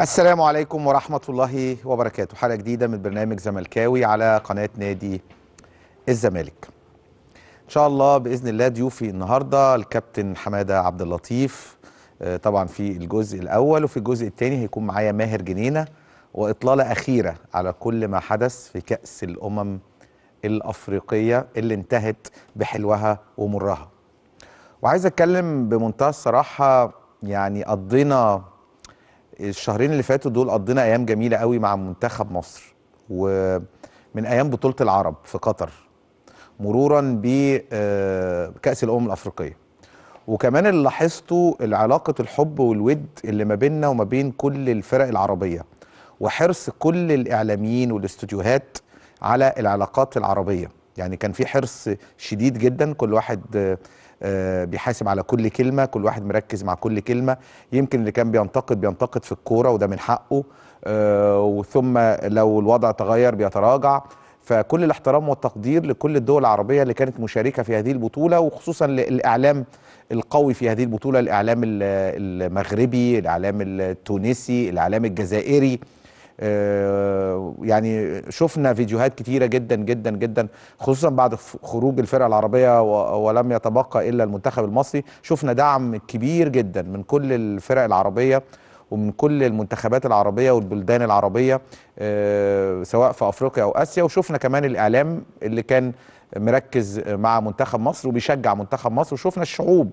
السلام عليكم ورحمة الله وبركاته حلقة جديدة من برنامج زملكاوي على قناة نادي الزمالك إن شاء الله بإذن الله ضيوفي النهاردة الكابتن حمادة عبد اللطيف آه، طبعا في الجزء الأول وفي الجزء الثاني هيكون معايا ماهر جنينة وإطلالة أخيرة على كل ما حدث في كأس الأمم الأفريقية اللي انتهت بحلوها ومرها وعايز أتكلم بمنتهى الصراحة يعني قضينا الشهرين اللي فاتوا دول قضينا ايام جميله قوي مع منتخب مصر ومن ايام بطوله العرب في قطر مرورا بكاس آه، الامم الافريقيه وكمان اللي لاحظته العلاقه الحب والود اللي ما بيننا وما بين كل الفرق العربيه وحرص كل الاعلاميين والاستوديوهات على العلاقات العربيه يعني كان في حرص شديد جدا كل واحد آه، بيحاسب على كل كلمه كل واحد مركز مع كل كلمه يمكن اللي كان بينتقد بينتقد في الكوره وده من حقه آه، وثم لو الوضع تغير بيتراجع فكل الاحترام والتقدير لكل الدول العربيه اللي كانت مشاركه في هذه البطوله وخصوصا للاعلام القوي في هذه البطوله الاعلام المغربي الاعلام التونسي الاعلام الجزائري آه، يعني شفنا فيديوهات كتيرة جدا جدا جدا خصوصا بعد خروج الفرقة العربية ولم يتبقى إلا المنتخب المصري شفنا دعم كبير جدا من كل الفرق العربية ومن كل المنتخبات العربية والبلدان العربية آه، سواء في أفريقيا أو آسيا وشفنا كمان الإعلام اللي كان مركز مع منتخب مصر وبيشجع منتخب مصر وشفنا الشعوب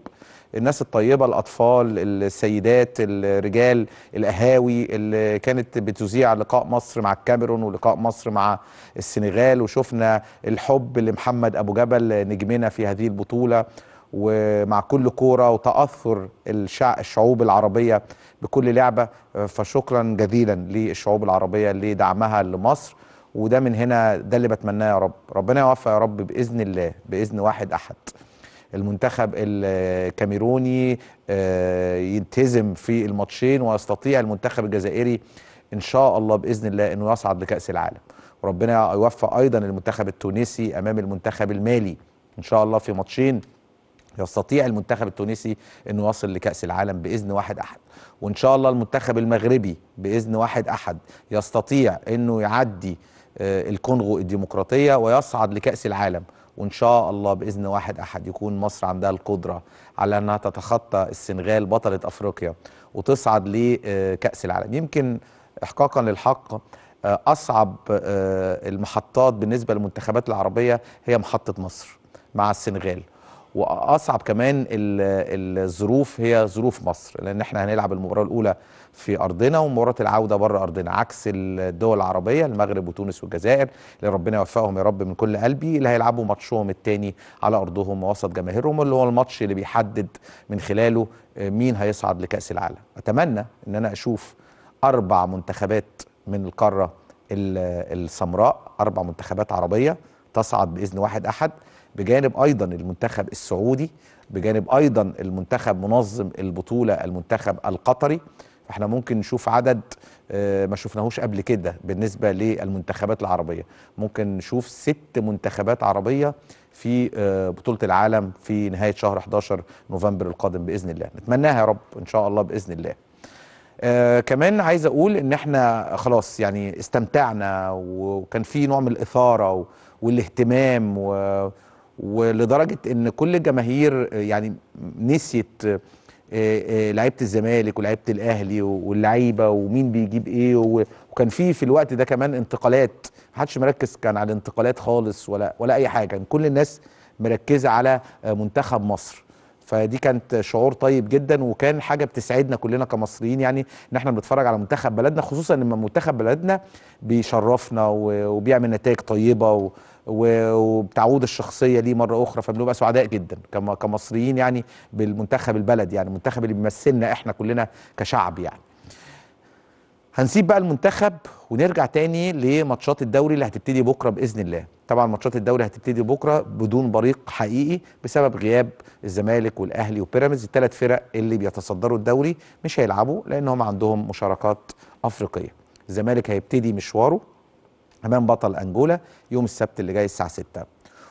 الناس الطيبه الاطفال السيدات الرجال الاهاوي اللي كانت بتذيع لقاء مصر مع الكاميرون ولقاء مصر مع السنغال وشفنا الحب لمحمد ابو جبل نجمنا في هذه البطوله ومع كل كوره وتاثر الشع... الشعوب العربيه بكل لعبه فشكرا جزيلا للشعوب العربيه لدعمها لمصر وده من هنا ده اللي بتمناه يا رب ربنا يوفق يا رب باذن الله باذن واحد احد المنتخب الكاميروني آه، يلتزم في الماتشين ويستطيع المنتخب الجزائري ان شاء الله باذن الله انه يصعد لكاس العالم وربنا يوفق ايضا المنتخب التونسي امام المنتخب المالي ان شاء الله في ماتشين يستطيع المنتخب التونسي انه يصل لكاس العالم باذن واحد احد وان شاء الله المنتخب المغربي باذن واحد احد يستطيع انه يعدي آه، الكونغو الديمقراطيه ويصعد لكاس العالم وان شاء الله باذن واحد احد يكون مصر عندها القدره على انها تتخطى السنغال بطله افريقيا وتصعد لكاس آه، العالم يمكن احقاقا للحق آه، اصعب آه، المحطات بالنسبه للمنتخبات العربيه هي محطه مصر مع السنغال واصعب كمان الظروف هي ظروف مصر لان احنا هنلعب المباراه الاولى في ارضنا ومباراه العوده بره ارضنا عكس الدول العربيه المغرب وتونس والجزائر اللي ربنا يوفقهم يا رب من كل قلبي اللي هيلعبوا ماتشهم الثاني على ارضهم وسط جماهيرهم اللي هو الماتش اللي بيحدد من خلاله آه، مين هيصعد لكاس العالم اتمنى ان انا اشوف اربع منتخبات من القاره السمراء اربع منتخبات عربيه تصعد باذن واحد احد بجانب ايضا المنتخب السعودي بجانب ايضا المنتخب منظم البطوله المنتخب القطري احنا ممكن نشوف عدد آه، ما شفناهوش قبل كده بالنسبه للمنتخبات العربيه ممكن نشوف ست منتخبات عربيه في آه، بطوله العالم في نهايه شهر 11 نوفمبر القادم باذن الله نتمناها يا رب ان شاء الله باذن الله آه كمان عايز اقول ان احنا خلاص يعني استمتعنا وكان في نوع من الاثاره والاهتمام و... ولدرجه ان كل الجماهير يعني نسيت آه، آه، لعيبه الزمالك ولعيبه الاهلي واللعيبه ومين بيجيب ايه وكان في في الوقت ده كمان انتقالات محدش مركز كان على الانتقالات خالص ولا ولا اي حاجه كل الناس مركزه على آه، منتخب مصر فدي كانت شعور طيب جدا وكان حاجه بتسعدنا كلنا كمصريين يعني ان احنا بنتفرج على منتخب بلدنا خصوصا لما منتخب بلدنا بيشرفنا وبيعمل نتائج طيبه وبتعود الشخصيه ليه مره اخرى فبنبقى سعداء جدا كمصريين يعني بالمنتخب البلد يعني المنتخب اللي بيمثلنا احنا كلنا كشعب يعني هنسيب بقى المنتخب ونرجع تاني لماتشات الدوري اللي هتبتدي بكره باذن الله طبعا ماتشات الدوري هتبتدي بكره بدون بريق حقيقي بسبب غياب الزمالك والاهلي وبيراميدز الثلاث فرق اللي بيتصدروا الدوري مش هيلعبوا لان هم عندهم مشاركات افريقيه الزمالك هيبتدي مشواره امام بطل انجولا يوم السبت اللي جاي الساعه 6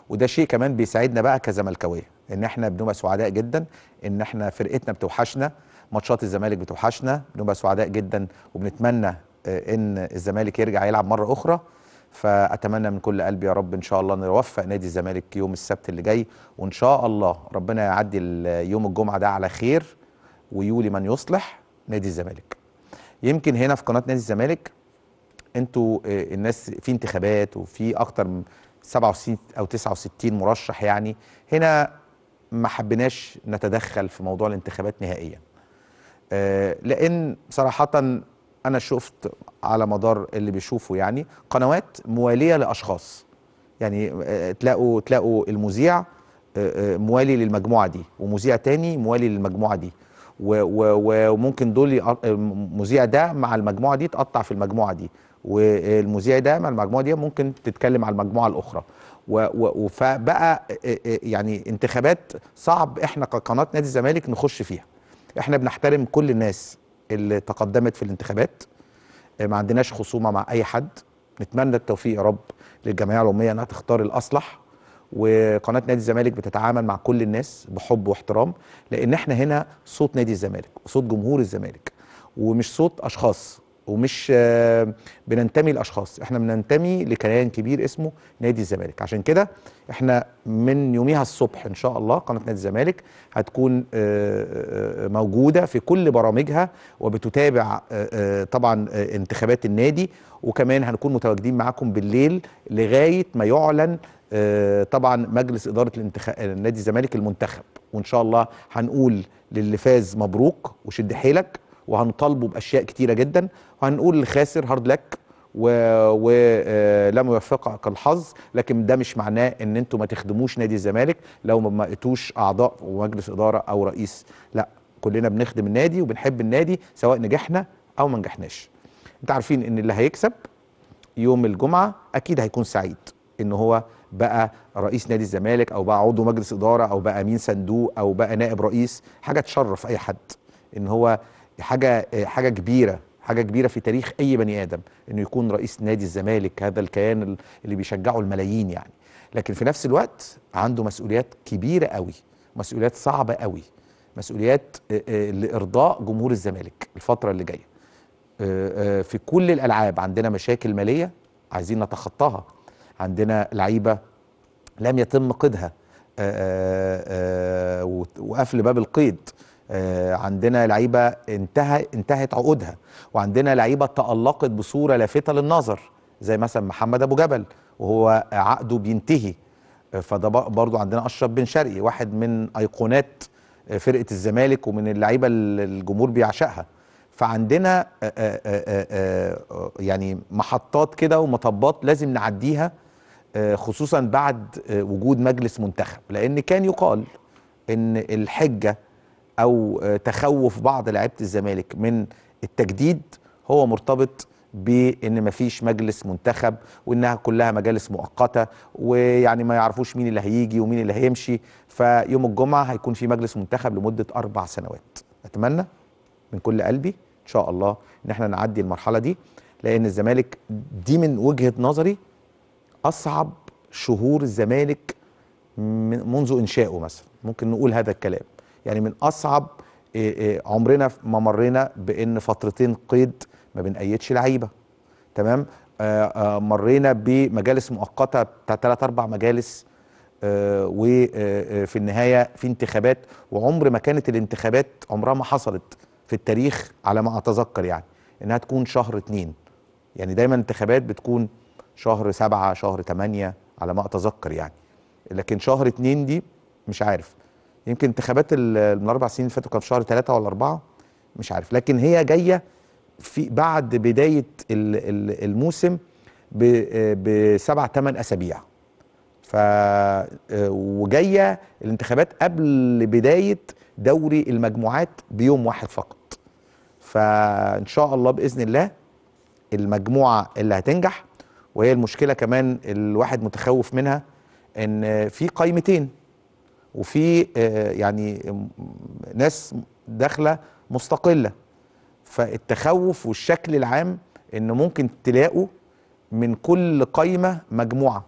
وده شيء كمان بيساعدنا بقى كزملكاويه ان احنا بنبقى سعداء جدا ان احنا فرقتنا بتوحشنا ماتشات الزمالك بتوحشنا بنبقى سعداء جدا وبنتمنى آه، ان الزمالك يرجع يلعب مره اخرى فاتمنى من كل قلبي يا رب ان شاء الله نوفق نادي الزمالك يوم السبت اللي جاي وان شاء الله ربنا يعدي يوم الجمعه ده على خير ويولي من يصلح نادي الزمالك يمكن هنا في قناه نادي الزمالك انتوا آه، الناس في انتخابات وفي اكتر من 67 او 69 مرشح يعني هنا ما حبيناش نتدخل في موضوع الانتخابات نهائيا آه، لان صراحه انا شفت على مدار اللي بيشوفه يعني قنوات مواليه لاشخاص يعني آه، تلاقوا تلاقوا المذيع آه، آه، موالي للمجموعه دي ومذيع تاني موالي للمجموعه دي وممكن دول المذيع ده مع المجموعه دي تقطع في المجموعه دي والمذيع ده مع المجموعه دي ممكن تتكلم على المجموعه الاخرى فبقى يعني انتخابات صعب احنا كقناه نادي الزمالك نخش فيها احنا بنحترم كل الناس اللي تقدمت في الانتخابات آه، ما عندناش خصومه مع اي حد نتمنى التوفيق يا رب للجمعيه العموميه انها تختار الاصلح وقناه نادي الزمالك بتتعامل مع كل الناس بحب واحترام لان احنا هنا صوت نادي الزمالك وصوت جمهور الزمالك ومش صوت اشخاص ومش آه، بننتمي لاشخاص احنا بننتمي لكيان كبير اسمه نادي الزمالك عشان كده احنا من يوميها الصبح ان شاء الله قناه نادي الزمالك هتكون آه، آه، موجوده في كل برامجها وبتتابع طبعا انتخابات النادي وكمان هنكون متواجدين معاكم بالليل لغايه ما يعلن طبعا مجلس اداره الانتخاب نادي الزمالك المنتخب وان شاء الله هنقول للي فاز مبروك وشد حيلك وهنطالبه باشياء كتيره جدا وهنقول الخاسر هارد لك ولم و... آه، يوفقك الحظ لكن ده مش معناه ان انتوا ما تخدموش نادي الزمالك لو ما بقيتوش اعضاء ومجلس اداره او رئيس لا كلنا بنخدم النادي وبنحب النادي سواء نجحنا او ما نجحناش انتوا عارفين ان اللي هيكسب يوم الجمعه اكيد هيكون سعيد ان هو بقى رئيس نادي الزمالك او بقى عضو مجلس اداره او بقى امين صندوق او بقى نائب رئيس حاجه تشرف اي حد ان هو حاجه حاجه كبيره حاجه كبيره في تاريخ اي بني ادم انه يكون رئيس نادي الزمالك هذا الكيان اللي بيشجعه الملايين يعني لكن في نفس الوقت عنده مسؤوليات كبيره قوي مسؤوليات صعبه قوي مسؤوليات لارضاء جمهور الزمالك الفتره اللي جايه في كل الالعاب عندنا مشاكل ماليه عايزين نتخطاها عندنا لعيبه لم يتم قيدها وقفل باب القيد آه، عندنا لعيبه انتهى انتهت عقودها وعندنا لعيبه تالقت بصوره لافته للنظر زي مثلا محمد ابو جبل وهو عقده بينتهي آه، فده برضو عندنا اشرف بن شرقي واحد من ايقونات آه، فرقه الزمالك ومن اللعيبه الجمهور بيعشقها فعندنا يعني محطات كده ومطبات لازم نعديها خصوصا بعد وجود مجلس منتخب لان كان يقال ان الحجه او آه، تخوف بعض لعيبه الزمالك من التجديد هو مرتبط بان مفيش مجلس منتخب وانها كلها مجالس مؤقته ويعني ما يعرفوش مين اللي هيجي ومين اللي هيمشي فيوم الجمعه هيكون في مجلس منتخب لمده اربع سنوات اتمنى من كل قلبي ان شاء الله ان احنا نعدي المرحله دي لان الزمالك دي من وجهه نظري اصعب شهور الزمالك منذ انشائه مثلا ممكن نقول هذا الكلام يعني من اصعب آه، آه، عمرنا ما مرينا بان فترتين قيد ما بنقيدش لعيبه تمام آه، مرينا بمجالس مؤقته بتاع ثلاث اربع مجالس وفي النهايه في انتخابات وعمر ما كانت الانتخابات عمرها ما حصلت في التاريخ على ما اتذكر يعني انها تكون شهر اتنين يعني دايما انتخابات بتكون شهر سبعة شهر تمانية على ما اتذكر يعني لكن شهر اتنين دي مش عارف يمكن انتخابات من اربع سنين اللي فاتوا كان في شهر ثلاثه ولا اربعه مش عارف لكن هي جايه في بعد بدايه الموسم بسبع ثمان اسابيع ف وجايه الانتخابات قبل بدايه دوري المجموعات بيوم واحد فقط فان شاء الله باذن الله المجموعه اللي هتنجح وهي المشكله كمان الواحد متخوف منها ان في قايمتين وفي آه، يعني ناس داخله مستقله فالتخوف والشكل العام ان ممكن تلاقوا من كل قايمه مجموعه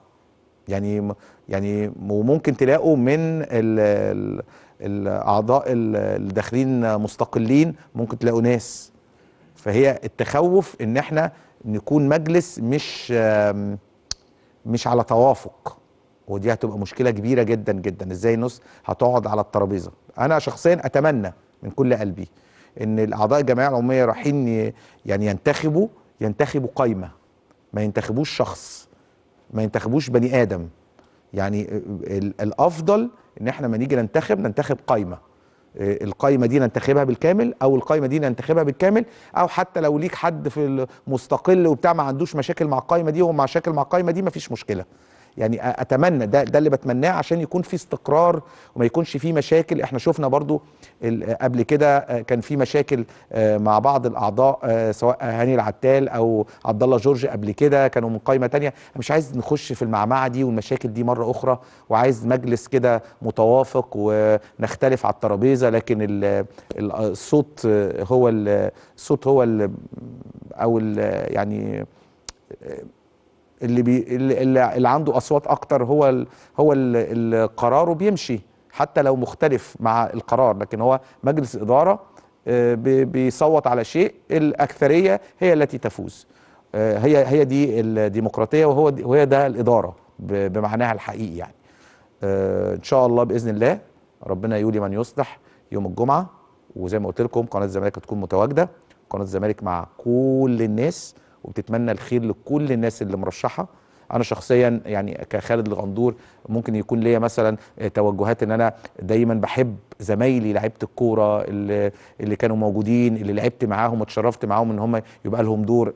يعني يعني وممكن تلاقوا من الاعضاء الداخلين مستقلين ممكن تلاقوا ناس فهي التخوف ان احنا نكون مجلس مش مش على توافق ودي هتبقى مشكله كبيره جدا جدا ازاي الناس هتقعد على الترابيزه انا شخصيا اتمنى من كل قلبي ان الاعضاء الجمعيه العموميه رايحين يعني ينتخبوا ينتخبوا قايمه ما ينتخبوش شخص ما ينتخبوش بني ادم يعني الافضل ان احنا لما نيجي ننتخب ننتخب قايمه آه، القايمه دي ننتخبها بالكامل او القايمه دي ننتخبها بالكامل او حتى لو ليك حد في المستقل وبتاع ما عندوش مشاكل مع القايمه دي ومع مشاكل مع القايمه دي ما فيش مشكله يعني اتمنى ده ده اللي بتمناه عشان يكون في استقرار وما يكونش في مشاكل احنا شفنا برضو قبل كده آه، كان في مشاكل آه، مع بعض الاعضاء آه، سواء هاني العتال او عبد الله جورج قبل كده كانوا من قائمه تانية مش عايز نخش في المعمعه دي والمشاكل دي مره اخرى وعايز مجلس كده متوافق ونختلف على الترابيزه لكن الصوت هو الصوت هو او يعني اللي بي اللي, اللي عنده اصوات اكتر هو ال هو اللي قراره بيمشي حتى لو مختلف مع القرار لكن هو مجلس اداره آه، بيصوت على شيء الاكثريه هي التي تفوز آه، هي هي دي الديمقراطيه وهو دي وهي ده الاداره بمعناها الحقيقي يعني آه، ان شاء الله باذن الله ربنا يولي من يصلح يوم الجمعه وزي ما قلت لكم قناه الزمالك هتكون متواجده قناه الزمالك مع كل الناس وبتتمنى الخير لكل الناس اللي مرشحه انا شخصيا يعني كخالد الغندور ممكن يكون ليا مثلا توجهات ان انا دايما بحب زمايلي لعيبه الكوره اللي, اللي كانوا موجودين اللي لعبت معاهم واتشرفت معاهم ان هم يبقى لهم دور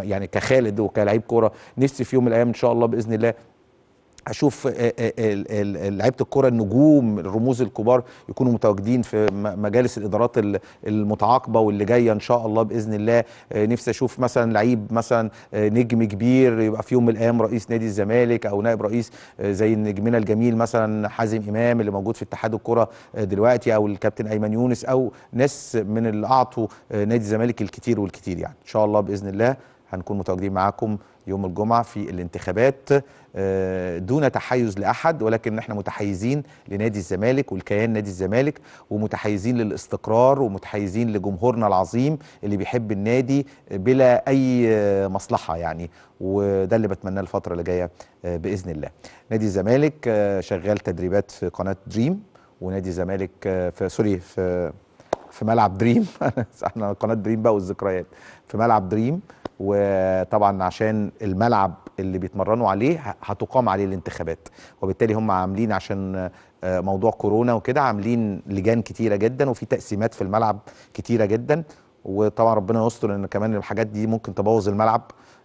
يعني كخالد وكلاعب كوره نفسي في يوم من الايام ان شاء الله باذن الله اشوف آه، آه، لعيبه الكره النجوم الرموز الكبار يكونوا متواجدين في مجالس الادارات المتعاقبه واللي جايه ان شاء الله باذن الله آه، نفسي اشوف مثلا لعيب مثلا نجم كبير يبقى في يوم من الايام رئيس نادي الزمالك او نائب رئيس زي نجمنا الجميل مثلا حازم امام اللي موجود في اتحاد الكره دلوقتي او الكابتن ايمن يونس او ناس من اللي اعطوا نادي الزمالك الكتير والكتير يعني ان شاء الله باذن الله هنكون متواجدين معاكم يوم الجمعه في الانتخابات آه، دون تحيز لاحد ولكن احنا متحيزين لنادي الزمالك والكيان نادي الزمالك ومتحيزين للاستقرار ومتحيزين لجمهورنا العظيم اللي بيحب النادي بلا اي آه، مصلحه يعني وده اللي بتمناه الفتره اللي جايه آه، باذن الله. نادي الزمالك شغال تدريبات في قناه دريم ونادي الزمالك في سوري في في ملعب دريم احنا قناه دريم بقى والذكريات في ملعب دريم وطبعا عشان الملعب اللي بيتمرنوا عليه هتقام عليه الانتخابات وبالتالي هم عاملين عشان آه، موضوع كورونا وكده عاملين لجان كتيره جدا وفي تقسيمات في الملعب كتيره جدا وطبعا ربنا يستر ان كمان الحاجات دي ممكن تبوظ الملعب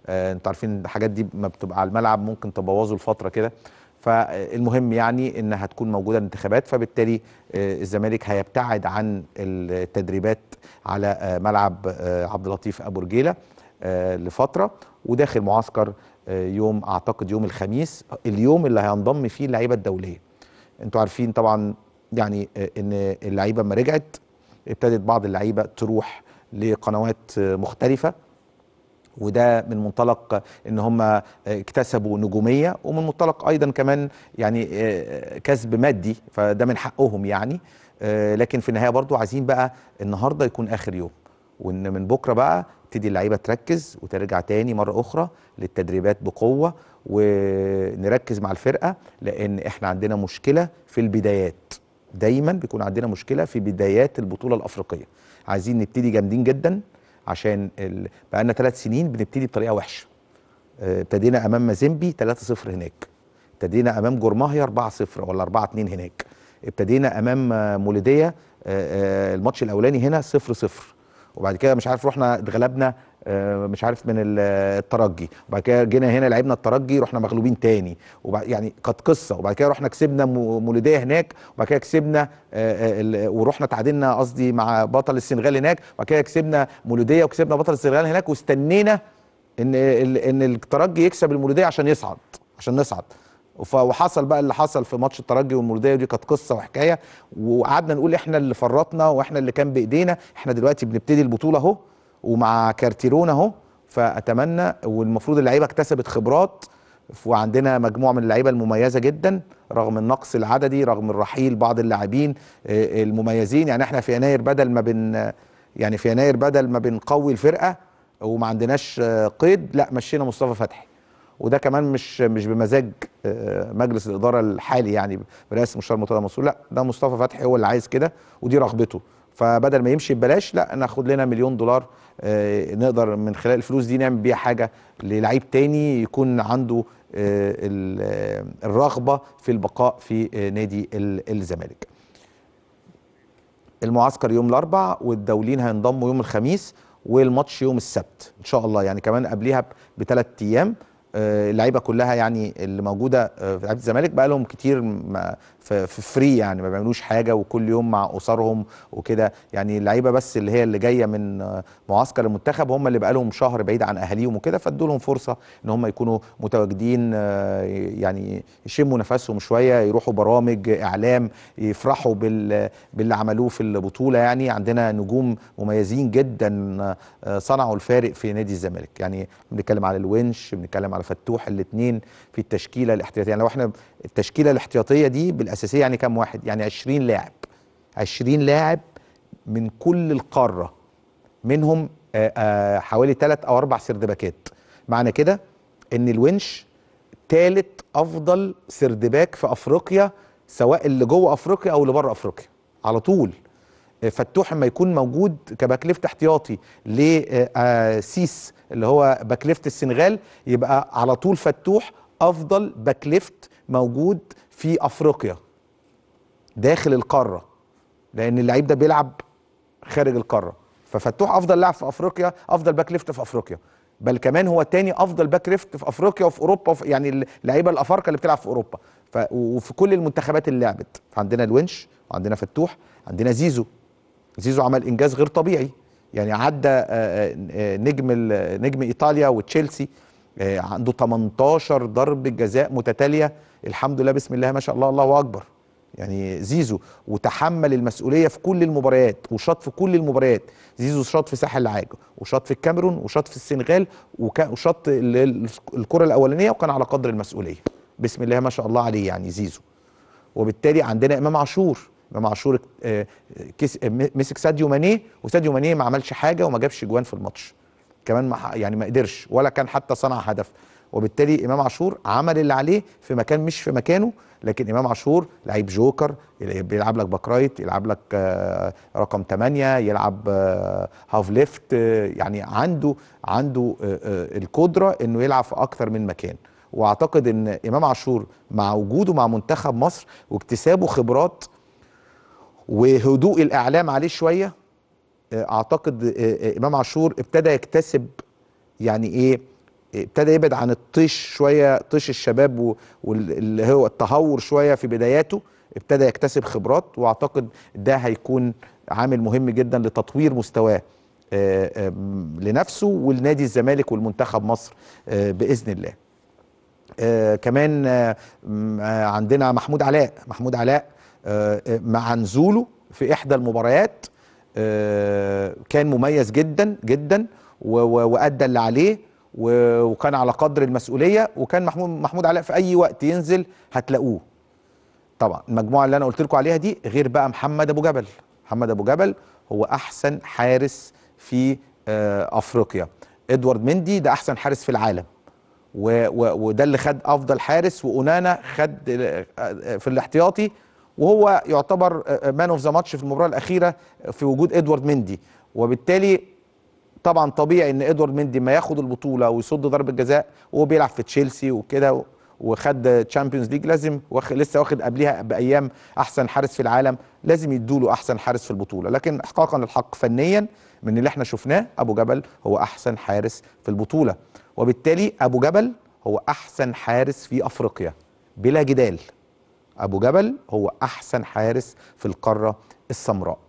آه انتوا عارفين الحاجات دي ما بتبقى على الملعب ممكن تبوظه لفتره كده فالمهم يعني ان هتكون موجوده الانتخابات فبالتالي آه، الزمالك هيبتعد عن التدريبات على آه، ملعب عبد اللطيف ابو رجيله آه، لفتره وداخل معسكر آه، يوم اعتقد يوم الخميس اليوم اللي هينضم فيه اللعيبه الدوليه انتوا عارفين طبعا يعني آه، ان اللعيبه ما رجعت ابتدت بعض اللعيبه تروح لقنوات مختلفه وده من منطلق ان هم اكتسبوا نجوميه ومن منطلق ايضا كمان يعني كسب مادي فده من حقهم يعني لكن في النهايه برضو عايزين بقى النهارده يكون اخر يوم وان من بكره بقى تبتدي اللعيبه تركز وترجع تاني مره اخرى للتدريبات بقوه ونركز مع الفرقه لان احنا عندنا مشكله في البدايات دايما بيكون عندنا مشكله في بدايات البطوله الافريقيه عايزين نبتدي جامدين جدا عشان ال... لنا ثلاث سنين بنبتدي بطريقه وحشه آه، ابتدينا امام مازيمبي 3-0 هناك ابتدينا امام جورماهيا 4-0 ولا 4-2 هناك ابتدينا امام مولوديه آه، آه، الماتش الاولاني هنا 0-0 وبعد كده مش عارف رحنا اتغلبنا آه، مش عارف من الترجي وبعد كده جينا هنا لعبنا الترجي رحنا مغلوبين تاني وبعد يعني كانت قصه وبعد كده رحنا كسبنا مولوديه هناك وبعد كده كسبنا آه، آه، ورحنا تعادلنا قصدي مع بطل السنغال هناك وبعد كده كسبنا مولوديه وكسبنا بطل السنغال هناك واستنينا ان ان الترجي يكسب المولوديه عشان يصعد عشان نصعد وحصل بقى اللي حصل في ماتش الترجي والمرديه ودي كانت قصه وحكايه وقعدنا نقول احنا اللي فرطنا واحنا اللي كان بايدينا احنا دلوقتي بنبتدي البطوله اهو ومع كارتيرون اهو فاتمنى والمفروض اللعيبه اكتسبت خبرات وعندنا مجموعه من اللعيبه المميزه جدا رغم النقص العددي رغم الرحيل بعض اللاعبين آه، المميزين يعني احنا في يناير بدل ما بن يعني في يناير بدل ما بنقوي الفرقه وما عندناش آه، قيد لا مشينا مصطفى فتحي وده كمان مش مش بمزاج آه، مجلس الاداره الحالي يعني برئاسه المستشار مرتضى منصور لا ده مصطفى فتحي هو اللي عايز كده ودي رغبته فبدل ما يمشي ببلاش لا ناخد لنا مليون دولار آه، نقدر من خلال الفلوس دي نعمل بيها حاجه للعيب تاني يكون عنده آه، الرغبه في البقاء في نادي الزمالك. المعسكر يوم الاربع والدولين هينضموا يوم الخميس والماتش يوم السبت ان شاء الله يعني كمان قبليها بثلاث ايام آه، اللعيبه كلها يعني اللي موجوده آه، في لعيبه الزمالك بقى لهم كتير في فري يعني ما بيعملوش حاجه وكل يوم مع اسرهم وكده يعني اللعيبه بس اللي هي اللي جايه من معسكر المنتخب هم اللي بقالهم شهر بعيد عن اهاليهم وكده فادوا لهم فرصه ان هم يكونوا متواجدين آه، يعني يشموا نفسهم شويه يروحوا برامج اعلام يفرحوا بال باللي عملوه في البطوله يعني عندنا نجوم مميزين جدا آه، صنعوا الفارق في نادي الزمالك يعني بنتكلم على الونش بنتكلم على فتوح الاثنين في التشكيله الاحتياطيه يعني لو احنا التشكيله الاحتياطيه دي بالاساسيه يعني كام واحد يعني 20 لاعب 20 لاعب من كل القاره منهم آآ آه، آآ آه، حوالي ثلاث او اربع سردباكات معنى كده ان الونش ثالث افضل سردباك في افريقيا سواء اللي جوه افريقيا او اللي بره افريقيا على طول آه، فتوح لما يكون موجود كباك ليفت احتياطي لسيس اللي هو باك ليفت السنغال يبقى على طول فتوح افضل باك ليفت موجود في افريقيا داخل القاره لان اللعيب ده بيلعب خارج القاره ففتوح افضل لاعب في افريقيا افضل باك ليفت في افريقيا بل كمان هو تاني افضل باك ليفت في افريقيا وفي اوروبا وفي يعني اللعيبه الافارقه اللي بتلعب في اوروبا ف... وفي كل المنتخبات اللي لعبت عندنا الونش وعندنا فتوح عندنا زيزو زيزو عمل انجاز غير طبيعي يعني عدى آه، آه، آه، نجم نجم ايطاليا وتشيلسي آه، عنده 18 ضربه جزاء متتاليه الحمد لله بسم الله ما شاء الله الله اكبر يعني زيزو وتحمل المسؤوليه في كل المباريات وشاط في كل المباريات زيزو شاط في ساحل العاج وشاط في الكاميرون وشاط في السنغال وشاط الكره الاولانيه وكان على قدر المسؤوليه بسم الله ما شاء الله عليه يعني زيزو وبالتالي عندنا امام عاشور امام عاشور آه، آه، مسك ساديو ماني وساديو ماني ما عملش حاجه وما جابش جوان في الماتش كمان ما يعني ما قدرش ولا كان حتى صنع هدف وبالتالي امام عاشور عمل اللي عليه في مكان مش في مكانه لكن امام عاشور لعيب جوكر بيلعب لك باك رايت يلعب لك آه، رقم 8 يلعب هاف آه، آه، ليفت يعني عنده عنده القدره انه يلعب في اكثر من مكان واعتقد ان امام عاشور مع وجوده مع منتخب مصر واكتسابه خبرات وهدوء الاعلام عليه شويه اعتقد آه، آه، امام عاشور ابتدى يكتسب يعني ايه ابتدى يبعد عن الطيش شويه طيش الشباب واللي هو التهور شويه في بداياته ابتدى يكتسب خبرات واعتقد ده هيكون عامل مهم جدا لتطوير مستواه آه، لنفسه ولنادي الزمالك والمنتخب مصر باذن الله. كمان عندنا محمود علاء، محمود علاء مع نزوله في احدى المباريات آه، كان مميز جدا جدا وادى اللي عليه وكان على قدر المسؤوليه وكان محمود محمود علاء في اي وقت ينزل هتلاقوه طبعا المجموعه اللي انا قلت لكم عليها دي غير بقى محمد ابو جبل محمد ابو جبل هو احسن حارس في آه، افريقيا ادوارد مندي ده احسن حارس في العالم وده اللي خد افضل حارس وانانا خد آه، في الاحتياطي وهو يعتبر مان اوف ذا ماتش في المباراه الاخيره آه، في وجود ادوارد مندي وبالتالي طبعا طبيعي ان ادوارد مندي ما ياخد البطوله ويصد ضربه جزاء وهو بيلعب في تشيلسي وكده وخد تشامبيونز ليج لازم واخد لسه واخد قبلها بايام احسن حارس في العالم لازم له احسن حارس في البطوله لكن احقاقا للحق فنيا من اللي احنا شفناه ابو جبل هو احسن حارس في البطوله وبالتالي ابو جبل هو احسن حارس في افريقيا بلا جدال أبو جبل هو أحسن حارس في القارة السمراء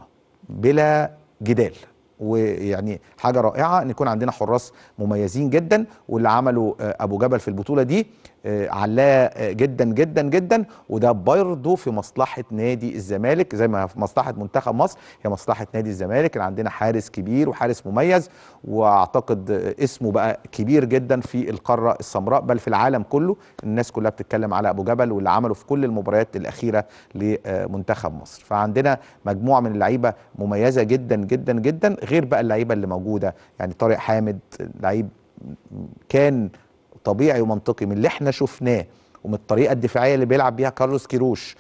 بلا جدال ويعني حاجه رائعه ان يكون عندنا حراس مميزين جدا واللي عمله آه، ابو جبل في البطوله دي آه، علاه آه، جدا جدا جدا وده برضه في مصلحه نادي الزمالك زي ما في مصلحه منتخب مصر هي مصلحه نادي الزمالك اللي عندنا حارس كبير وحارس مميز واعتقد اسمه بقى كبير جدا في القاره السمراء بل في العالم كله الناس كلها بتتكلم على ابو جبل واللي عمله في كل المباريات الاخيره لمنتخب مصر فعندنا مجموعه من اللعيبه مميزه جدا جدا جدا غير بقى اللعيبه اللي موجوده يعني طارق حامد لعيب كان طبيعي ومنطقي من اللي احنا شفناه ومن الطريقه الدفاعيه اللي بيلعب بيها كارلوس كيروش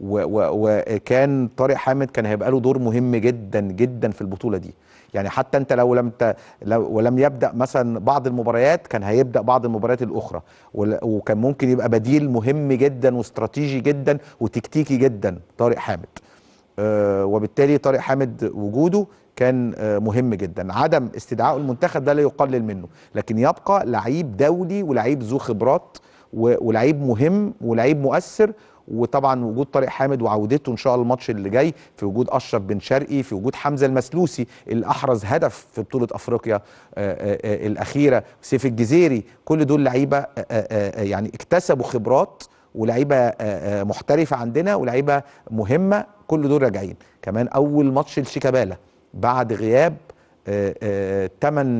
وكان طارق حامد كان هيبقى له دور مهم جدا جدا في البطوله دي يعني حتى انت لو لم ت... لو ولم يبدا مثلا بعض المباريات كان هيبدا بعض المباريات الاخرى و... وكان ممكن يبقى بديل مهم جدا واستراتيجي جدا وتكتيكي جدا طارق حامد أه وبالتالي طارق حامد وجوده كان آه، مهم جدا عدم استدعاء المنتخب ده لا يقلل منه لكن يبقى لعيب دولي ولعيب ذو خبرات ولعيب مهم ولعيب مؤثر وطبعا وجود طارق حامد وعودته ان شاء الله الماتش اللي جاي في وجود اشرف بن شرقي في وجود حمزه المسلوسي اللي احرز هدف في بطوله افريقيا آه، آه، الاخيره سيف الجزيري كل دول لعيبه يعني اكتسبوا خبرات ولعيبه محترفه عندنا ولعيبه مهمه كل دول راجعين كمان اول ماتش لشيكابالا بعد غياب 8 آه،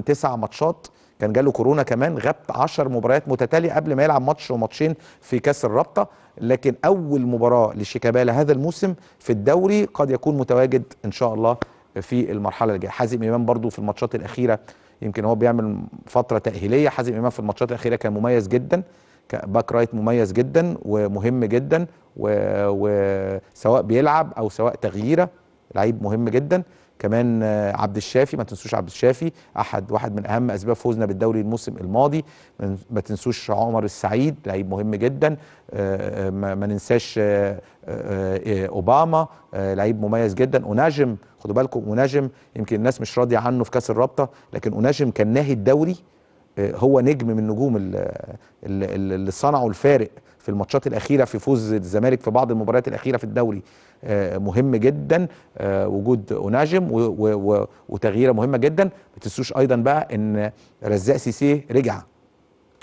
9 آه، ماتشات كان جاله كورونا كمان غاب 10 مباريات متتاليه قبل ما يلعب ماتش وماتشين في كاس الرابطه لكن اول مباراه لشيكابالا هذا الموسم في الدوري قد يكون متواجد ان شاء الله في المرحله الجايه حازم امام برضو في الماتشات الاخيره يمكن هو بيعمل فتره تاهيليه حازم امام في الماتشات الاخيره كان مميز جدا باك رايت مميز جدا ومهم جدا وسواء بيلعب او سواء تغييره لعيب مهم جدا كمان آه، عبد الشافي ما تنسوش عبد الشافي احد واحد من اهم اسباب فوزنا بالدوري الموسم الماضي ما تنسوش عمر السعيد لعيب مهم جدا آه، آه، ما ننساش اوباما لعيب مميز جدا اناجم خدوا بالكم اناجم يمكن الناس مش راضيه عنه في كاس الرابطه لكن اناجم كان ناهي الدوري هو نجم من نجوم اللي صنعوا الفارق في الماتشات الاخيره في فوز الزمالك في بعض المباريات الاخيره في الدوري آه، مهم جدا آه، وجود اوناجم وتغييره مهمه جدا ما تنسوش ايضا بقى ان رزاق سيسي رجع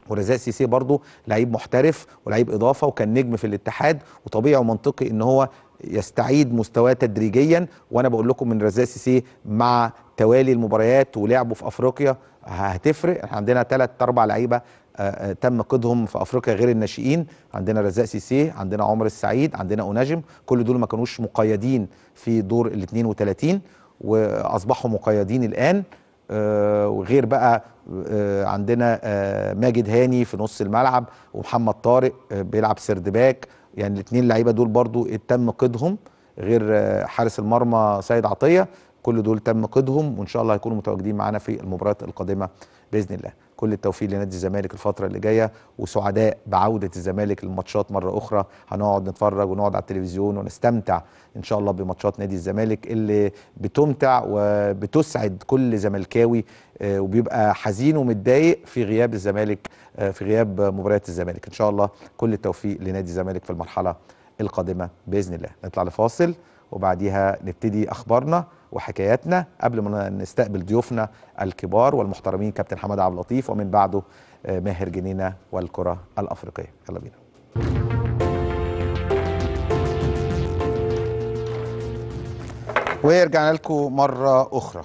ورزاق سيسي برضه لعيب محترف ولعيب اضافه وكان نجم في الاتحاد وطبيعي ومنطقي ان هو يستعيد مستواه تدريجيا وانا بقول لكم ان رزاق سيسي مع توالي المباريات ولعبه في افريقيا هتفرق احنا عندنا ثلاث اربع لعيبه آه، آه، تم قيدهم في افريقيا غير الناشئين عندنا رزاق سيسيه عندنا عمر السعيد عندنا اوناجم كل دول ما كانوش مقيدين في دور ال 32 واصبحوا مقيدين الان آه، وغير بقى عندنا ماجد هاني في نص الملعب ومحمد طارق بيلعب سردباك يعني الاثنين لعيبه دول برضو تم قيدهم غير حارس المرمى سيد عطيه كل دول تم قيدهم وان شاء الله هيكونوا متواجدين معانا في المباريات القادمه باذن الله كل التوفيق لنادي الزمالك الفتره اللي جايه وسعداء بعوده الزمالك للماتشات مره اخرى هنقعد نتفرج ونقعد على التلفزيون ونستمتع ان شاء الله بماتشات نادي الزمالك اللي بتمتع وبتسعد كل زملكاوي آه، وبيبقى حزين ومتضايق في غياب الزمالك آه، في غياب مباريات الزمالك ان شاء الله كل التوفيق لنادي الزمالك في المرحله القادمه باذن الله نطلع لفاصل وبعديها نبتدي اخبارنا وحكاياتنا قبل ما نستقبل ضيوفنا الكبار والمحترمين كابتن حمد عبد اللطيف ومن بعده آه، ماهر جنينه والكره الافريقيه يلا بينا ورجعنا لكم مره اخرى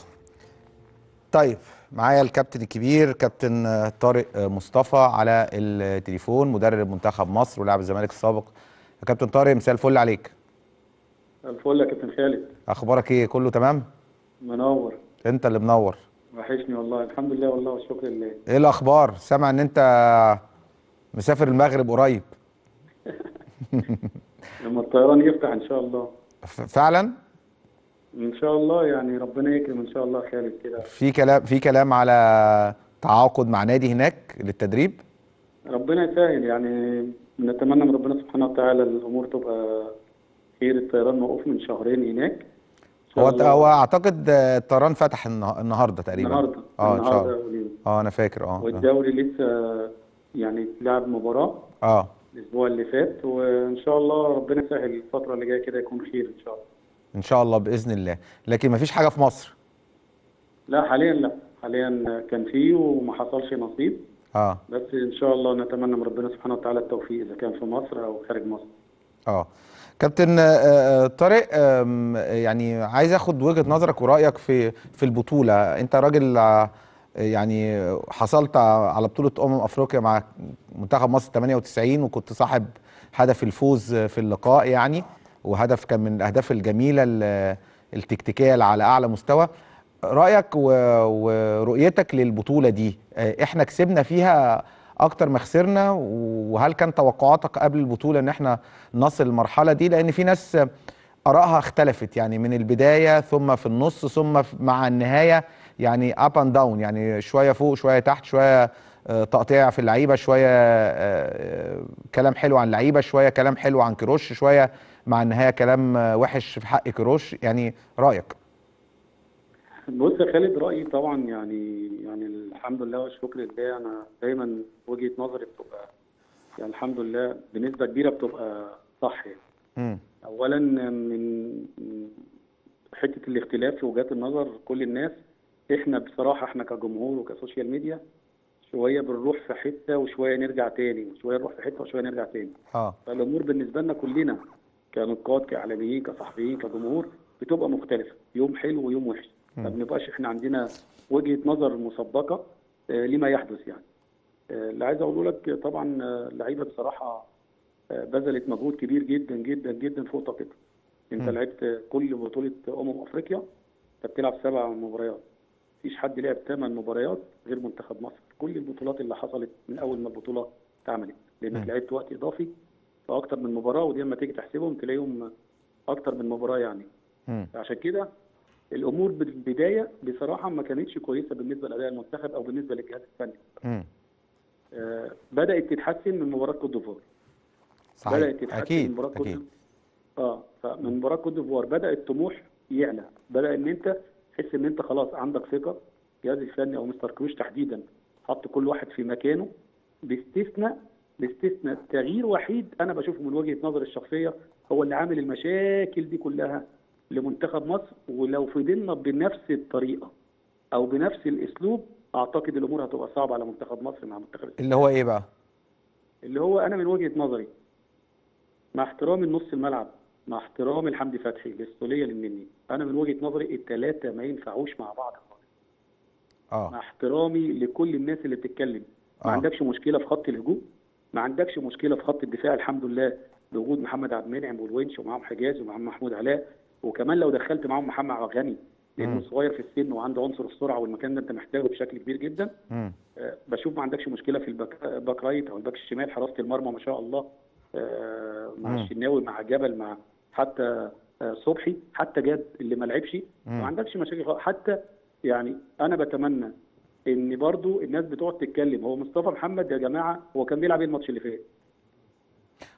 طيب معايا الكابتن الكبير كابتن آه، طارق آه، مصطفى على التليفون مدرب منتخب مصر ولاعب الزمالك السابق كابتن طارق مساء الفل عليك الفل يا كابتن خالد اخبارك ايه كله تمام منور انت اللي منور وحشني والله الحمد لله والله والشكر لله ايه الاخبار سامع ان انت مسافر المغرب قريب لما الطيران يفتح ان شاء الله فعلا ان شاء الله يعني ربنا يكرم ان شاء الله خالد كده في كلام في كلام على تعاقد مع نادي هناك للتدريب ربنا يسهل يعني نتمنى من ربنا سبحانه وتعالى الامور تبقى خير الطيران موقوف من شهرين هناك هو هو اعتقد الطيران فتح النهارده تقريبا النهارده اه ان شاء الله اه انا فاكر اه, آه. والدوري لسه يعني اتلعب مباراه اه الاسبوع اللي فات وان شاء الله ربنا يسهل الفتره اللي جايه كده يكون خير ان شاء الله ان شاء الله باذن الله لكن مفيش حاجه في مصر لا حاليا لا حاليا كان فيه وما حصلش نصيب اه بس ان شاء الله نتمنى من ربنا سبحانه وتعالى التوفيق اذا كان في مصر او خارج مصر اه كابتن آه، آه، طارق يعني عايز اخد وجهه نظرك ورايك في في البطوله انت راجل آه، يعني حصلت على بطوله امم افريقيا مع منتخب مصر 98 وكنت صاحب هدف الفوز في اللقاء يعني وهدف كان من الاهداف الجميله التكتيكيه اللي على اعلى مستوى رايك ورؤيتك للبطوله دي احنا كسبنا فيها اكتر ما خسرنا وهل كان توقعاتك قبل البطوله ان احنا نصل المرحله دي لان في ناس ارائها اختلفت يعني من البدايه ثم في النص ثم مع النهايه يعني اب اند داون يعني شويه فوق شويه تحت شويه آه، تقطيع في اللعيبه شويه آه، كلام حلو عن اللعيبه شويه كلام حلو عن كروش شويه مع النهايه كلام آه، وحش في حق كروش يعني رايك بص يا خالد رأيي طبعا يعني يعني الحمد لله والشكر لله أنا دايما وجهة نظري بتبقى يعني الحمد لله بنسبة كبيرة بتبقى صح يعني. أولا من حتة الاختلاف في وجهات النظر كل الناس إحنا بصراحة إحنا كجمهور وكسوشيال ميديا شوية بنروح في حتة وشوية نرجع تاني وشوية نروح في حتة وشوية نرجع تاني آه. فالأمور بالنسبة لنا كلنا كنقاد كإعلاميين كصحفيين كجمهور بتبقى مختلفة يوم حلو ويوم وحش ما بنبقاش احنا عندنا وجهه نظر مسبقه آه، لما يحدث يعني آه، اللي عايز اقوله لك طبعا آه، اللعيبه بصراحه بذلت مجهود كبير جدا جدا جدا فوق طاقتها انت لعبت كل بطوله امم افريقيا انت بتلعب سبع مباريات مفيش حد لعب ثمان مباريات غير منتخب مصر كل البطولات اللي حصلت من اول ما البطوله اتعملت لانك لعبت وقت اضافي في اكتر من مباراه ودي لما تيجي تحسبهم تلاقيهم اكتر من مباراه يعني عشان كده الامور بالبدايه بصراحه ما كانتش كويسه بالنسبه لاداء المنتخب او بالنسبه للجهاز الفني. آه بدات تتحسن من مباراه كوت ديفوار. صحيح بدات تتحسن أكيد. آه، من مباراه كوت اه فمن مباراه كوت ديفوار بدا الطموح يعلى، بدا ان انت تحس ان انت خلاص عندك ثقه الجهاز الفني او مستر كروش تحديدا حط كل واحد في مكانه باستثناء باستثناء تغيير وحيد انا بشوفه من وجهه نظري الشخصيه هو اللي عامل المشاكل دي كلها لمنتخب مصر ولو فضلنا بنفس الطريقه او بنفس الاسلوب اعتقد الامور هتبقى صعبه على منتخب مصر مع منتخب اللي هو ايه بقى؟ اللي هو انا من وجهه نظري مع احترامي لنص الملعب مع احترامي لحمدي فتحي للسوليه للمني انا من وجهه نظري الثلاثه ما ينفعوش مع بعض خالص اه مع احترامي لكل الناس اللي بتتكلم ما آه. عندكش مشكله في خط الهجوم ما عندكش مشكله في خط الدفاع الحمد لله بوجود محمد عبد المنعم والونش ومعاهم حجاز ومعاهم محمود علاء وكمان لو دخلت معاهم محمد الغني لانه صغير في السن وعنده عنصر السرعه والمكان ده انت محتاجه بشكل كبير جدا آه بشوف ما عندكش مشكله في الباك, رايت او الباك الشمال حراسه المرمى ما شاء الله آه مع الشناوي مع جبل مع حتى آه صبحي حتى جاد اللي ما لعبش ما عندكش مشاكل حتى يعني انا بتمنى ان برضو الناس بتقعد تتكلم هو مصطفى محمد يا جماعه هو كان بيلعب ايه الماتش اللي فات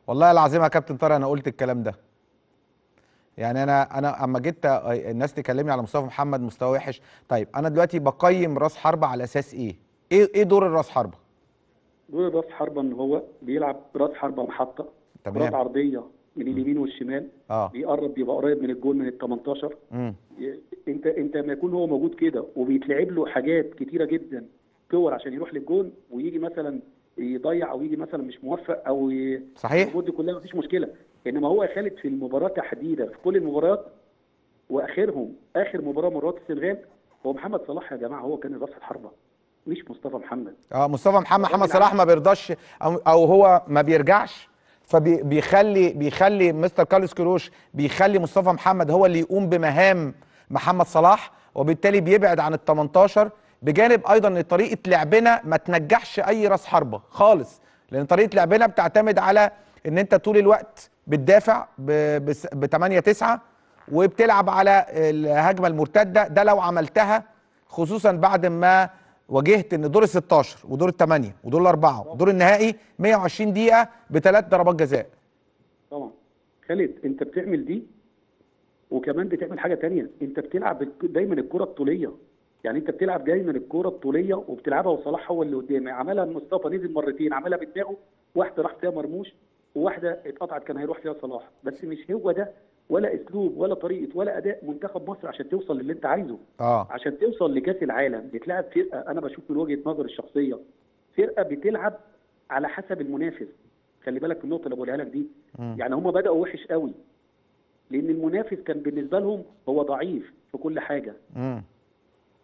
والله العظيم يا كابتن طارق انا قلت الكلام ده يعني انا انا اما جيت آه، الناس تكلمني على مصطفى محمد مستوى وحش طيب انا دلوقتي بقيم راس حربه على اساس ايه ايه ايه دور الراس حربه دور راس حربه ان هو بيلعب راس حربه محطه تمام كرات عرضيه من اليمين والشمال آه. بيقرب بيبقى قريب من الجول من ال 18 مم. انت انت لما يكون هو موجود كده وبيتلعب له حاجات كتيره جدا كور عشان يروح للجول ويجي مثلا يضيع او يجي مثلا مش موفق او صحيح الامور دي كلها مفيش مشكله انما هو خالد في المباراه تحديدا في كل المباريات واخرهم اخر مباراه مباراه السنغال هو محمد صلاح يا جماعه هو كان راس الحربه مش مصطفى محمد اه مصطفى محمد محمد صلاح ما بيرضاش أو, او هو ما بيرجعش فبيخلي بيخلي مستر كارلوس كروش بيخلي مصطفى محمد هو اللي يقوم بمهام محمد صلاح وبالتالي بيبعد عن ال 18 بجانب ايضا ان طريقه لعبنا ما تنجحش اي راس حربه خالص لان طريقه لعبنا بتعتمد على ان انت طول الوقت بتدافع ب 8 9 وبتلعب على الهجمه المرتده ده لو عملتها خصوصا بعد ما واجهت ان دور ال 16 ودور ال 8 ودور الاربعه ودور النهائي 120 دقيقه بثلاث ضربات جزاء. طبعا خالد انت بتعمل دي وكمان بتعمل حاجه ثانيه انت بتلعب دايما الكره الطوليه يعني انت بتلعب دايما الكره الطوليه وبتلعبها وصلاح هو اللي قدامك عملها مصطفى نزل مرتين عملها بدماغه واحده راح فيها مرموش وواحده اتقطعت كان هيروح فيها صلاح بس مش هو ده ولا اسلوب ولا طريقه ولا اداء منتخب مصر عشان توصل للي انت عايزه آه. عشان توصل لكاس العالم بتلعب فرقه انا بشوف من وجهه نظري الشخصيه فرقه بتلعب على حسب المنافس خلي بالك النقطه اللي بقولها لك دي م. يعني هم بداوا وحش قوي لان المنافس كان بالنسبه لهم هو ضعيف في كل حاجه م.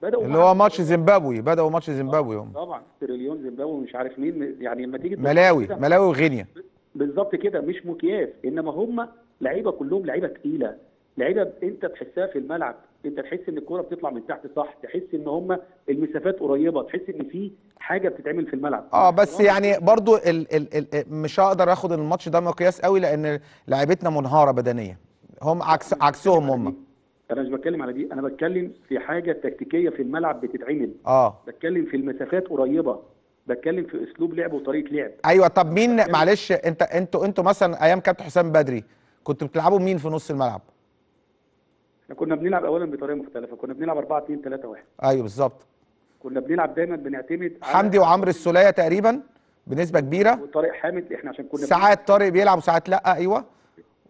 بداوا اللي هو ماتش زيمبابوي بداوا ماتش زيمبابوي هم طبعا سيرليون زيمبابوي مش عارف مين يعني لما تيجي ملاوي ملاوي وغينيا بالظبط كده مش مكياف انما هم لعيبه كلهم لعيبه تقيله لعيبه انت تحسها في الملعب انت تحس ان الكوره بتطلع من تحت صح تحس ان هم المسافات قريبه تحس ان في حاجه بتتعمل في الملعب اه بس يعني برضو الـ الـ الـ مش هقدر اخد الماتش ده مقياس قوي لان لعيبتنا منهاره بدنيا هم عكس عكسهم هم انا مش بتكلم على دي انا بتكلم في حاجه تكتيكيه في الملعب بتتعمل اه بتكلم في المسافات قريبه بتكلم في اسلوب لعب وطريقه لعب ايوه طب مين معلش انت انتوا انتوا مثلا ايام كابتن حسام بدري كنتوا بتلعبوا مين في نص الملعب؟ احنا كنا بنلعب اولا بطريقه مختلفه كنا بنلعب 4 2 3 1 ايوه بالظبط كنا بنلعب دايما بنعتمد حمدي وعمرو السوليه تقريبا بنسبه كبيره وطارق حامد احنا عشان كنا ساعات طارق بيلعب وساعات لا ايوه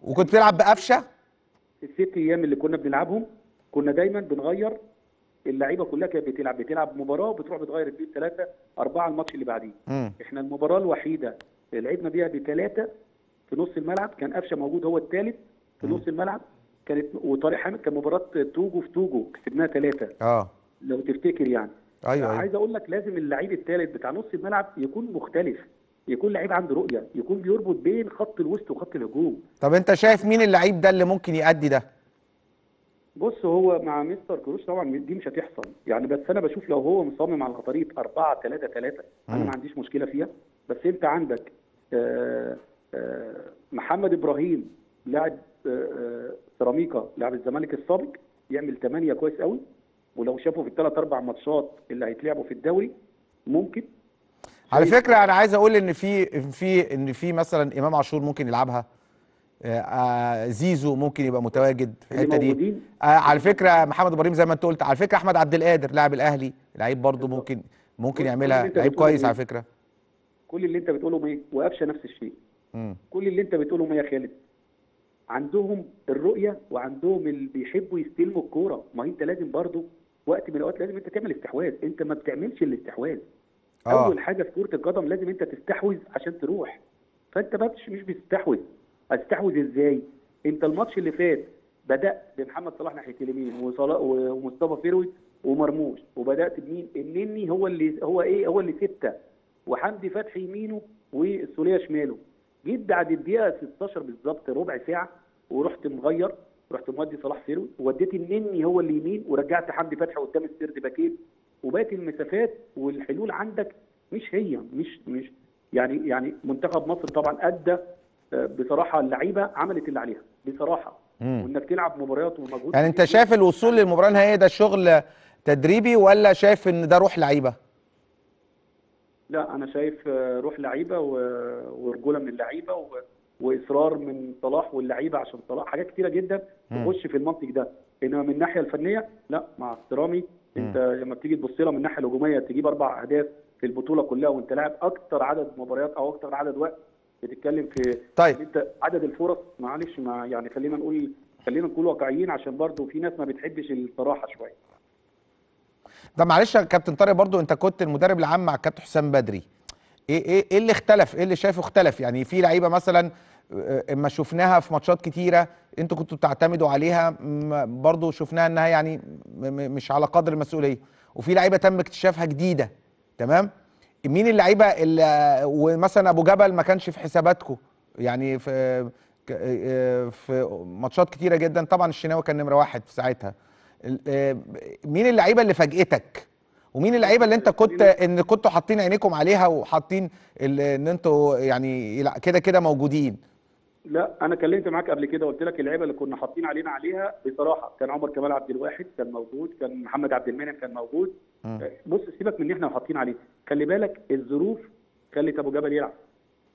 وكنت بتلعب بقفشه الست ايام اللي كنا بنلعبهم كنا دايما بنغير اللعيبه كلها كانت بتلعب بتلعب مباراه وبتروح بتغير اثنين ثلاثه اربعه الماتش اللي بعديه احنا المباراه الوحيده اللي لعبنا بيها بثلاثه في نص الملعب كان قفشه موجود هو الثالث في نص الملعب كانت وطارق حامد كان مباراه توجو في توجو كسبناها ثلاثه اه لو تفتكر يعني أيوة،, ايوه عايز اقول لك لازم اللعيب الثالث بتاع نص الملعب يكون مختلف يكون لعيب عنده رؤيه يكون بيربط بين خط الوسط وخط الهجوم طب انت شايف مين اللعيب ده اللي ممكن يأدي ده بص هو مع مستر كروش طبعا دي مش هتحصل يعني بس انا بشوف لو هو مصمم على طريقه 4 3 3 انا ما عنديش مشكله فيها بس انت عندك آه، آه، محمد ابراهيم لاعب آه، سيراميكا لاعب الزمالك السابق يعمل 8 كويس قوي ولو شافوا في الثلاث اربع ماتشات اللي هيتلعبوا في الدوري ممكن على فكره انا عايز اقول ان في في ان في مثلا امام عاشور ممكن يلعبها آه، زيزو ممكن يبقى متواجد في الحته دي آه، على فكره محمد ابراهيم زي ما انت قلت على فكره احمد عبد القادر لاعب الاهلي لعيب برضه ممكن ممكن يعملها لعيب كويس على فكره كل اللي انت بتقوله ايه وقفشه نفس الشيء كل اللي انت بتقوله يا خالد عندهم الرؤيه وعندهم اللي بيحبوا يستلموا الكوره ما انت لازم برضه وقت من الاوقات لازم انت تعمل استحواذ انت ما بتعملش الاستحواذ آه. اول حاجه في كره القدم لازم انت تستحوذ عشان تروح فانت مش بتستحوذ استحوذ ازاي؟ انت الماتش اللي فات بدات بمحمد صلاح ناحيه اليمين ومصطفى فيروي ومرموش وبدات بمين؟ النني هو اللي هو ايه؟ هو اللي سته وحمدي فتحي يمينه والسوليه شماله جيت بعد الدقيقه 16 بالظبط ربع ساعه ورحت مغير رحت مودي صلاح فيروي وديت النني هو اللي يمين ورجعت حمدي فتحي قدام السرد باكين وبقت المسافات والحلول عندك مش هي مش مش يعني يعني منتخب مصر طبعا ادى بصراحه اللعيبه عملت اللي عليها بصراحه مم. وانك تلعب مباريات ومجهود يعني انت شايف الوصول للمباراه النهائيه ده شغل تدريبي ولا شايف ان ده روح لعيبه؟ لا انا شايف روح لعيبه ورجوله من اللعيبه و... واصرار من صلاح واللعيبه عشان صلاح حاجات كتيره جدا تخش في المنطق ده انما من الناحيه الفنيه لا مع احترامي انت لما بتيجي تبص لها من الناحيه الهجوميه تجيب اربع اهداف في البطوله كلها وانت لاعب اكتر عدد مباريات او اكتر عدد وقت بتتكلم في طيب انت عدد الفرص معلش ما يعني خلينا نقول خلينا نكون واقعيين عشان برضه في ناس ما بتحبش الصراحه شويه ده معلش يا كابتن طارق برضو انت كنت المدرب العام مع الكابتن حسام بدري ايه ايه ايه اللي اختلف ايه اللي شايفه اختلف يعني في لعيبه مثلا اما آه، شفناها في ماتشات كتيره انتوا كنتوا بتعتمدوا عليها برضو شفناها انها يعني مش على قدر المسؤوليه وفي لعيبه تم اكتشافها جديده تمام مين اللعيبه اللي ومثلا ابو جبل ما كانش في حساباتكم يعني في آه، آه، في ماتشات كتيره جدا طبعا الشناوي كان نمره واحد في ساعتها آه، مين اللعيبه اللي فاجئتك ومين اللعيبه اللي انت كنت ان كنتوا حاطين عينيكم عليها وحاطين ان انتوا يعني كده كده موجودين لا انا كلمت معاك قبل كده وقلت لك اللعيبه اللي كنا حاطين علينا عليها بصراحه كان عمر كمال عبد الواحد كان موجود كان محمد عبد المنعم كان موجود بص سيبك من ان احنا حاطين عليه خلي بالك الظروف خلت ابو جبل يلعب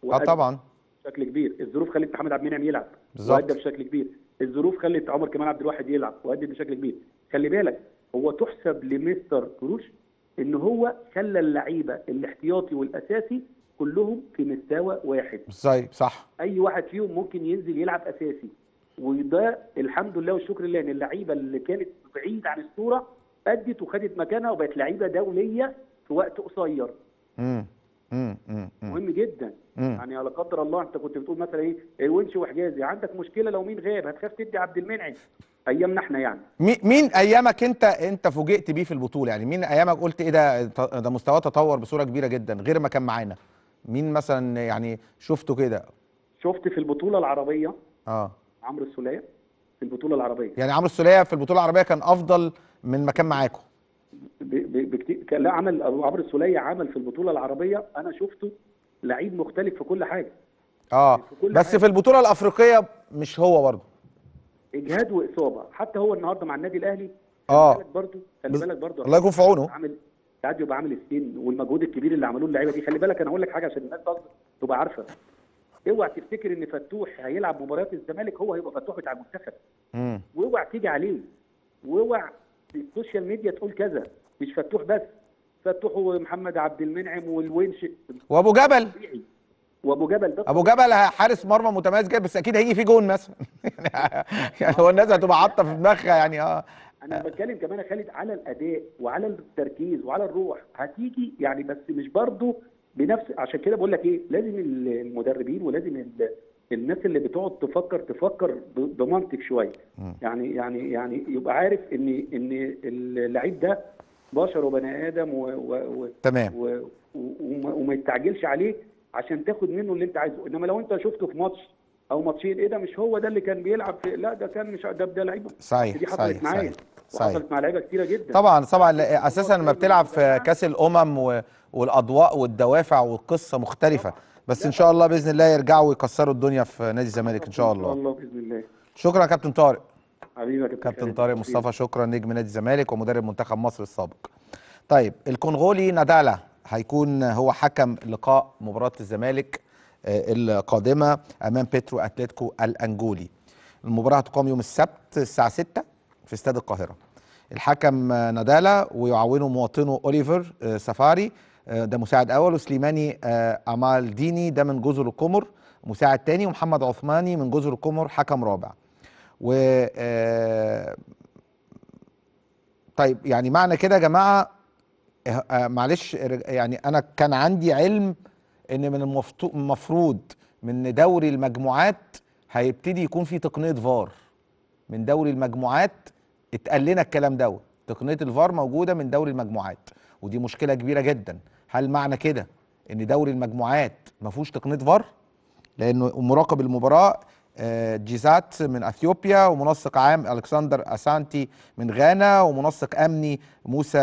اه طبعا بشكل كبير الظروف خلت محمد عبد المنعم يلعب وادى بشكل كبير الظروف خلت عمر كمال عبد الواحد يلعب وادى بشكل كبير خلي بالك هو تحسب لمستر كروش ان هو خلى اللعيبه الاحتياطي والاساسي كلهم في مستوى واحد ازاي صح اي واحد فيهم ممكن ينزل يلعب اساسي وده الحمد لله والشكر لله ان اللعيبه اللي كانت بعيد عن الصوره أدت وخدت مكانها وبقت لعيبة دولية في وقت قصير. امم امم مهم جدا مم. يعني لا قدر الله انت كنت بتقول مثلا ايه الونش إيه، وحجازي عندك مشكله لو مين غاب هتخاف تدي عبد المنعم ايامنا احنا يعني مين ايامك انت انت فوجئت بيه في البطوله يعني مين ايامك قلت ايه ده ده مستواه تطور بصوره كبيره جدا غير ما كان معانا مين مثلا يعني شفته كده شفت في البطوله العربيه اه عمرو السوليه في البطوله العربيه يعني عمرو السوليه في البطوله العربيه كان افضل من مكان معاكم بكتير لا عمل ابو عمرو السوليه عمل في البطوله العربيه انا شفته لعيب مختلف في كل حاجه اه في كل بس حاجة. في البطوله الافريقيه مش هو برضه اجهاد واصابه حتى هو النهارده مع النادي الاهلي اه برضه خلي بالك برضه الله يكون في عونه عامل ساعات يبقى عامل السن والمجهود الكبير اللي عملوه اللعيبه دي خلي بالك انا هقول لك حاجه عشان الناس تبقى عارفه اوعى تفتكر ان فتوح هيلعب مباريات الزمالك هو هيبقى فتوح بتاع المنتخب واوعى تيجي عليه واوعى السوشيال ميديا تقول كذا مش فتوح بس فتوح ومحمد عبد المنعم والونش وابو جبل وابو جبل بس ابو جبل حارس مرمى متميز جدا بس اكيد هيجي فيه جون مثلا يعني هو الناس هتبقى حاطه في دماغها يعني اه انا بتكلم كمان يا خالد على الاداء وعلى التركيز وعلى الروح هتيجي يعني بس مش برضه بنفس عشان كده بقول لك ايه لازم المدربين ولازم الناس اللي بتقعد تفكر تفكر بمنطق شويه يعني يعني يعني يبقى عارف ان ان اللعيب ده بشر وبني ادم و و تمام و وما يستعجلش عليه عشان تاخد منه اللي انت عايزه انما لو انت شفته في ماتش او ماتشين ايه ده مش هو ده اللي كان بيلعب في لا ده كان مش ده ده لعيب صحيح دي حصلت معايا وحصلت مع لعيبه كتيره جدا طبعا طبعا اساسا لما بتلعب في كاس الامم والأضواء والدوافع والقصة مختلفة بس ان شاء الله باذن الله يرجعوا ويكسروا الدنيا في نادي الزمالك ان شاء الله ان شاء الله باذن الله شكرا كابتن طارق حبيبي يا كابتن كابتن طارق مصطفى شكرا نجم نادي الزمالك ومدرب منتخب مصر السابق طيب الكونغولي نادالا هيكون هو حكم لقاء مباراه الزمالك آه، القادمه امام بيترو اتلتيكو الانجولي المباراه هتقام يوم السبت الساعه 6 في استاد القاهره الحكم آه، نادالا ويعاونه مواطنه اوليفر آه، سفاري آه، ده مساعد اول وسليماني آه، امال ديني ده من جزر القمر مساعد تاني ومحمد عثماني من جزر القمر حكم رابع و آه، طيب يعني معنى كده يا جماعه معلش يعني انا كان عندي علم ان من المفروض من دوري المجموعات هيبتدي يكون في تقنيه فار من دوري المجموعات اتقال لنا الكلام دوت تقنيه الفار موجوده من دوري المجموعات ودي مشكله كبيره جدا هل معنى كده ان دوري المجموعات ما فيهوش تقنيه فار لانه مراقب المباراه آه، جيزات من اثيوبيا ومنسق عام الكسندر اسانتي من غانا ومنسق امني موسى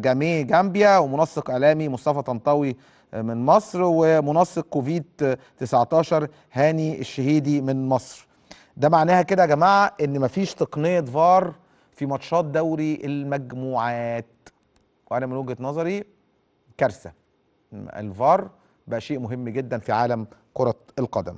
جامي جامبيا ومنسق اعلامي مصطفى طنطاوي آه، من مصر ومنسق كوفيد 19 هاني الشهيدي من مصر ده معناها كده يا جماعه ان مفيش تقنيه فار في ماتشات دوري المجموعات وانا من وجهه نظري كارثه الفار بقى شيء مهم جدا في عالم كره القدم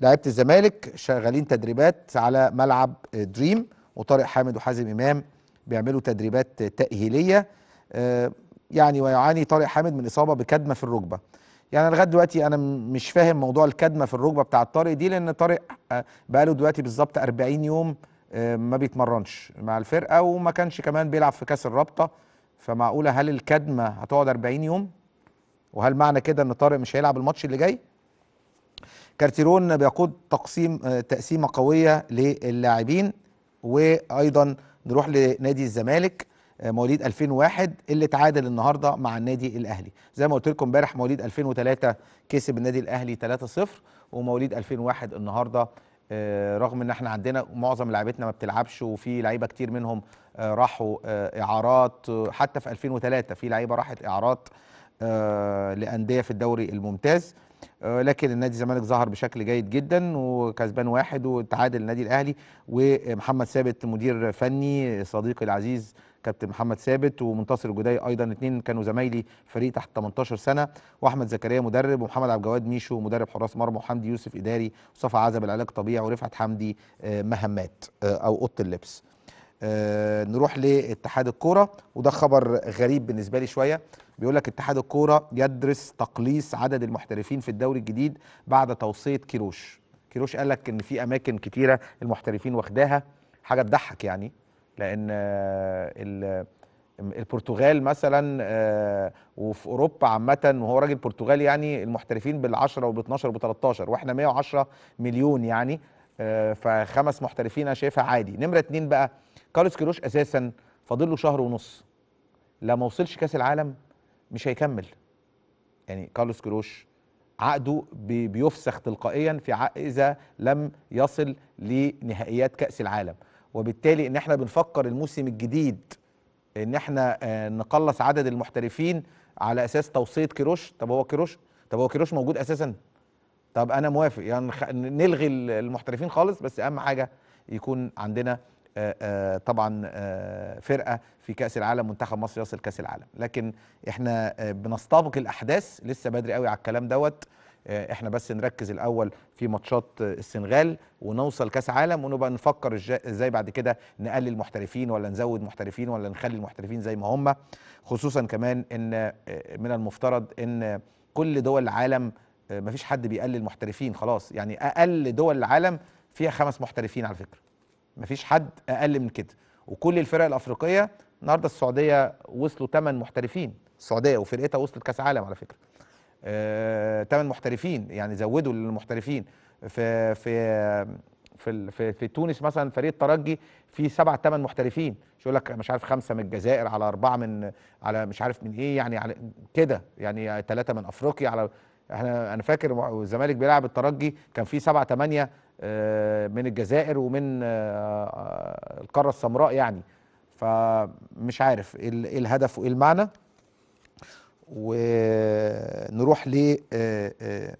لعيبه الزمالك شغالين تدريبات على ملعب دريم وطارق حامد وحازم امام بيعملوا تدريبات تاهيليه آه، يعني ويعاني طارق حامد من اصابه بكدمه في الركبه يعني لغايه دلوقتي انا مش فاهم موضوع الكدمه في الركبه بتاع طارق دي لان طارق آه، بقاله دلوقتي بالظبط 40 يوم آه، ما بيتمرنش مع الفرقه وما كانش كمان بيلعب في كاس الرابطه فمعقوله هل الكدمه هتقعد 40 يوم وهل معنى كده ان طارق مش هيلعب الماتش اللي جاي كارتيرون بيقود تقسيم تقسيمه قويه للاعبين وايضا نروح لنادي الزمالك مواليد 2001 اللي تعادل النهارده مع النادي الاهلي زي ما قلت لكم امبارح مواليد 2003 كسب النادي الاهلي 3-0 ومواليد 2001 النهارده آه، رغم ان احنا عندنا معظم لعيبتنا ما بتلعبش وفي لعيبه كتير منهم آه، راحوا آه، اعارات حتى في 2003 في لعيبه راحت اعارات آه، لانديه في الدوري الممتاز لكن النادي الزمالك ظهر بشكل جيد جدا وكسبان واحد وتعادل النادي الاهلي ومحمد ثابت مدير فني صديقي العزيز كابتن محمد ثابت ومنتصر الجداي ايضا الاثنين كانوا زمايلي فريق تحت 18 سنه واحمد زكريا مدرب ومحمد عبد الجواد ميشو مدرب حراس مرمى وحمدي يوسف اداري وصفا عزب العلاج طبيعي ورفعت حمدي مهمات او اوضه اللبس آه، نروح لاتحاد الكوره وده خبر غريب بالنسبه لي شويه بيقول لك اتحاد الكوره يدرس تقليص عدد المحترفين في الدوري الجديد بعد توصيه كيروش كيروش قال لك ان في اماكن كتيره المحترفين واخداها حاجه تضحك يعني لان آه، البرتغال مثلا آه، وفي اوروبا عامه وهو راجل برتغالي يعني المحترفين بال10 وب12 وب13 واحنا 110 مليون يعني فخمس محترفين انا شايفها عادي نمره اتنين بقى كارلوس كيروش اساسا فاضل له شهر ونص لو ما وصلش كاس العالم مش هيكمل يعني كارلوس كيروش عقده بيفسخ تلقائيا في عقد اذا لم يصل لنهائيات كاس العالم وبالتالي ان احنا بنفكر الموسم الجديد ان احنا آه، نقلص عدد المحترفين على اساس توصيه كيروش طب هو كيروش طب هو كيروش موجود اساسا طب انا موافق يعني نلغي المحترفين خالص بس اهم حاجه يكون عندنا آآ آآ طبعا آآ فرقه في كاس العالم منتخب مصر يصل كاس العالم لكن احنا بنستبق الاحداث لسه بدري قوي على الكلام دوت احنا بس نركز الاول في ماتشات السنغال ونوصل كاس عالم ونبقى نفكر ازاي بعد كده نقلل محترفين ولا نزود محترفين ولا نخلي المحترفين زي ما هم خصوصا كمان ان من المفترض ان كل دول العالم آه، مفيش حد بيقلل محترفين خلاص يعني اقل دول العالم فيها خمس محترفين على فكره مفيش حد اقل من كده وكل الفرق الافريقيه النهارده السعوديه وصلوا ثمان محترفين السعوديه وفرقتها وصلت كاس عالم على فكره ثمان آه، محترفين يعني زودوا المحترفين في في في في, في تونس مثلا فريق الترجي في سبع ثمان محترفين مش يقول لك مش عارف خمسه من الجزائر على اربعه من على مش عارف من ايه يعني على كده يعني ثلاثه من افريقيا على احنا انا فاكر الزمالك بيلعب الترجي كان في 7 8 من الجزائر ومن آه، آه، القاره السمراء يعني فمش عارف ايه, إيه الهدف وايه المعنى ونروح ل آه،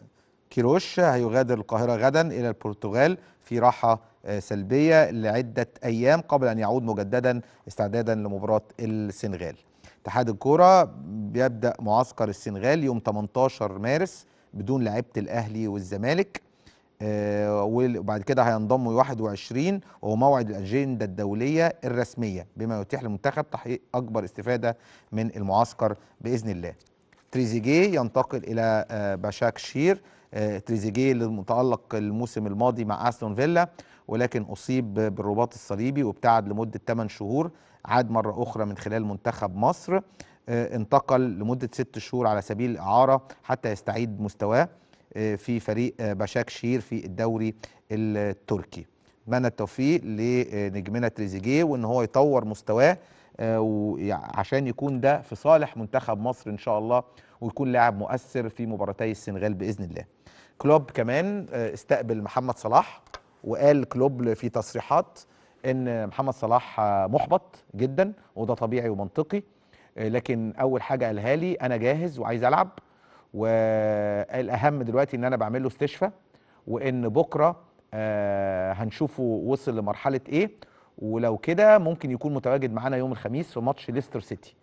كيروش هيغادر القاهره غدا الى البرتغال في راحه سلبيه لعده ايام قبل ان يعود مجددا استعدادا لمباراه السنغال اتحاد الكوره بيبدا معسكر السنغال يوم 18 مارس بدون لعيبه الاهلي والزمالك آه، وبعد كده هينضموا 21 وهو موعد الاجنده الدوليه الرسميه بما يتيح للمنتخب تحقيق اكبر استفاده من المعسكر باذن الله. تريزيجيه ينتقل الى آه، باشاك شير آه، تريزيجيه اللي الموسم الماضي مع استون فيلا ولكن اصيب بالرباط الصليبي وابتعد لمده 8 شهور عاد مرة أخرى من خلال منتخب مصر آه، انتقل لمدة ست شهور على سبيل الإعارة حتى يستعيد مستواه آه، في فريق آه، شير في الدوري التركي اتمنى التوفيق لنجمنا تريزيجيه وان هو يطور مستواه عشان يكون ده في صالح منتخب مصر ان شاء الله ويكون لاعب مؤثر في مباراتي السنغال باذن الله كلوب كمان استقبل محمد صلاح وقال كلوب في تصريحات ان محمد صلاح محبط جدا وده طبيعي ومنطقي لكن اول حاجه قالها لي انا جاهز وعايز العب والاهم دلوقتي ان انا بعمل له استشفاء وان بكره آه، هنشوفه وصل لمرحله ايه ولو كده ممكن يكون متواجد معانا يوم الخميس في ماتش ليستر سيتي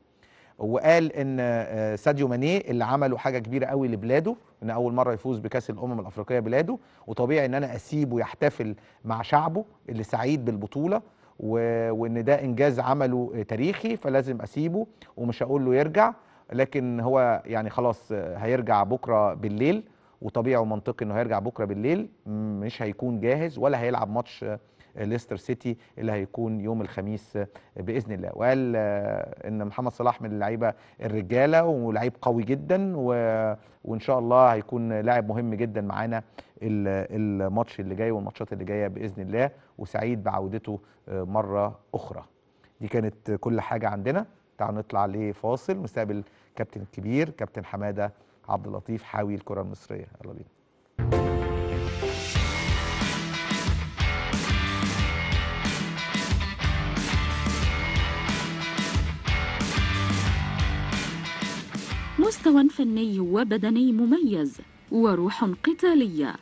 وقال ان آه، ساديو ماني اللي عمله حاجه كبيره قوي لبلاده ان اول مره يفوز بكاس الامم الافريقيه بلاده وطبيعي ان انا اسيبه يحتفل مع شعبه اللي سعيد بالبطوله وان ده انجاز عمله تاريخي فلازم اسيبه ومش هقول له يرجع لكن هو يعني خلاص آه، هيرجع بكره بالليل وطبيعي ومنطقي انه هيرجع بكره بالليل مش هيكون جاهز ولا هيلعب ماتش ليستر سيتي اللي هيكون يوم الخميس باذن الله وقال آه، ان محمد صلاح من اللعيبه الرجاله ولعيب قوي جدا و... وان شاء الله هيكون لاعب مهم جدا معانا الماتش اللي جاي والماتشات اللي جايه باذن الله وسعيد بعودته آه، مره اخرى دي كانت كل حاجه عندنا تعالوا نطلع لفاصل مستقبل كابتن كبير كابتن حماده عبد اللطيف حاوي الكره المصريه يلا بينا مستوى فني وبدني مميز وروح قتالية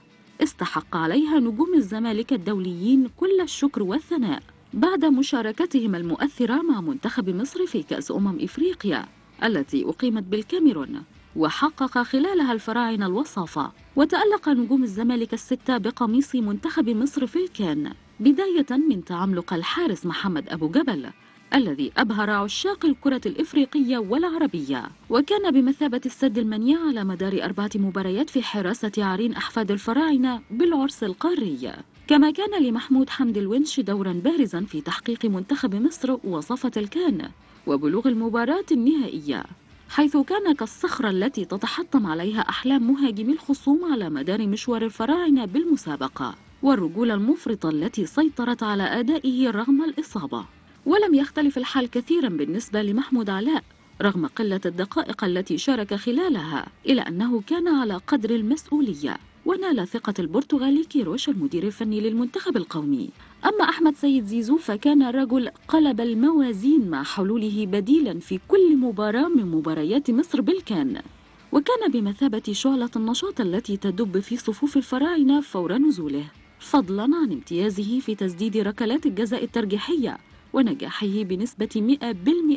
استحق عليها نجوم الزمالك الدوليين كل الشكر والثناء بعد مشاركتهم المؤثرة مع منتخب مصر في كأس أمم إفريقيا التي أقيمت بالكاميرون وحقق خلالها الفراعنة الوصافة وتألق نجوم الزمالك الستة بقميص منتخب مصر في الكان بداية من تعملق الحارس محمد أبو جبل الذي أبهر عشاق الكرة الإفريقية والعربية وكان بمثابة السد المنيع على مدار أربعة مباريات في حراسة عرين أحفاد الفراعنة بالعرس القاري كما كان لمحمود حمد الونش دورا بارزا في تحقيق منتخب مصر وصفة الكان وبلوغ المباراة النهائية حيث كان كالصخرة التي تتحطم عليها أحلام مهاجمي الخصوم على مدار مشوار الفراعنة بالمسابقة والرجولة المفرطة التي سيطرت على أدائه رغم الإصابة ولم يختلف الحال كثيرا بالنسبة لمحمود علاء رغم قلة الدقائق التي شارك خلالها إلا أنه كان على قدر المسؤولية ونال ثقة البرتغالي كيروش المدير الفني للمنتخب القومي أما أحمد سيد زيزو فكان الرجل قلب الموازين مع حلوله بديلا في كل مباراة من مباريات مصر بالكان وكان بمثابة شعلة النشاط التي تدب في صفوف الفراعنة فور نزوله فضلا عن امتيازه في تسديد ركلات الجزاء الترجيحية ونجاحه بنسبة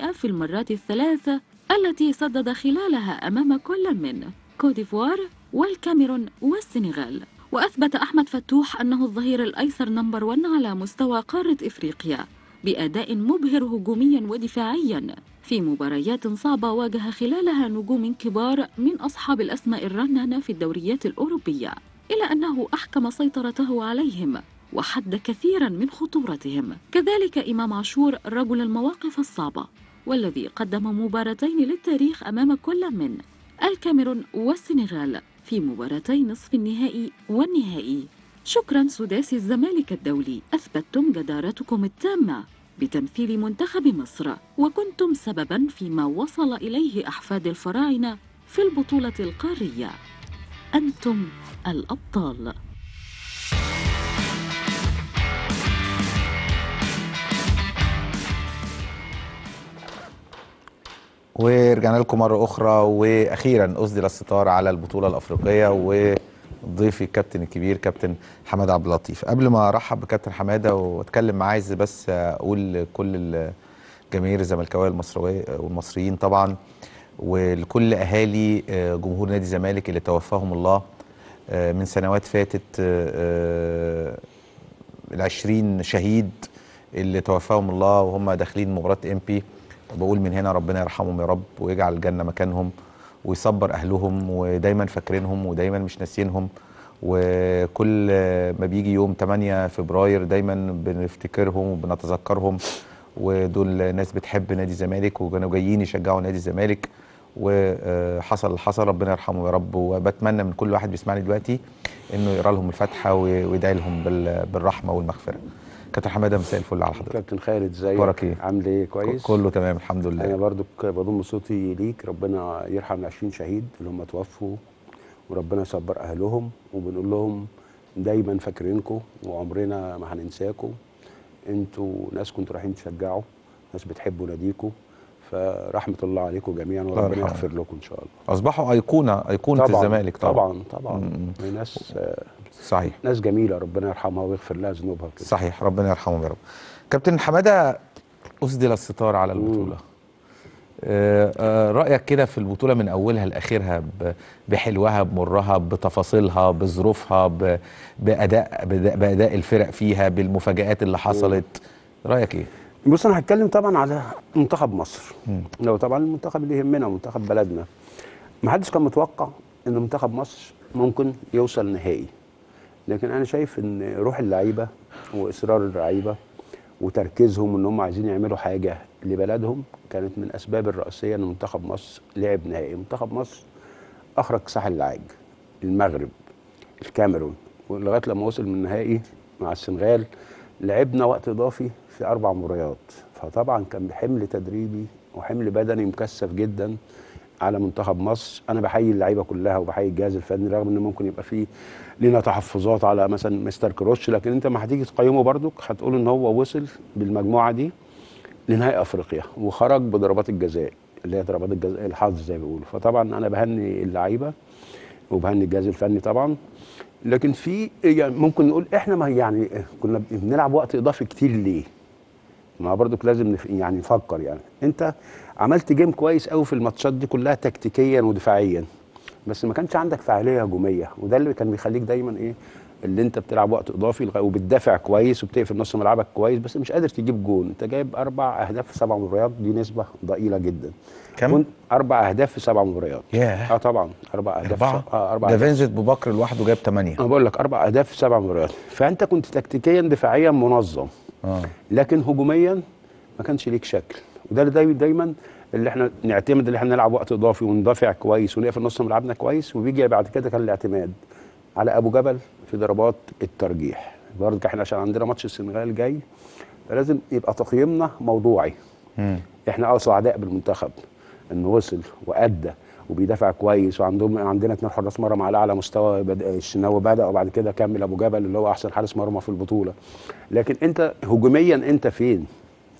100% في المرات الثلاث التي صدد خلالها أمام كل من كوديفوار والكاميرون والسنغال وأثبت أحمد فتوح أنه الظهير الأيسر نمبر 1 على مستوى قارة إفريقيا بأداء مبهر هجوميا ودفاعيا في مباريات صعبة واجه خلالها نجوم كبار من أصحاب الأسماء الرنانة في الدوريات الأوروبية إلا أنه أحكم سيطرته عليهم وحد كثيرا من خطورتهم كذلك إمام عاشور رجل المواقف الصعبة والذي قدم مباراتين للتاريخ أمام كل من الكاميرون والسنغال في مباراتي نصف النهائي والنهائي شكرا سداسي الزمالك الدولي أثبتتم جدارتكم التامة بتمثيل منتخب مصر وكنتم سببا فيما وصل إليه أحفاد الفراعنة في البطولة القارية أنتم الأبطال ورجعنا لكم مرة أخرى وأخيرا أسدل الستار على البطولة الأفريقية وضيفي الكابتن الكبير كابتن حماده عبد اللطيف قبل ما أرحب بكابتن حمادة وأتكلم معاه عايز بس أقول كل الجماهير الزملكاوية المصرية والمصريين طبعا ولكل أهالي آه، جمهور نادي الزمالك اللي توفاهم الله آه، من سنوات فاتت آه، العشرين شهيد اللي توفاهم الله وهم داخلين مباراة بي بقول من هنا ربنا يرحمهم يا رب ويجعل الجنه مكانهم ويصبر اهلهم ودايما فاكرينهم ودايما مش ناسيينهم وكل ما بيجي يوم 8 فبراير دايما بنفتكرهم وبنتذكرهم ودول ناس بتحب نادي الزمالك وكانوا جايين يشجعوا نادي الزمالك وحصل اللي حصل ربنا يرحمه يا رب وبتمنى من كل واحد بيسمعني دلوقتي انه يقرا لهم الفاتحه ويدعي لهم بالرحمه والمغفره كابتن حماده مساء الفل على حضرتك كابتن خالد ازيك إيه؟ عامل ايه كويس كله تمام الحمد لله انا برضك بضم صوتي ليك ربنا يرحم ال 20 شهيد اللي هم توفوا وربنا يصبر اهلهم وبنقول لهم دايما فاكرينكم وعمرنا ما هننساكم انتوا ناس كنتوا رايحين تشجعوا ناس بتحبوا ناديكم فرحمه الله عليكم جميعا وربنا يغفر لكم ان شاء الله اصبحوا ايقونه ايقونه الزمالك طبعا طبعا طبعا ناس صحيح ناس جميله ربنا يرحمها ويغفر لها ذنوبها صحيح ربنا يرحمهم يا رب كابتن حماده اسدل الستار على البطوله آه، آه، رايك كده في البطوله من اولها لاخرها بحلوها بمرها بتفاصيلها بظروفها باداء باداء الفرق فيها بالمفاجات اللي حصلت رايك ايه بص انا هتكلم طبعا على منتخب مصر لو طبعا المنتخب اللي يهمنا منتخب بلدنا ما حدش كان متوقع ان منتخب مصر ممكن يوصل نهائي لكن انا شايف ان روح اللعيبه واصرار اللعيبه وتركيزهم ان هم عايزين يعملوا حاجه لبلدهم كانت من الاسباب الرئيسيه ان منتخب مصر لعب نهائي منتخب مصر اخرج ساحل العاج المغرب الكاميرون ولغايه لما وصل من النهائي مع السنغال لعبنا وقت اضافي في اربع مباريات فطبعا كان حمل تدريبي وحمل بدني مكثف جدا على منتخب مصر انا بحيي اللعيبه كلها وبحيي الجهاز الفني رغم ان ممكن يبقى فيه لينا تحفظات على مثلا مستر كروش لكن انت ما هتيجي تقيمه برضك هتقول ان هو وصل بالمجموعه دي لنهائي افريقيا وخرج بضربات الجزاء اللي هي ضربات الجزاء الحظ زي ما بيقولوا فطبعا انا بهني اللعيبه وبهني الجهاز الفني طبعا لكن في يعني ممكن نقول احنا ما يعني كنا بنلعب وقت اضافي كتير ليه؟ ما برضك لازم يعني نفكر يعني انت عملت جيم كويس قوي في الماتشات دي كلها تكتيكيا ودفاعيا بس ما كانش عندك فعاليه هجوميه وده اللي كان بيخليك دايما ايه اللي انت بتلعب وقت اضافي وبتدافع كويس وبتقفل نص ملعبك كويس بس مش قادر تجيب جون انت جايب اربع اهداف في سبع مباريات دي نسبه ضئيله جدا كم؟ كنت اربع اهداف في سبع مباريات yeah. اه طبعا اربع اهداف اه اربع ده فينزيت ببكر لوحده جايب ثمانيه انا بقول لك اربع اهداف في سبع مباريات فانت كنت تكتيكيا دفاعيا منظم آه. لكن هجوميا ما كانش ليك شكل وده اللي دايما اللي احنا نعتمد اللي احنا نلعب وقت اضافي وندافع كويس ونقفل نص ملعبنا كويس وبيجي بعد كده كان الاعتماد على ابو جبل في ضربات الترجيح برضك احنا عشان عندنا ماتش السنغال جاي فلازم يبقى تقييمنا موضوعي م. احنا اه سعداء بالمنتخب انه وصل وادى وبيدافع كويس وعندهم عندنا اثنين حراس مرمى على اعلى مستوى بدا الشناوي بدا وبعد كده كمل ابو جبل اللي هو احسن حارس مرمى في البطوله لكن انت هجوميا انت فين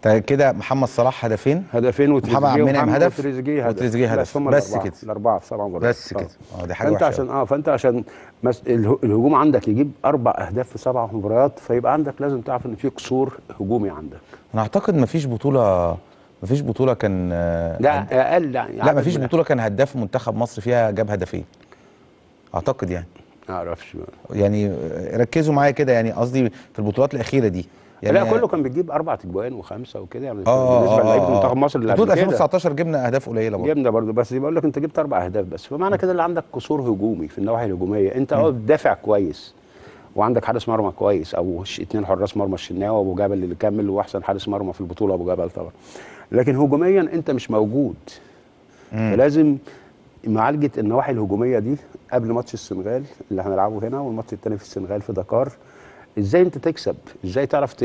كده محمد صلاح هدفين هدفين وتريزيجيه محمد عبد المنعم هدف وتريزيجيه هدف وتريزجي هدف بس كده الاربعه في سبعه بس كده اه دي حاجه فانت عشان اه فانت عشان مس... الهجوم عندك يجيب اربع اهداف في سبع مباريات فيبقى عندك لازم تعرف ان في قصور هجومي عندك انا اعتقد مفيش بطوله مفيش بطوله كان آه، لا اقل يعني لا مفيش بطوله كان هداف منتخب مصر فيها جاب هدفين اعتقد يعني ما اعرفش يعني ركزوا معايا كده يعني قصدي في البطولات الاخيره دي يعني لا كله كان بتجيب اربع تجوان وخمسه وكده يعني آه، بالنسبه آه لعيبه آه. منتخب مصر اللي قبل 2019 جبنا اهداف قليله برضه جبنا برضه بس بقول لك انت جبت اربع اهداف بس فمعنى كده اللي عندك قصور هجومي في النواحي الهجوميه انت اه بتدافع كويس وعندك حارس مرمى كويس او اثنين حراس مرمى الشناوي وابو جبل اللي كمل واحسن حارس مرمى في البطوله ابو جبل طبعا لكن هجوميا انت مش موجود مم. فلازم معالجه النواحي الهجوميه دي قبل ماتش السنغال اللي هنلعبه هنا والماتش الثاني في السنغال في دكار ازاي انت تكسب ازاي تعرف ت...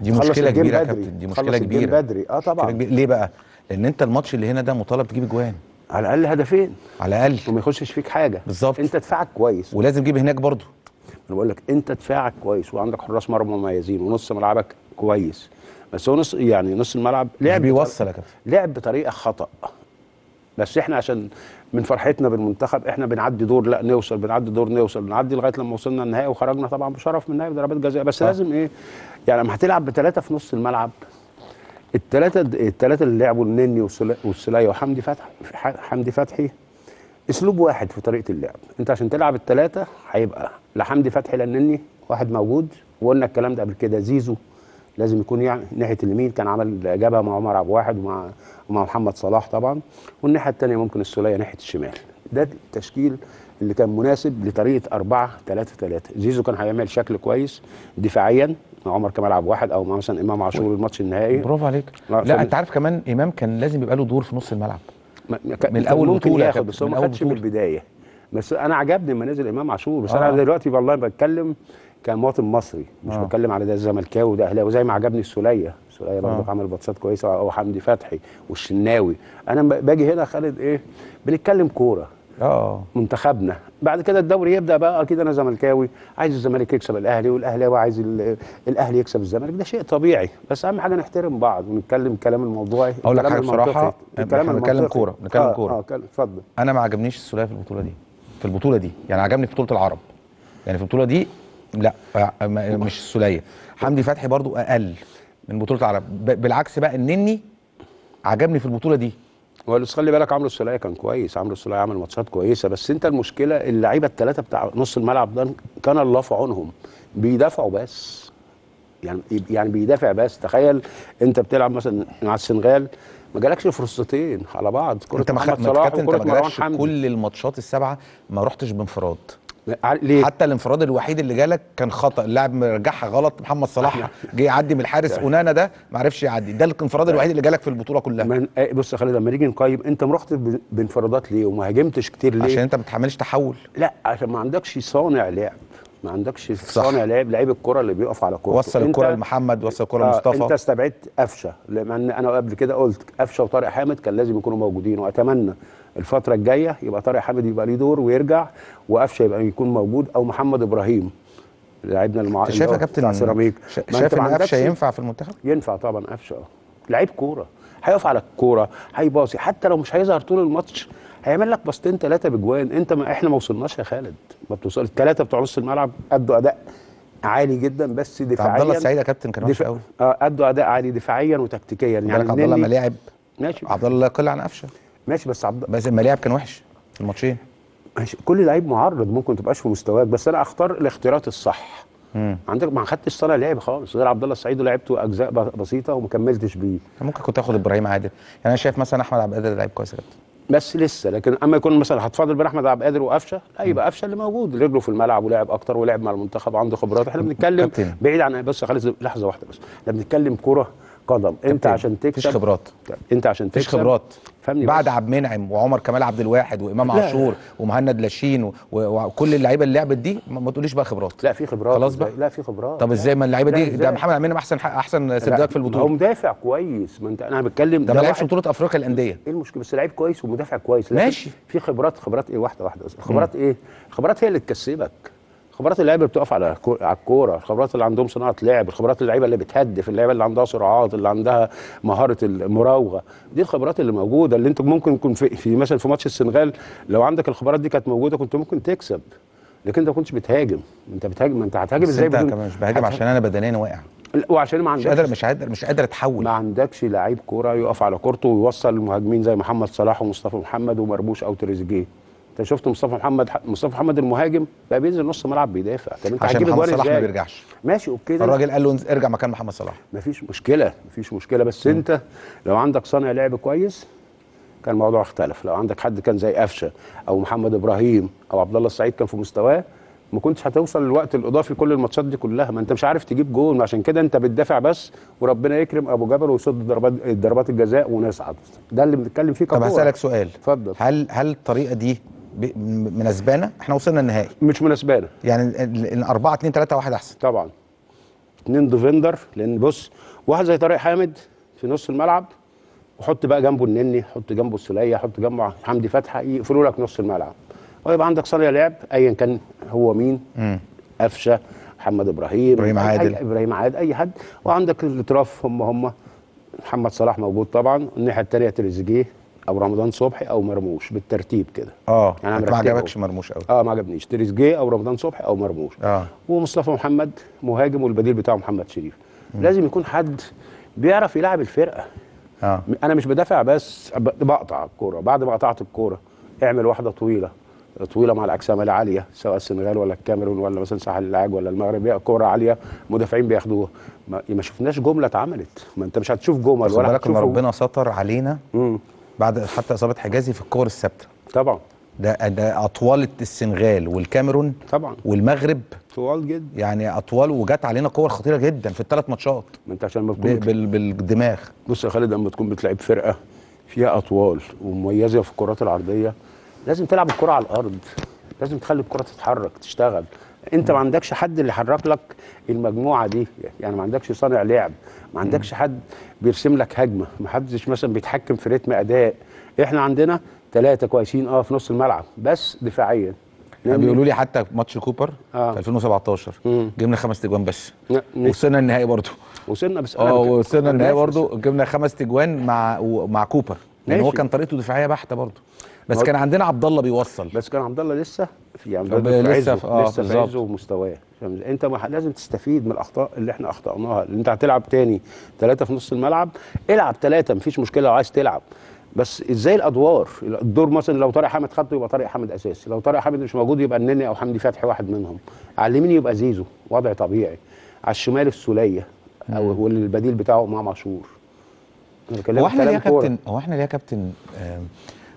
دي مشكله كبيره يا كابتن دي مشكله كبيره بدري اه طبعا كبير. ليه بقى لان انت الماتش اللي هنا ده مطالب تجيب اجوان على الاقل هدفين على الاقل وما يخشش فيك حاجه بالظبط انت دفاعك كويس ولازم تجيب هناك برضه انا بقول لك انت دفاعك كويس وعندك حراس مرمى مميزين ونص ملعبك كويس بس هو نص يعني نص الملعب لعب بيوصل يا كابتن لعب بطريقه خطا بس احنا عشان من فرحتنا بالمنتخب احنا بنعدي دور لا نوصل بنعدي دور نوصل بنعدي لغايه لما وصلنا النهائي وخرجنا طبعا بشرف من النهائي بضربات جزاء بس أه. لازم ايه يعني لما هتلعب بثلاثه في نص الملعب الثلاثه الثلاثه اللي لعبوا النني والسلاي وحمدي فتحي حمدي فتحي اسلوب واحد في طريقه اللعب انت عشان تلعب الثلاثه هيبقى لا حمدي فتحي لا النني واحد موجود وقلنا الكلام ده قبل كده زيزو لازم يكون يعني ناحيه اليمين كان عمل جابها مع عمر عبد الواحد ومع ومع محمد صلاح طبعا والناحيه الثانيه ممكن السوليه ناحيه الشمال ده التشكيل اللي كان مناسب لطريقه 4 3 3 زيزو كان هيعمل شكل كويس دفاعيا مع عمر كمال عبد واحد او مع مثلا امام عاشور الماتش النهائي برافو عليك آه، لا انت عارف كمان امام كان لازم يبقى له دور في نص الملعب من الاول ممكن ياخد بس هو ما خدش من البدايه بس انا عجبني لما نزل امام عاشور بس آه. انا دلوقتي والله بتكلم كمواطن مصري مش آه. بتكلم على ده الزملكاوي وده اهلاوي وزي ما عجبني السوليه السوليه برضه آه. عمل بطشات كويسه او حمدي فتحي والشناوي انا باجي هنا خالد ايه بنتكلم كوره اه منتخبنا بعد كده الدوري يبدا بقى اكيد انا زملكاوي عايز الزمالك يكسب الاهلي والاهلاوي عايز الاهلي يكسب الزمالك ده شيء طبيعي بس اهم حاجه نحترم بعض ونتكلم كلام الموضوعي إيه، اقول لك حاجه بصراحه الكلام بنتكلم كوره بنتكلم آه كوره اه اتفضل انا ما عجبنيش السوليه في البطوله دي في البطوله دي يعني عجبني في بطوله العرب يعني في البطوله دي لا مش السوليه حمدي فتحي برضو اقل من بطوله العرب بالعكس بقى النني عجبني في البطوله دي بس خلي بالك عمرو السوليه كان كويس عمرو السوليه عمل ماتشات كويسه بس انت المشكله اللعيبه الثلاثه بتاع نص الملعب ده كان الله في عونهم بيدافعوا بس يعني يعني بيدافع بس تخيل انت بتلعب مثلا مع السنغال ما جالكش فرصتين على بعض كره انت ما خدتش كل الماتشات السبعه ما رحتش بانفراد ليه؟ حتى الانفراد الوحيد اللي جالك كان خطا اللاعب مرجعها غلط محمد صلاح أيوة. جه يعدي من الحارس أيوة. اونانا ده ما عرفش يعدي ده الانفراد أيوة. الوحيد اللي جالك في البطوله كلها من... بص يا خالد لما نيجي نقيم انت رحت ب... بانفرادات ليه وما هاجمتش كتير ليه عشان انت ما بتحملش تحول لا عشان ما عندكش صانع لعب ما عندكش صح. صانع لعب لعيب الكره اللي بيقف على كوره وصل الكره لمحمد وصل الكره آه، لمصطفى آه انت استبعدت قفشه لان انا قبل كده قلت قفشه وطارق حامد كان لازم يكونوا موجودين واتمنى الفتره الجايه يبقى طارق حامد يبقى ليه دور ويرجع وقفشه يبقى يكون موجود او محمد ابراهيم لاعبنا المع... انت شايف يا كابتن سيراميك شايف ان قفشه ينفع في المنتخب؟ ينفع طبعا قفشه اه لعيب كوره هيقف على الكوره هيباصي حتى لو مش هيظهر طول الماتش هيعمل لك باصتين ثلاثه بجوان انت ما احنا ما وصلناش يا خالد ما بتوصل الثلاثه بتوع نص الملعب ادوا اداء عالي جدا بس دفاعيا عبد الله السعيد يا كابتن كان وحش قوي اه ادوا اداء عالي دفاعيا وتكتيكيا يعني عبد الله لما لعب ماشي عبد الله لا يقل عن قفشه ماشي بس عبد بس الملاعب كان وحش في الماتشين كل لعيب معرض ممكن تبقاش في مستواك بس انا اختار الاختيارات الصح مم. عندك ما خدتش صانع لعب خالص غير عبد الله السعيد ولعبته اجزاء بسيطه وما كملتش بيه ممكن كنت اخد ابراهيم عادل يعني انا شايف مثلا احمد عبد القادر لعيب كويس جدا بس لسه لكن اما يكون مثلا هتفاضل بين احمد عبد القادر وقفشه لا يبقى قفشه اللي موجود رجله في الملعب ولعب اكتر ولعب مع المنتخب وعنده خبرات احنا بنتكلم بعيد عن بس خالص لحظه واحده بس احنا بنتكلم كوره القدم انت عشان تكسب مفيش خبرات انت عشان تكسب مفيش خبرات فهمني بعد عبد المنعم وعمر كمال عبد الواحد وامام عاشور ومهند لاشين وكل اللعيبه اللي لعبت دي ما تقوليش بقى خبرات لا في خبرات خلاص بقى لا في خبرات طب ازاي ما اللعيبه دي ده محمد عبد المنعم احسن احسن سداد في البطوله هو مدافع كويس ما انت انا بتكلم ده ما لعبش بطوله افريقيا الانديه ايه المشكله بس لعيب كويس ومدافع كويس ماشي في خبرات خبرات ايه واحده واحده خبرات ايه الخبرات هي اللي تكسبك خبرات اللعيبه بتقف على على الكوره الخبرات اللي عندهم صناعه لعب الخبرات اللعيبه اللي بتهدف اللعيبه اللي عندها سرعات اللي عندها مهاره المراوغه دي الخبرات اللي موجوده اللي انت ممكن يكون في, في مثلا في ماتش السنغال لو عندك الخبرات دي كانت موجوده كنت ممكن تكسب لكن انت ما كنتش بتهاجم انت بتهاجم انت هتهاجم ازاي بدون... مش بهاجم عشان انا بدنيا واقع وعشان ما عندكش مش قادر مش قادر مش قادر اتحول ما عندكش لعيب كوره يقف على كورته ويوصل المهاجمين زي محمد صلاح ومصطفى محمد ومرموش او تريزيجيه انت شفت مصطفى محمد مصطفى محمد المهاجم بقى بينزل نص ملعب بيدافع طب انت عشان محمد صلاح ما بيرجعش ماشي اوكي ده الراجل قال له ارجع مكان محمد صلاح مفيش مشكله مفيش مشكله بس م. انت لو عندك صانع لعب كويس كان الموضوع اختلف لو عندك حد كان زي قفشه او محمد ابراهيم او عبد الله السعيد كان في مستواه ما كنتش هتوصل للوقت الاضافي كل الماتشات دي كلها ما انت مش عارف تجيب جول عشان كده انت بتدافع بس وربنا يكرم ابو جبل ويصد ضربات ضربات الجزاء ونصعد ده اللي بنتكلم فيه كابتن طب هسالك سؤال اتفضل هل هل الطريقه دي مناسبانا احنا وصلنا النهائي مش مناسبانا يعني ان 4 2 3 1 احسن طبعا اثنين ديفندر لان بص واحد زي طارق حامد في نص الملعب وحط بقى جنبه النني حط جنبه السليه حط جنبه حمدي فتحي يقفلوا لك نص الملعب ويبقى عندك صانع لعب ايا كان هو مين قفشه محمد ابراهيم ابراهيم عادل ابراهيم عادل اي حد وعندك الاطراف هم هم محمد صلاح موجود طبعا الناحيه الثانيه تريزيجيه او رمضان صبحي او مرموش بالترتيب كده اه يعني انا ما عجبكش مرموش قوي اه ما عجبنيش تريزيجيه او رمضان صبحي او مرموش اه ومصطفى محمد مهاجم والبديل بتاعه محمد شريف م. لازم يكون حد بيعرف يلعب الفرقه آه. انا مش بدافع بس بقطع الكوره بعد ما قطعت الكوره اعمل واحده طويله طويله مع الاجسام العاليه سواء السنغال ولا الكاميرون ولا مثلا ساحل العاج ولا المغرب كوره عاليه مدافعين بياخدوها ما, شفناش جمله اتعملت ما انت مش هتشوف جمل ولا هتشوف ربنا ستر علينا بعد حتى اصابه حجازي في الكور الثابته طبعا ده ده اطوال السنغال والكاميرون طبعا والمغرب طوال جدا يعني اطوال وجت علينا كور خطيره جدا في الثلاث ماتشات ما انت عشان ما تكون بالدماغ بص يا خالد لما تكون بتلعب فرقه فيها اطوال ومميزه في الكرات العرضيه لازم تلعب الكره على الارض لازم تخلي الكره تتحرك تشتغل انت ما عندكش حد اللي حرك لك المجموعه دي يعني ما عندكش صانع لعب ما عندكش حد بيرسم لك هجمه ما حدش مثلا بيتحكم في رتم اداء احنا عندنا ثلاثه كويسين اه في نص الملعب بس دفاعيا يعني بيقولوا لي حتى ماتش كوبر آه. في 2017 جبنا خمس تجوان بس وصلنا النهائي برضه وصلنا بس اه وصلنا النهائي برضه جبنا خمس تجوان مع مع كوبر لان يعني هو كان طريقته دفاعيه بحته برضه بس كان عندنا عبد الله بيوصل بس كان عبد الله لسه في يعني لسه في آه لسه ومستواه انت لازم تستفيد من الاخطاء اللي احنا اخطاناها اللي انت هتلعب تاني ثلاثه في نص الملعب العب ثلاثه مفيش مشكله لو عايز تلعب بس ازاي الادوار الدور مثلا لو طارق حامد خدته يبقى طارق حامد اساسي لو طارق حامد مش موجود يبقى النني او حمدي فتحي واحد منهم على اليمين يبقى زيزو وضع طبيعي على الشمال السوليه او والبديل بتاعه امام عاشور هو احنا ليه يا كابتن هو احنا ليه يا كابتن آه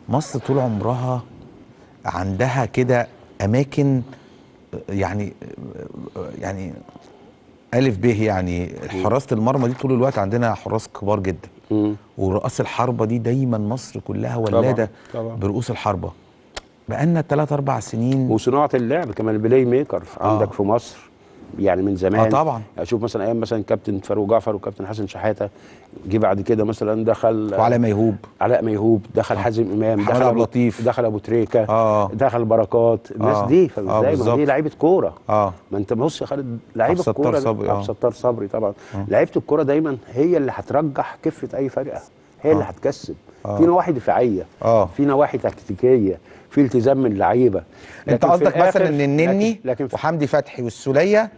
مصر طول عمرها عندها كده اماكن يعني يعني الف ب يعني حراسه المرمى دي طول الوقت عندنا حراس كبار جدا ورؤاس الحربه دي دايما مصر كلها ولاده برؤوس الحربه بقالنا ثلاث اربع سنين وصناعه اللعب كمان البلاي ميكر آه. عندك آه. في مصر يعني من زمان اه طبعا اشوف مثلا ايام مثلا كابتن فاروق جعفر وكابتن حسن شحاته جه بعد كده مثلا دخل آه، وعلاء ميهوب علاء ميهوب دخل آه. حازم امام دخل ابو لطيف دخل ابو تريكه آه دخل بركات الناس آه دي فازاي آه دي لعيبه كوره اه ما انت بص يا خالد لعيبه كوره صبري اه ستار صبري طبعا آه. لعيبه الكوره دايما هي اللي هترجح كفه اي فرقه هي اللي هتكسب في نواحي دفاعيه آه. في نواحي تكتيكيه في التزام من اللعيبه انت قصدك مثلا ان النني وحمدي فتحي والسوليه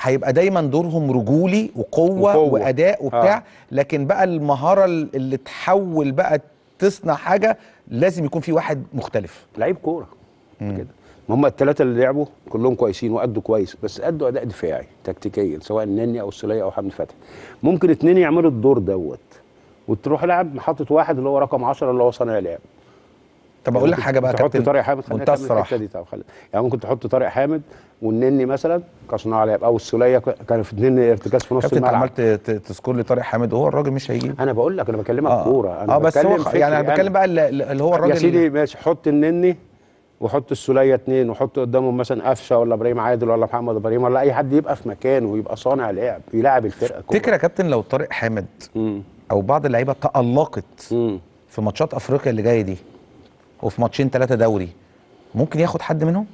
هيبقى دايما دورهم رجولي وقوه, وقوة. واداء آه. وبتاع آه. لكن بقى المهاره اللي تحول بقى تصنع حاجه لازم يكون في واحد مختلف لعيب كوره كده هم الثلاثه اللي لعبوا كلهم كويسين وادوا كويس بس ادوا اداء دفاعي تكتيكيا سواء النني او السليه او حمدي فتحي ممكن اثنين يعملوا الدور دوت وتروح لاعب محطة واحد اللي هو رقم 10 اللي هو صانع لعب طب اقول يعني لك حاجه بقى تحط طارق حامد خلينا نتكلم دي طب خلي. يعني ممكن تحط طارق حامد والنني مثلا كصناع لعب او السوليه كان في اتنين ارتكاز في نص الملعب انت عملت تذكر لي طارق حامد هو الراجل مش هيجي انا بقول لك انا بكلمك آه. كوره انا اه بس هو يعني انا بتكلم بقى اللي هو الراجل يا سيدي ماشي حط النني وحط السوليه اثنين وحط قدامهم مثلا قفشه ولا ابراهيم عادل ولا محمد ابراهيم ولا اي حد يبقى في مكانه ويبقى صانع لعب يلاعب الفرقه كلها فكره يا كابتن لو طارق حامد او بعض اللعيبه تالقت في ماتشات افريقيا اللي جايه دي وفي ماتشين ثلاثه دوري ممكن ياخد حد منهم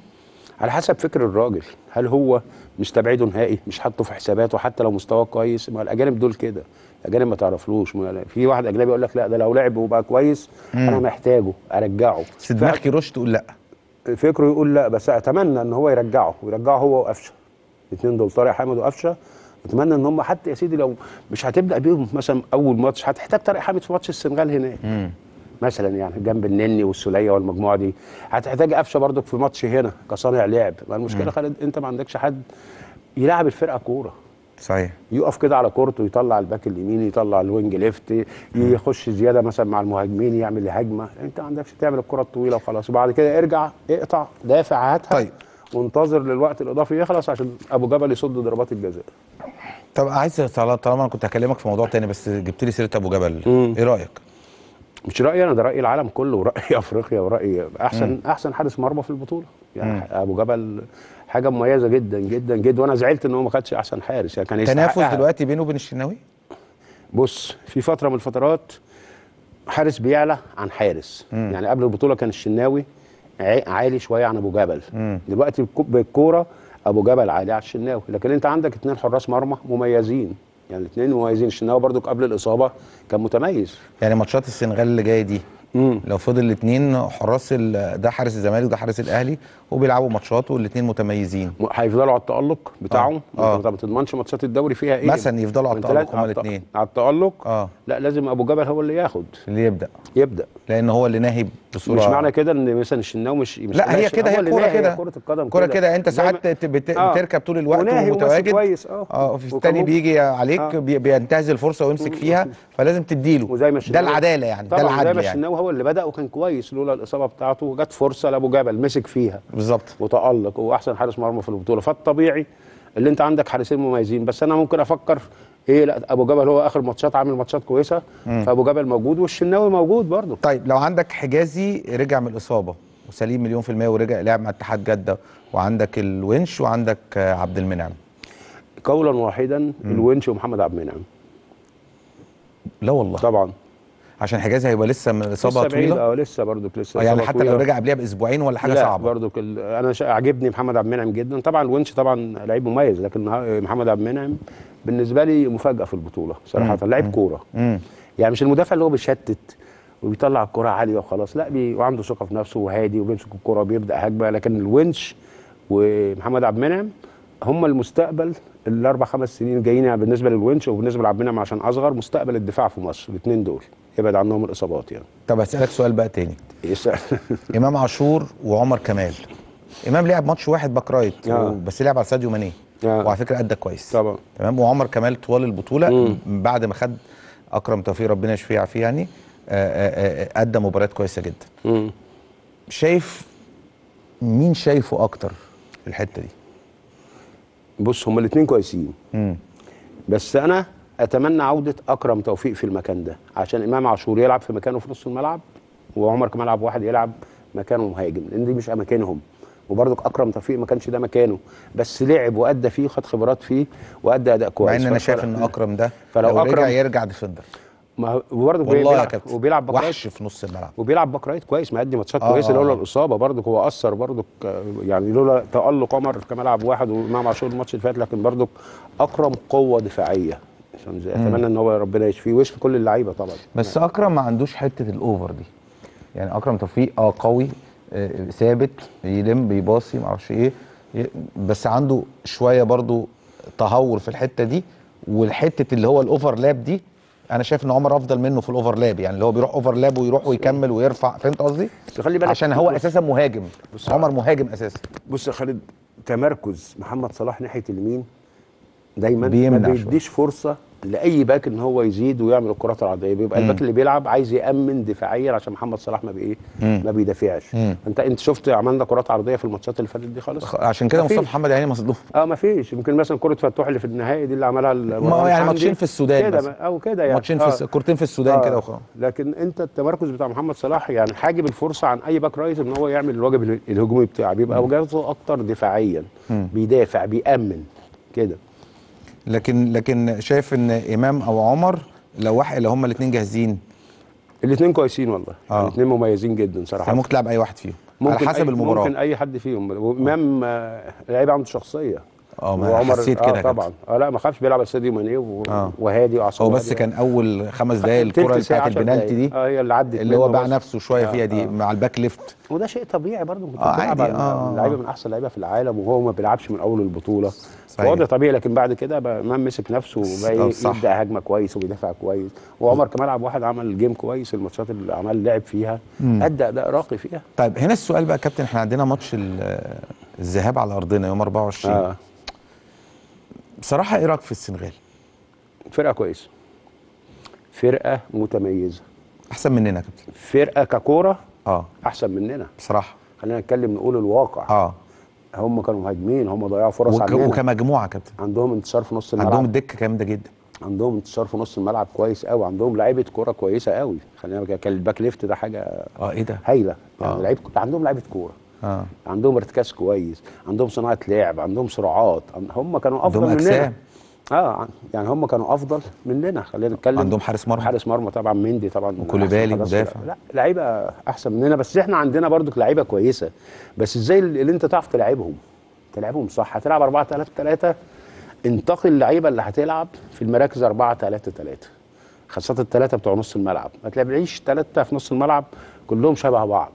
على حسب فكر الراجل هل هو مستبعده نهائي مش حاطه في حساباته حتى لو مستواه كويس ما الاجانب دول كده الاجانب ما تعرفلوش في واحد اجنبي يقول لك لا ده لو لعب وبقى كويس مم. انا محتاجه ارجعه بس دماغ كيروش تقول لا فكره يقول لا بس اتمنى ان هو يرجعه ويرجعه هو وقفشه الاثنين دول طارق حامد وقفشه اتمنى ان هم حتى يا سيدي لو مش هتبدا بيهم مثلا اول ماتش هتحتاج طارق حامد في ماتش السنغال هناك مثلا يعني جنب النني والسوليه والمجموعه دي هتحتاج قفشه برضك في ماتش هنا كصانع لعب ما المشكله خالد انت ما عندكش حد يلعب الفرقه كوره صحيح يقف كده على كورته يطلع الباك اليمين يطلع الوينج ليفت يخش زياده مثلا مع المهاجمين يعمل هجمه انت ما عندكش تعمل الكره الطويله وخلاص وبعد كده ارجع اقطع دافع هاتها طيب وانتظر للوقت الاضافي يخلص عشان ابو جبل يصد ضربات الجزاء طب عايز طالما انا كنت هكلمك في موضوع تاني بس جبت لي سيره ابو جبل مم. ايه رايك مش رايي انا ده راي العالم كله وراي افريقيا وراي احسن مم. احسن حارس مرمى في البطوله يعني مم. ابو جبل حاجه مميزه جدا جدا جدا وانا زعلت ان هو ما خدش احسن حارس يعني كان تنافس دلوقتي بينه وبين الشناوي بص في فتره من الفترات حارس بيعلى عن حارس مم. يعني قبل البطوله كان الشناوي عالي شويه عن ابو جبل مم. دلوقتي بالكوره ابو جبل عالي على الشناوي لكن انت عندك اثنين حراس مرمى مميزين يعني الاثنين مميزين الشناوي برضو قبل الاصابه كان متميز يعني ماتشات السنغال اللي جايه دي مم. لو فضل الاثنين حراس ده حارس الزمالك ده حارس الاهلي وبيلعبوا ماتشات والاثنين متميزين هيفضلوا على التالق بتاعهم آه. انت ما تضمنش ماتشات الدوري فيها ايه مثلا يفضلوا على التالق هما الاثنين على التالق اه لا لازم ابو جبل هو اللي ياخد اللي يبدا يبدا لان هو اللي ناهي بصوره مش معنى كده ان مثلا الشناوي مش, مش لا هي كده هي كوره كده كره القدم كوره كده انت ساعات آه. بتركب طول الوقت ومتواجد كويس اه اه الثاني بيجي عليك آه. بينتهز الفرصه ويمسك فيها فلازم تديله وزي ما ده العداله يعني ده العدل يعني زي ما الشناوي هو اللي بدا وكان كويس لولا الاصابه بتاعته جت فرصه لابو جبل مسك فيها بالظبط وتالق واحسن حارس مرمى في البطوله فالطبيعي اللي انت عندك حارسين مميزين بس انا ممكن افكر ايه لا ابو جبل هو اخر ماتشات عامل ماتشات كويسه مم. فابو جبل موجود والشناوي موجود برضه طيب لو عندك حجازي رجع من الاصابه وسليم مليون في الميه ورجع لعب مع اتحاد جده وعندك الونش وعندك عبد المنعم قولا واحدا الونش ومحمد عبد المنعم لا والله طبعا عشان حجازي هيبقى لسه اصابه طويله اه لسه برضه لسه آه، يعني حتى لو رجع قبلها باسبوعين ولا حاجه لا صعبه برضه كل... انا ش... عاجبني محمد عبد المنعم جدا طبعا الونش طبعا لعيب مميز لكن محمد عبد المنعم بالنسبه لي مفاجاه في البطوله صراحه لعيب كوره يعني مش المدافع اللي هو بيشتت وبيطلع الكرة عاليه وخلاص لا بي... وعنده ثقه في نفسه وهادي وبيمسك الكرة وبيبدا هجمه لكن الونش ومحمد عبد المنعم هم المستقبل الاربع خمس سنين جايين بالنسبه للونش وبالنسبه لعبد المنعم عشان اصغر مستقبل الدفاع في مصر الاثنين دول يبعد عنهم الاصابات يعني طب هسالك سؤال بقى تاني امام عاشور وعمر كمال امام لعب ماتش واحد باك رايت آه. بس لعب على ساديو ماني آه. وعلى فكره ادى كويس طبعا تمام وعمر كمال طوال البطوله مم. بعد ما خد اكرم توفيق ربنا يشفيه عافيه يعني آه، ادى مباريات كويسه جدا مم. شايف مين شايفه اكتر في الحته دي بص هما الاثنين كويسين مم. بس انا اتمنى عوده اكرم توفيق في المكان ده عشان امام عاشور يلعب في مكانه في نص الملعب وعمر كمال عبد الواحد يلعب مكانه مهاجم لان دي مش اماكنهم وبرضك اكرم توفيق ما كانش ده مكانه بس لعب وادى فيه خد خبرات فيه وادى اداء كويس مع ان انا شايف ان اكرم ده فلو لو أكرم رجع يرجع ديفندر ما وبرضه بيلعب وبيلعب وحش في نص الملعب وبيلعب باكرايت كويس ما ادي ماتشات آه كويسه آه، لولا آه. الاصابه برضه هو اثر برضه آه، يعني لولا تالق عمر كملعب واحد وامام عاشور الماتش اللي فات لكن برضه اكرم قوه دفاعيه سونز اتمنى ان هو ربنا يشفيه ويشفي كل اللعيبه طبعا بس اكرم ما عندوش حته الاوفر دي يعني اكرم توفيق اه قوي آه، ثابت يلم بيباصي ما اعرفش ايه بس عنده شويه برضو تهور في الحته دي والحته اللي هو الاوفرلاب دي انا شايف ان عمر افضل منه في الاوفرلاب يعني اللي هو بيروح اوفرلاب ويروح ويكمل ويرفع فهمت قصدي خلي بالك عشان هو اساسا مهاجم بص عمر مهاجم اساسا بص يا خالد تمركز محمد صلاح ناحيه اليمين دايما ما بيديش فرصه لاي باك ان هو يزيد ويعمل الكرات العرضيه بيبقى الباك اللي بيلعب عايز يامن دفاعيا عشان محمد صلاح ما بايه ما بيدافعش انت انت شفت عملنا كرات عرضيه في الماتشات اللي فاتت دي خالص عشان كده مصطفى محمد يعني مصدوم اه ما فيش يمكن مثلا كره فتوح اللي في النهائي دي اللي عملها ما هو يعني ماتشين في السودان كده او كده يعني ماتشين في آه كورتين في السودان آه كده وخلاص لكن انت التمركز بتاع محمد صلاح يعني حاجب الفرصه عن اي باك رايز ان هو يعمل الواجب الهجومي بتاعه بيبقى واجباته اكتر دفاعيا بيدافع بيامن كده لكن لكن شايف ان امام او عمر لو واحد لو هما الاثنين جاهزين الاثنين كويسين والله آه. الاثنين مميزين جدا صراحه ممكن تلعب اي واحد فيهم ممكن على حسب أي المباراه ممكن اي حد فيهم امام آه، لعيب عنده شخصيه اه ما وعمر حسيت كده آه طبعا اه لا ما خافش بيلعب ساديو ماني آه. وهادي وعصام هو بس كان اول خمس دقائق الكره بتاعت البنالتي دي اه هي اللي عدت اللي هو باع نفسه شويه آه فيها دي آه مع الباك ليفت وده شيء طبيعي برضه آه عادي آه, آه،, آه. لعيبه من احسن لعيبه في العالم وهو ما بيلعبش من اول البطوله فهو ده طبيعي لكن بعد كده ما مسك نفسه وبقى إيه، يبدا هجمه كويس وبيدافع كويس وعمر كمان عبد الواحد عمل جيم كويس الماتشات اللي عمل لعب فيها ادى اداء راقي فيها طيب هنا السؤال بقى يا كابتن احنا عندنا ماتش الذهاب على ارضنا يوم 24 آه. بصراحه ايه رايك في السنغال فرقه كويسه فرقه متميزه احسن مننا يا كابتن فرقه ككوره اه احسن مننا بصراحه خلينا نتكلم نقول الواقع اه هم كانوا مهاجمين هم ضيعوا فرص وك... علينا وكمجموعه كابتن عندهم انتصار في نص الملعب عندهم الدكة جامده جدا عندهم انتصار في نص الملعب كويس قوي عندهم لعيبه كوره كويسه قوي خلينا كان الباك ليفت ده حاجه اه ايه ده هايله آه. يعني آه. لعيب عندهم لعيبه كوره آه. عندهم ارتكاز كويس عندهم صناعه لعب عندهم سرعات هم كانوا افضل عندهم مننا اه يعني هم كانوا افضل مننا خلينا نتكلم عندهم حارس مرمى حارس مرمى طبعا مندي طبعا وكوليبالي مدافع لا لعيبه احسن مننا بس احنا عندنا برضك لعيبه كويسه بس ازاي اللي انت تعرف تلعبهم تلعبهم صح هتلعب 4 3 3 انتقي اللعيبه اللي هتلعب في المراكز 4 3 3 خاصه الثلاثه بتوع نص الملعب ما تلعبليش ثلاثه في نص الملعب كلهم شبه بعض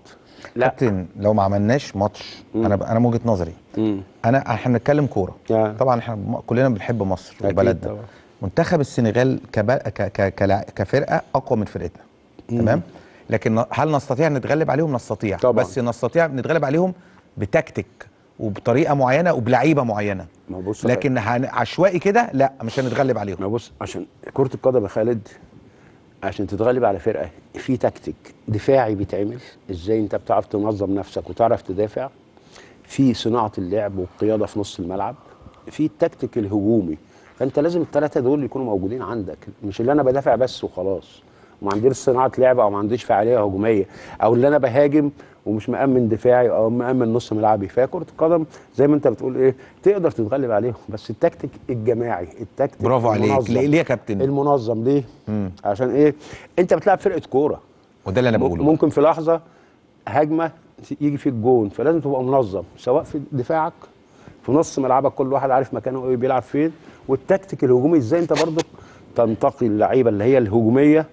لا كابتن لو ما عملناش ماتش مم. انا انا من وجهه نظري مم. انا احنا بنتكلم كوره يعني. طبعا احنا كلنا بنحب مصر وبلدنا منتخب السنغال كب... ك... ك... ك... كفرقه اقوى من فرقتنا مم. تمام لكن هل نستطيع نتغلب عليهم نستطيع طبعا. بس نستطيع نتغلب عليهم بتكتيك وبطريقه معينه وبلعيبه معينه ما بص لكن عشوائي كده لا مش هنتغلب عليهم ما بص عشان كره القدم يا خالد عشان تتغلب على فرقه في تكتيك دفاعي بيتعمل ازاي انت بتعرف تنظم نفسك وتعرف تدافع في صناعه اللعب والقياده في نص الملعب في التكتيك الهجومي فانت لازم الثلاثه دول يكونوا موجودين عندك مش اللي انا بدافع بس وخلاص ما عنديش صناعه لعب او ما عنديش فعاليه هجوميه او اللي انا بهاجم ومش مأمن دفاعي او مأمن نص ملعبي فكرة القدم زي ما انت بتقول ايه تقدر تتغلب عليهم بس التكتيك الجماعي التكتيك برافو عليك ليه, يا كابتن المنظم ليه مم. عشان ايه انت بتلعب فرقه كوره وده اللي انا بقوله ممكن في لحظه هجمه يجي فيك جون فلازم تبقى منظم سواء في دفاعك في نص ملعبك كل واحد عارف مكانه ايه بيلعب فين والتكتيك الهجومي ازاي انت برضه تنتقي اللعيبه اللي هي الهجوميه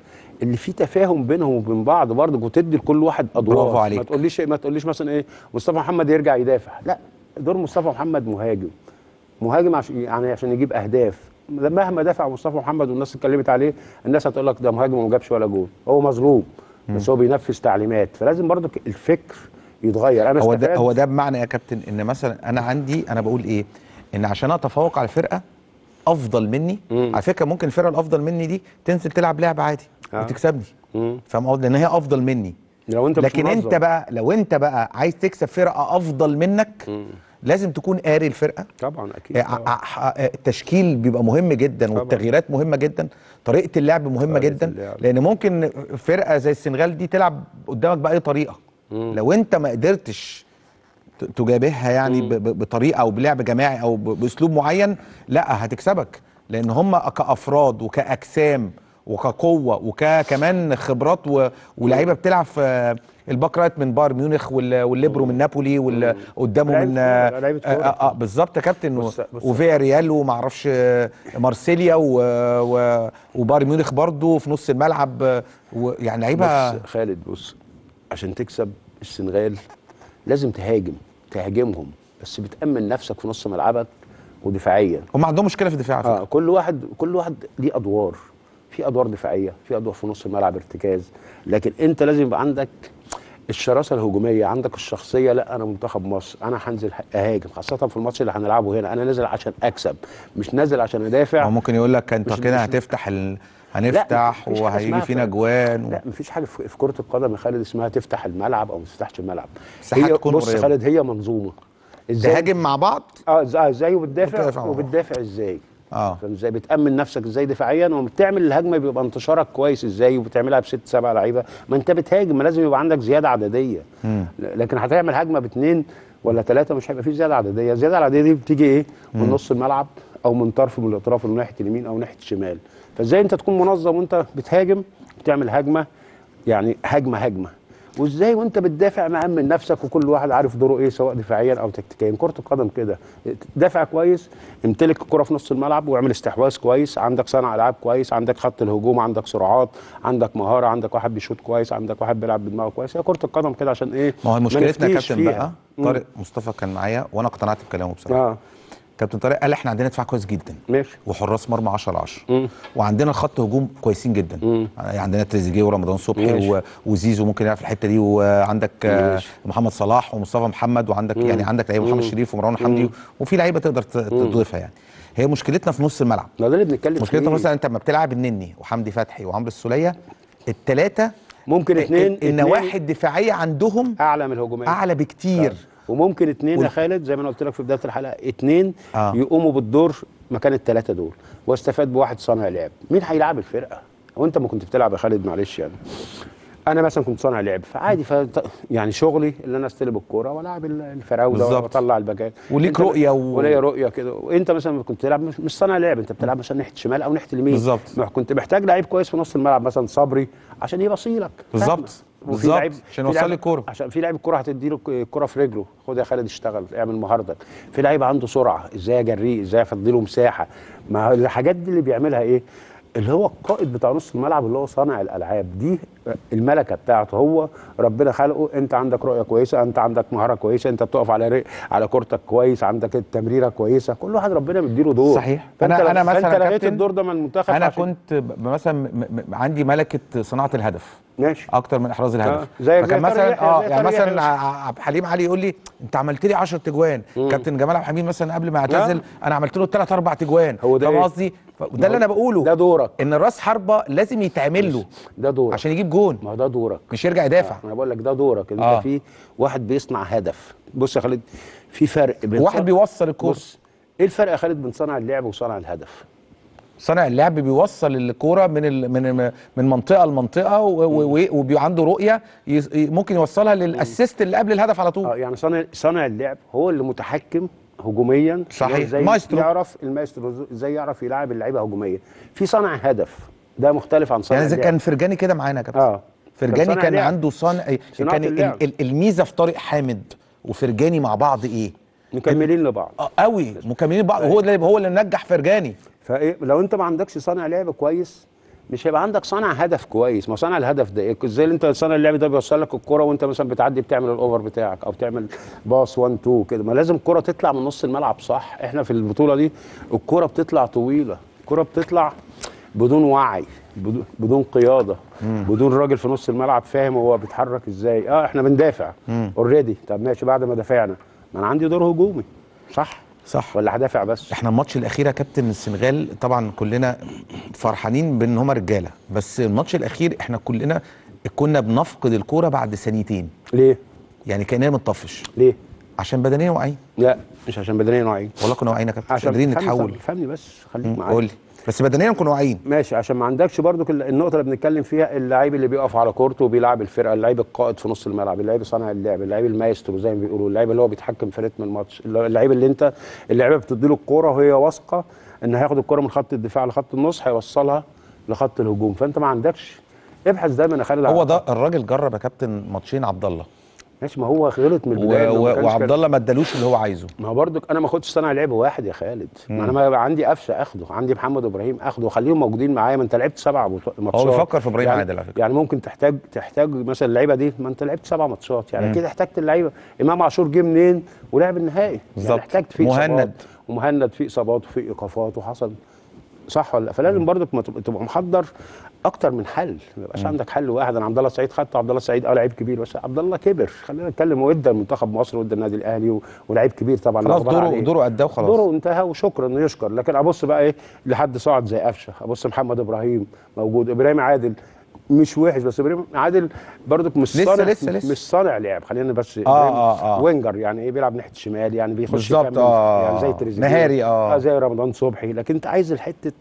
اللي فيه تفاهم بينهم وبين بعض برضك وتدي لكل واحد ادوار برافو عليك ما تقوليش ما تقوليش مثلا ايه مصطفى محمد يرجع يدافع لا دور مصطفى محمد مهاجم مهاجم عشان يعني عشان يجيب اهداف مهما دافع مصطفى محمد والناس اتكلمت عليه الناس هتقول لك ده مهاجم وما جابش ولا جول هو مظلوم بس هو بينفذ تعليمات فلازم برضه الفكر يتغير انا هو ده هو ده بمعنى يا كابتن ان مثلا انا عندي انا بقول ايه ان عشان اتفوق على الفرقه افضل مني مم. على فكره ممكن الفرقه الافضل مني دي تنزل تلعب لعب عادي آه. وتكسبني فاهم قصدي لان هي افضل مني لو انت لكن انت بقى لو انت بقى عايز تكسب فرقه افضل منك مم. لازم تكون قاري الفرقه طبعا اكيد آه،, آه،, آه،, آه. التشكيل بيبقى مهم جدا طبعا. والتغييرات مهمه جدا طريقه اللعب مهمه طريقة جدا اللعب. لان ممكن فرقه زي السنغال دي تلعب قدامك باي طريقه مم. لو انت ما قدرتش تجابهها يعني مم. بطريقه او بلعب جماعي او باسلوب معين لا هتكسبك لان هم كافراد وكاجسام وكقوه وكمان خبرات ولاعيبه بتلعب في الباك رايت من بايرن ميونخ والليبرو من نابولي واللي قدامه من آه،, آه, بالظبط يا كابتن وفيا ريال وما اعرفش آه، مارسيليا وبايرن ميونخ برده في نص الملعب يعني لعيبه بص خالد بص عشان تكسب السنغال لازم تهاجم تهاجمهم بس بتامن نفسك في نص ملعبك ودفاعيا هم عندهم مشكله في الدفاع آه كل واحد كل واحد ليه ادوار في ادوار دفاعيه في ادوار في نص الملعب ارتكاز لكن انت لازم يبقى عندك الشراسه الهجوميه عندك الشخصيه لا انا منتخب مصر انا هنزل اهاجم خاصه في الماتش اللي هنلعبه هنا انا نازل عشان اكسب مش نازل عشان ادافع ممكن يقول لك انت كده هتفتح ال... هنفتح وهيجي فينا جوان و... لا مفيش حاجه في كره القدم يا خالد اسمها تفتح الملعب او ما تفتحش الملعب هي بص خالد هي منظومه ازاي تهاجم مع بعض اه ازاي وبتدافع وبتدافع ازاي اه ازاي بتامن نفسك ازاي دفاعيا وبتعمل الهجمه بيبقى انتشارك كويس ازاي وبتعملها بست سبع لعيبه ما انت بتهاجم ما لازم يبقى عندك زياده عدديه مم. لكن هتعمل هجمه باثنين ولا ثلاثه مش هيبقى في زياده عدديه الزياده العدديه دي بتيجي ايه مم. من نص الملعب او من طرف من الاطراف من ناحيه اليمين او ناحيه الشمال فازاي انت تكون منظم وانت بتهاجم بتعمل هجمه يعني هجمه هجمه وازاي وانت بتدافع مأمن نفسك وكل واحد عارف دوره ايه سواء دفاعيا او تكتيكيا كره القدم كده دافع كويس امتلك الكره في نص الملعب واعمل استحواذ كويس عندك صانع العاب كويس عندك خط الهجوم عندك سرعات عندك مهاره عندك واحد بيشوط كويس عندك واحد بيلعب بدماغه كويس هي كره القدم كده عشان ايه ما هو مشكلتنا يا كابتن بقى طارق مصطفى كان معايا وانا اقتنعت بكلامه بصراحه آه. كابتن طارق قال احنا عندنا دفاع كويس جدا ماشي وحراس مرمى 10 10 وعندنا خط هجوم كويسين جدا مم. يعني عندنا تريزيجيه ورمضان صبحي و... وزيزو ممكن يلعب في الحته دي وعندك ماشي. محمد صلاح ومصطفى محمد وعندك مم. يعني عندك لعيبه محمد شريف ومروان حمدي وفي لعيبه تقدر تضيفها يعني هي مشكلتنا في نص الملعب ده اللي بنتكلم مشكلتنا في نص انت لما بتلعب النني وحمدي فتحي وعمرو السوليه الثلاثه ممكن اثنين النواحي الدفاعيه عندهم اعلى من الهجوميه اعلى بكتير طيب. وممكن اثنين يا خالد زي ما انا قلت لك في بدايه الحلقه اثنين آه. يقوموا بالدور مكان الثلاثه دول واستفاد بواحد صانع لعب مين هيلعب الفرقه وانت ما كنت بتلعب يا خالد معلش يعني انا مثلا كنت صانع لعب فعادي ف يعني شغلي اللي انا استلم الكوره والعب الفراوده واطلع البجاج وليك رؤيه و... وليا رؤيه كده وانت مثلا كنت تلعب مش, صانع لعب انت بتلعب مثلا ناحيه الشمال او ناحيه اليمين بالظبط كنت محتاج لعيب كويس في نص الملعب مثلا صبري عشان يبقى لك بالظبط بالظبط عشان يوصل لي الكوره عشان في لعيب الكوره هتدي له الكوره في رجله خد يا خالد اشتغل اعمل مهارتك في لعيب عنده سرعه ازاي اجريه ازاي افضي له مساحه ما الحاجات دي اللي بيعملها ايه اللي هو القائد بتاع نص الملعب اللي هو صانع الالعاب دي الملكه بتاعته هو ربنا خلقه انت عندك رؤيه كويسه انت عندك مهاره كويسه انت بتقف على ري... على كورتك كويس عندك التمريره كويسه كل واحد ربنا مديله دور صحيح انا انا مثلا انت لقيت الدور ده من المنتخب انا عشان... كنت مثلا عندي ملكه صناعه الهدف ماشي اكتر من احراز الهدف آه. زي فكان مثلا اه يعني مثلا عبد الحليم علي يقول لي انت عملت لي 10 تجوان كابتن جمال عبد الحميد مثلا قبل ما يعتزل انا عملت له 3 4 تجوان هو ده إيه؟ قصدي ده اللي انا بقوله ده دورك ان راس حربه لازم يتعمل له ده دورك عشان يجيب الجون ما ده دورك مش يرجع يدافع آه. انا بقول لك ده دورك انت آه. في واحد بيصنع هدف بص يا خالد في فرق بين واحد بيوصل الكوره بص ايه الفرق يا خالد بين صانع اللعب وصانع الهدف صانع اللعب بيوصل الكوره من ال من من منطقه لمنطقه وعنده رؤيه ممكن يوصلها للاسيست اللي قبل الهدف على طول اه يعني صانع صانع اللعب هو اللي متحكم هجوميا صحيح يعني زي مايسترو يعرف المايسترو ازاي يعرف يلعب اللعيبه هجوميا في صانع هدف ده مختلف عن صانع يعني اذا كان فرجاني كده معانا يا كابتن اه فرجاني كان اللعب. عنده صانع إيه؟ كان اللعب. الميزه في طارق حامد وفرجاني مع بعض ايه مكملين لبعض اه قوي مكملين لبعض وهو طيب. اللي هو اللي نجح فرجاني فايه لو انت ما عندكش صانع لعب كويس مش هيبقى عندك صانع هدف كويس ما صانع الهدف ده ازاي انت صانع اللعب ده بيوصل لك الكره وانت مثلا بتعدي بتعمل الاوفر بتاعك او بتعمل باص 1 2 كده ما لازم الكره تطلع من نص الملعب صح احنا في البطوله دي الكره بتطلع طويله الكره بتطلع بدون وعي بدون قياده مم. بدون راجل في نص الملعب فاهم هو بيتحرك ازاي اه احنا بندافع اوريدي طب ماشي بعد ما دافعنا ما انا عندي دور هجومي صح صح ولا هدافع بس احنا الماتش الاخير يا كابتن السنغال طبعا كلنا فرحانين بان هما رجاله بس الماتش الاخير احنا كلنا كنا بنفقد الكوره بعد ثانيتين ليه يعني كاننا متطفش ليه عشان بدنيا واعيين لا مش عشان بدنيا واعيين والله كنا واعيين يا كابتن عشان نتحول فهمني بس خليك معايا قول لي بس بدنيا نكون واعيين ماشي عشان ما عندكش برضو النقطه اللي بنتكلم فيها اللعيب اللي بيقف على كورته وبيلعب الفرقه اللعيب القائد في نص الملعب اللعيب صانع اللعب اللعيب المايسترو زي ما بيقولوا اللعيب اللي هو بيتحكم في ريتم الماتش اللعيب اللي انت اللعيبه بتدي له الكوره وهي واثقه ان هياخد الكوره من خط الدفاع لخط النص هيوصلها لخط الهجوم فانت ما عندكش ابحث دايما يا خالد هو ده الراجل جرب يا كابتن ماتشين عبد الله ماشي ما هو غلط من البدايه و... وعبد الله ما ادالوش اللي هو عايزه ما هو برضك انا ما اخدش صانع لعب واحد يا خالد ما انا ما عندي قفشه اخده عندي محمد ابراهيم اخده وخليهم موجودين معايا ما انت لعبت سبع ماتشات هو بيفكر في ابراهيم يعني عادل على فكره يعني ممكن تحتاج تحتاج مثلا اللعيبه دي ما انت لعبت سبع ماتشات يعني اكيد احتاجت اللعيبه امام عاشور جه منين ولعب النهائي يعني بالظبط يعني احتاجت فيه مهند ومهند في اصابات وفي ايقافات وحصل صح ولا فلازم برضك تبقى محضر اكتر من حل ما يبقاش عندك حل واحد انا عبد الله السعيد خدته عبد الله السعيد اه لعيب كبير بس عبد الله كبر خلينا نتكلم وادى منتخب مصر وادى النادي الاهلي ولعيب كبير طبعا خلاص دوره دوره اداه وخلاص دوره انتهى وشكرا انه يشكر لكن ابص بقى ايه لحد صاعد زي قفشه ابص محمد ابراهيم موجود ابراهيم عادل مش وحش بس ابراهيم عادل برضك مش صانع لسه لسه مش صانع لعب خلينا بس آه آه آه. وينجر يعني ايه بيلعب ناحيه الشمال يعني بيخش بالظبط آه يعني زي تريزيجيه آه. اه زي رمضان صبحي لكن انت عايز الحته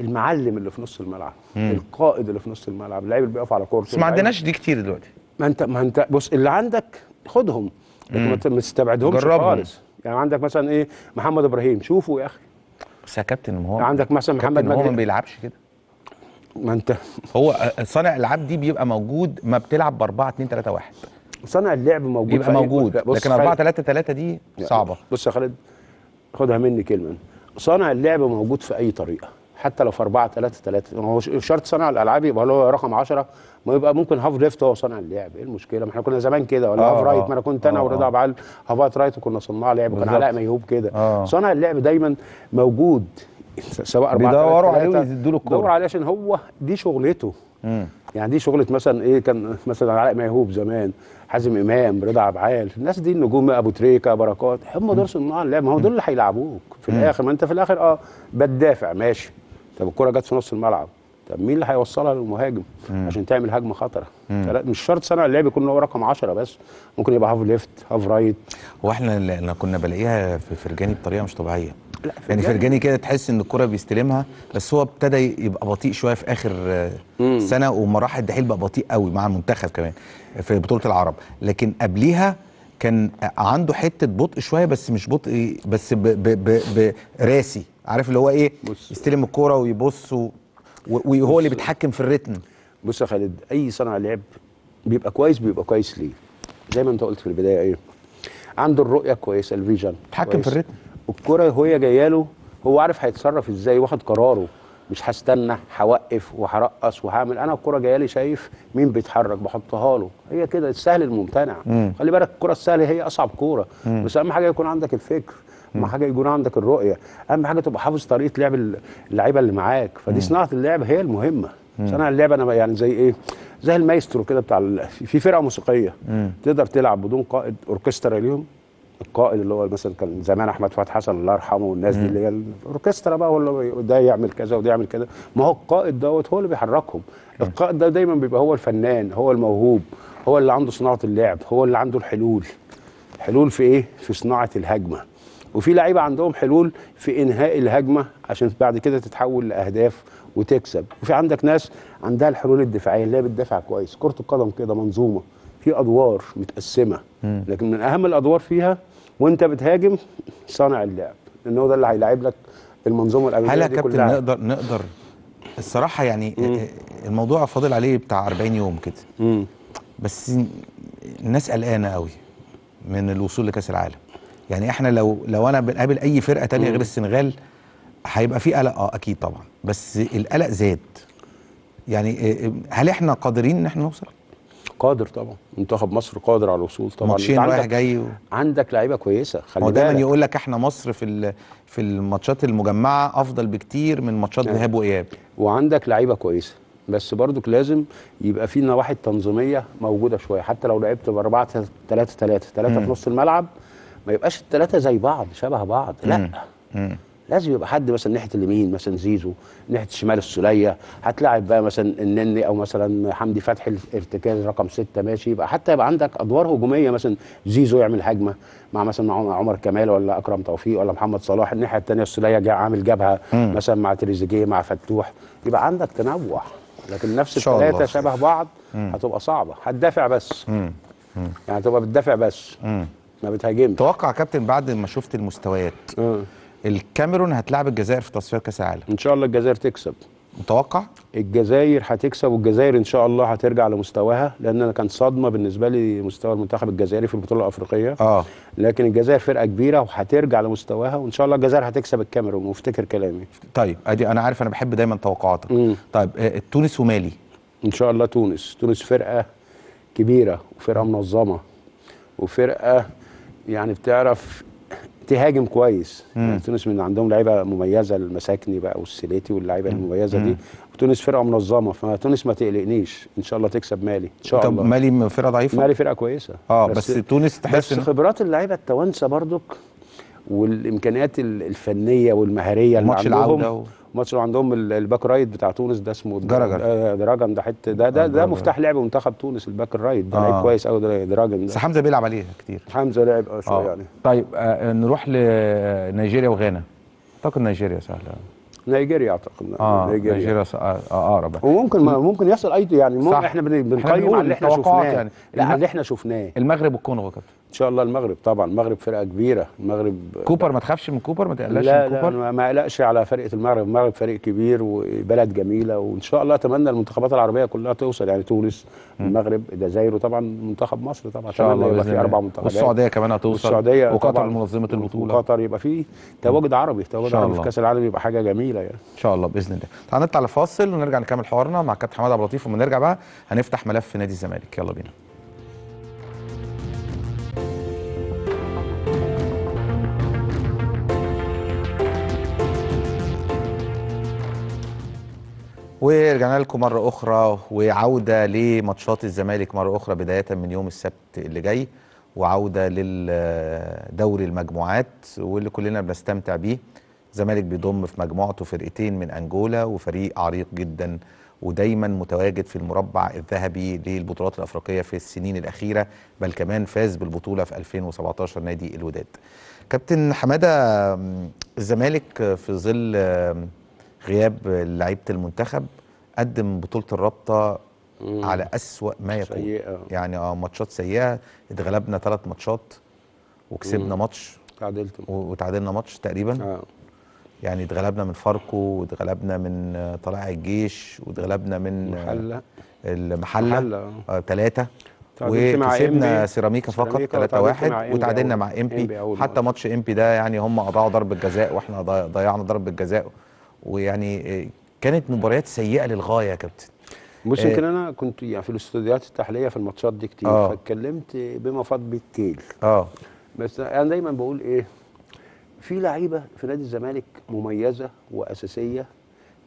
المعلم اللي في نص الملعب مم. القائد اللي في نص الملعب اللعيب اللي بيقف على كورته بس ما عندناش دي كتير دلوقتي ما انت ما انت بص اللي عندك خدهم لكن ما تستبعدهمش خالص يعني عندك مثلا ايه محمد ابراهيم شوفه يا اخي بس يا كابتن ما هو يعني عندك مثلا محمد مجدي هو ما بيلعبش كده ما انت هو آه، آه، صانع الالعاب دي بيبقى موجود ما بتلعب ب 4 2 3 1 صانع اللعب موجود بيبقى موجود لكن 4 3 3 دي صعبه بص يا خالد خدها مني كلمه صانع اللعب موجود في اي طريقه حتى لو في 4 3 3 هو شرط صانع الالعاب يبقى هو رقم 10 ما يبقى ممكن هاف ليفت هو صانع اللعب ايه المشكله ما احنا كنا زمان كده ولا آه هاف رايت ما آه. انا كنت انا آه ورضا آه. عبعال هاف رايت وكنا صناع لعب كان علاء ميهوب كده آه صانع اللعب دايما موجود سواء 4 3 بيدوروا عليه ويدوا له الكوره بيدوروا عليه عشان هو دي شغلته مم. يعني دي شغله مثلا ايه كان مثلا علاء ميهوب زمان حازم امام رضا عبعال الناس دي النجوم ابو تريكه بركات هم دول صناع اللعب ما هو دول اللي هيلعبوك في الاخر ما انت في الاخر اه بتدافع ماشي طب الكره جت في نص الملعب طب مين اللي هيوصلها للمهاجم مم. عشان تعمل هجمه خطره مش شرط صانع اللعب يكون هو رقم 10 بس ممكن يبقى هاف ليفت هاف رايت هو احنا اللي كنا بلاقيها في فرجاني بطريقه مش طبيعيه لا يعني فرجاني. يعني فرجاني كده تحس ان الكره بيستلمها بس هو ابتدى يبقى بطيء شويه في اخر مم. سنه ومراحل الدحيل بقى بطيء قوي مع المنتخب كمان في بطوله العرب لكن قبليها كان عنده حته بطء شويه بس مش بطء بس ب ب ب راسي عارف اللي هو ايه يستلم الكوره ويبص وهو اللي بيتحكم في الريتم بص يا خالد اي صانع لعب بيبقى كويس بيبقى كويس ليه زي ما انت قلت في البدايه ايه عنده الرؤيه كويسه الفيجن بيتحكم في الريتم الكوره وهي جايه له هو عارف هيتصرف ازاي واخد قراره مش هستنى هوقف وهرقص وهعمل انا الكره جايه لي شايف مين بيتحرك بحطها له هي كده السهل الممتنع مم. خلي بالك الكره السهله هي اصعب كوره بس اهم حاجه يكون عندك الفكر اهم حاجه يكون عندك الرؤيه اهم حاجه تبقى حافظ طريقه لعب اللعيبه اللي معاك فدي صناعه اللعب هي المهمه صناعه اللعب انا يعني زي ايه زي المايسترو كده بتاع في فرقه موسيقيه تقدر تلعب بدون قائد اوركسترا اليوم القائد اللي هو مثلا كان زمان احمد فؤاد حسن الله يرحمه والناس دي اللي هي الاوركسترا بقى ولا ده يعمل كذا وده يعمل كذا ما هو القائد دوت هو اللي بيحركهم القائد ده دايما بيبقى هو الفنان هو الموهوب هو اللي عنده صناعه اللعب هو اللي عنده الحلول حلول في ايه في صناعه الهجمه وفي لعيبه عندهم حلول في انهاء الهجمه عشان بعد كده تتحول لاهداف وتكسب وفي عندك ناس عندها الحلول الدفاعيه اللي هي بتدافع كويس كره القدم كده منظومه في ادوار متقسمه لكن من اهم الادوار فيها وانت بتهاجم صانع اللعب لان هو ده اللي هيلاعب لك المنظومه الاماميه هل يا كابتن نقدر نقدر الصراحه يعني مم. آه، الموضوع فاضل عليه بتاع 40 يوم كده مم. بس الناس قلقانه قوي من الوصول لكاس العالم يعني احنا لو لو انا بنقابل اي فرقه تانية مم. غير السنغال هيبقى في قلق اه اكيد طبعا بس القلق زاد يعني آه، آه، هل احنا قادرين ان احنا نوصل قادر طبعا منتخب مصر قادر على الوصول طبعا ماتشين رايح جاي و... عندك لعيبه كويسه خلي بالك دايما يقول لك احنا مصر في في الماتشات المجمعه افضل بكتير من ماتشات ذهاب نعم. واياب وعندك لعيبه كويسه بس برضك لازم يبقى في نواحي تنظيميه موجوده شويه حتى لو لعبت ب 4 3 3 3 في نص الملعب ما يبقاش الثلاثه زي بعض شبه بعض لا مم. مم. لازم يبقى حد مثلا ناحيه اليمين مثلا زيزو ناحيه الشمال السوليه هتلاعب بقى مثلا النني او مثلا حمدي فتحي الارتكاز رقم سته ماشي يبقى حتى يبقى عندك ادوار هجوميه مثلا زيزو يعمل هجمه مع مثلا مع عمر كمال ولا اكرم توفيق ولا محمد صلاح الناحيه الثانيه السوليه جاء عامل جبهه مثلا مع تريزيجيه مع فتوح يبقى عندك تنوع لكن نفس الثلاثه شبه بعض هتبقى صعبه هتدافع بس مم. يعني هتبقى بتدافع بس مم. ما بتهاجمش توقع كابتن بعد ما شفت المستويات مم. آه. الكاميرون هتلعب الجزائر في تصفيات كاس العالم ان شاء الله الجزائر تكسب متوقع الجزائر هتكسب والجزائر ان شاء الله هترجع لمستواها لان انا كان صدمه بالنسبه لي مستوى المنتخب الجزائري في البطوله الافريقيه اه لكن الجزائر فرقه كبيره وهترجع لمستواها وان شاء الله الجزائر هتكسب الكاميرون وافتكر كلامي طيب ادي انا عارف انا بحب دايما توقعاتك مم. طيب آه، تونس ومالي ان شاء الله تونس تونس فرقه كبيره وفرقه منظمه وفرقه يعني بتعرف تهاجم كويس يعني تونس من عندهم لعيبه مميزه المساكني بقى والسليتي واللعيبه المميزه دي وتونس فرقه منظمه فتونس ما تقلقنيش ان شاء الله تكسب مالي ان شاء طب الله طب مالي فرقه ضعيفه مالي فرقه كويسه اه بس, بس تونس تحس بس خبرات اللعيبه التوانسه برضك والامكانيات الفنيه والمهاريه اللي عندهم ماتش عندهم الباك رايت بتاع تونس ده اسمه دراجن آه، دراجن ده حته ده ده, ده مفتاح لعب منتخب تونس الباك رايت ده آه. لعيب كويس قوي دراجن بس حمزه بيلعب عليه كتير حمزه لعب اه شويه آه. يعني طيب آه, آه، نروح لنيجيريا وغانا اعتقد نيجيريا سهله نيجيريا اعتقد نعم. اه نيجيريا, نيجيريا اقرب آه وممكن ممكن يحصل اي يعني ممكن صح. احنا بنقيم على اللي احنا شفناه يعني لا اللي احنا شفناه المغرب والكونغو كابتن ان شاء الله المغرب طبعا المغرب فرقه كبيره المغرب كوبر ما تخافش من كوبر ما تقلقش لا من كوبر لا ما اقلقش على فرقه المغرب المغرب فريق كبير وبلد جميله وان شاء الله اتمنى المنتخبات العربيه كلها توصل يعني تونس م. المغرب الجزائر وطبعا منتخب مصر طبعا ان شاء الله يبقى في اربع منتخبات والسعوديه كمان هتوصل وقطر منظمه البطوله وقطر يبقى في تواجد عربي تواجد عربي في كاس العالم يبقى حاجه جميله يعني ان شاء الله باذن الله تعالى نطلع لفاصل ونرجع نكمل حوارنا مع كابتن حماده عبد لطيف ونرجع بقى هنفتح ملف نادي الزمالك يلا بينا ورجعنا لكم مرة أخرى وعودة لماتشات الزمالك مرة أخرى بداية من يوم السبت اللي جاي وعودة للدوري المجموعات واللي كلنا بنستمتع بيه الزمالك بيضم في مجموعته فرقتين من أنجولا وفريق عريق جدا ودايما متواجد في المربع الذهبي للبطولات الأفريقية في السنين الأخيرة بل كمان فاز بالبطولة في 2017 نادي الوداد كابتن حمادة الزمالك في ظل غياب لعيبه المنتخب قدم بطوله الرابطه مم. على اسوا ما يكون سيئة. يعني اه ماتشات سيئه اتغلبنا ثلاث ماتشات وكسبنا مم. ماتش تعادلت وتعادلنا ماتش تقريبا آه. يعني اتغلبنا من فاركو واتغلبنا من طلائع الجيش واتغلبنا من محله المحله آه ثلاثه وكسبنا سيراميكا فقط 3 1 وتعادلنا مع امبي حتى ماتش امبي ده يعني هم اضاعوا ضربه جزاء واحنا ضيعنا ضربه جزاء ويعني آه، كانت مباريات سيئه للغايه يا كابتن بص يمكن آه، انا كنت يعني في الاستوديوهات التحليليه في الماتشات دي كتير آه. فاتكلمت بما فاض بالكيل اه بس انا دايما بقول ايه في لعيبه في نادي الزمالك مميزه واساسيه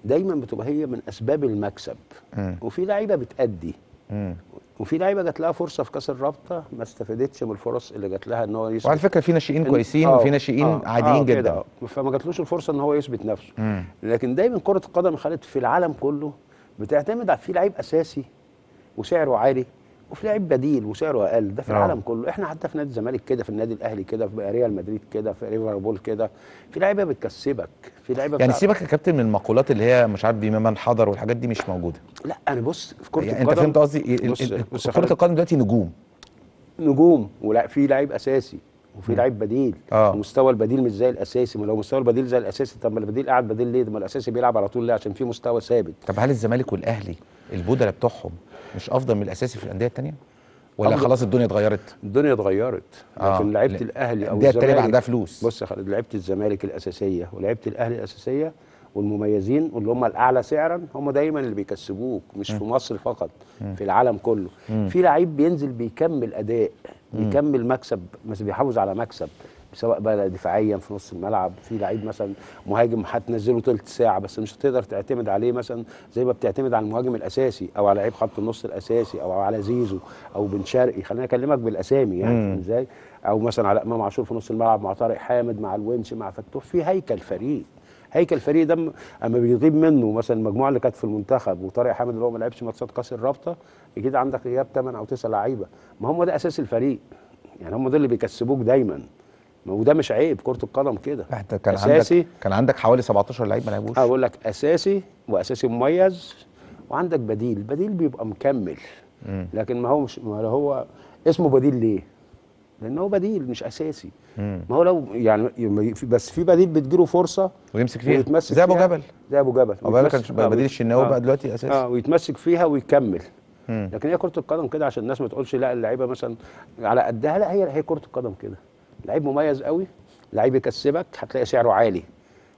دايما بتبقى هي من اسباب المكسب م. وفي لعيبه بتادي م. وفي لعيبه جات لها فرصه في كاس الرابطه ما استفادتش من الفرص اللي جات لها ان هو يثبت وعلى فكره في ناشئين كويسين آه، وفي ناشئين آه، عاديين آه، جدا فما جاتلوش الفرصه ان هو يثبت نفسه مم. لكن دايما كره القدم خالد في العالم كله بتعتمد على في لعيب اساسي وسعره عالي وفي لعيب بديل وسعره اقل ده في أوه. العالم كله احنا حتى في نادي الزمالك كده في النادي الاهلي كده في ريال مدريد كده في ليفربول كده في لعيبه بتكسبك في لعيبه يعني سيبك يا كابتن من المقولات اللي هي مش عارف بما من حضر والحاجات دي مش موجوده لا انا بص في كره يعني القدم انت فهمت قصدي كره القدم دلوقتي نجوم نجوم وفي لعيب اساسي وفي لعيب بديل آه. مستوى البديل مش زي الاساسي ما لو مستوى البديل زي الاساسي طب ما البديل قاعد بديل ليه ما الاساسي بيلعب على طول ليه عشان في مستوى ثابت طب هل الزمالك والاهلي البودله بتوعهم مش افضل من الاساسي في الانديه الثانيه ولا أفضل. خلاص الدنيا اتغيرت الدنيا اتغيرت آه. لكن لعيبه الاهلي او الزمالك الثانيه عندها فلوس بص يا خالد لعيبه الزمالك الاساسيه ولعيبه الاهلي الاساسيه والمميزين واللي هم الاعلى سعرا هم دايما اللي بيكسبوك مش م. في مصر فقط م. في العالم كله م. في لعيب بينزل بيكمل اداء بيكمل مكسب بس بيحافظ على مكسب سواء بقى دفاعيا في نص الملعب في لعيب مثلا مهاجم هتنزله ثلث ساعه بس مش هتقدر تعتمد عليه مثلا زي ما بتعتمد على المهاجم الاساسي او على لعيب خط النص الاساسي او على زيزو او بن شرقي خليني اكلمك بالاسامي يعني ازاي او مثلا على امام عاشور في نص الملعب مع طارق حامد مع الونش مع فتوح في هيكل فريق هيكل فريق ده اما بيغيب منه مثلا المجموعه اللي كانت في المنتخب وطارق حامد اللي هو ما لعبش ماتشات كاس الرابطه اكيد عندك غياب 8 او 9 لعيبه ما هم ده اساس الفريق يعني هم دول اللي بيكسبوك دايما وده مش عيب كره القدم كده انت كان اساسي عندك كان عندك حوالي 17 لعيب ما لعبوش اقول لك اساسي واساسي مميز وعندك بديل بديل بيبقى مكمل مم. لكن ما هو مش ما هو اسمه بديل ليه لان هو بديل مش اساسي مم. ما هو لو يعني بس في بديل بتجيله فرصه ويمسك فيها ويتمسك زي ابو جبل زي ابو جبل ابو كان بديل الشناوي آه. بقى دلوقتي اساسي اه ويتمسك فيها ويكمل مم. لكن هي كره القدم كده عشان الناس ما تقولش لا اللعيبه مثلا على قدها لا هي هي كره القدم كده لعيب مميز قوي لعيب يكسبك هتلاقي سعره عالي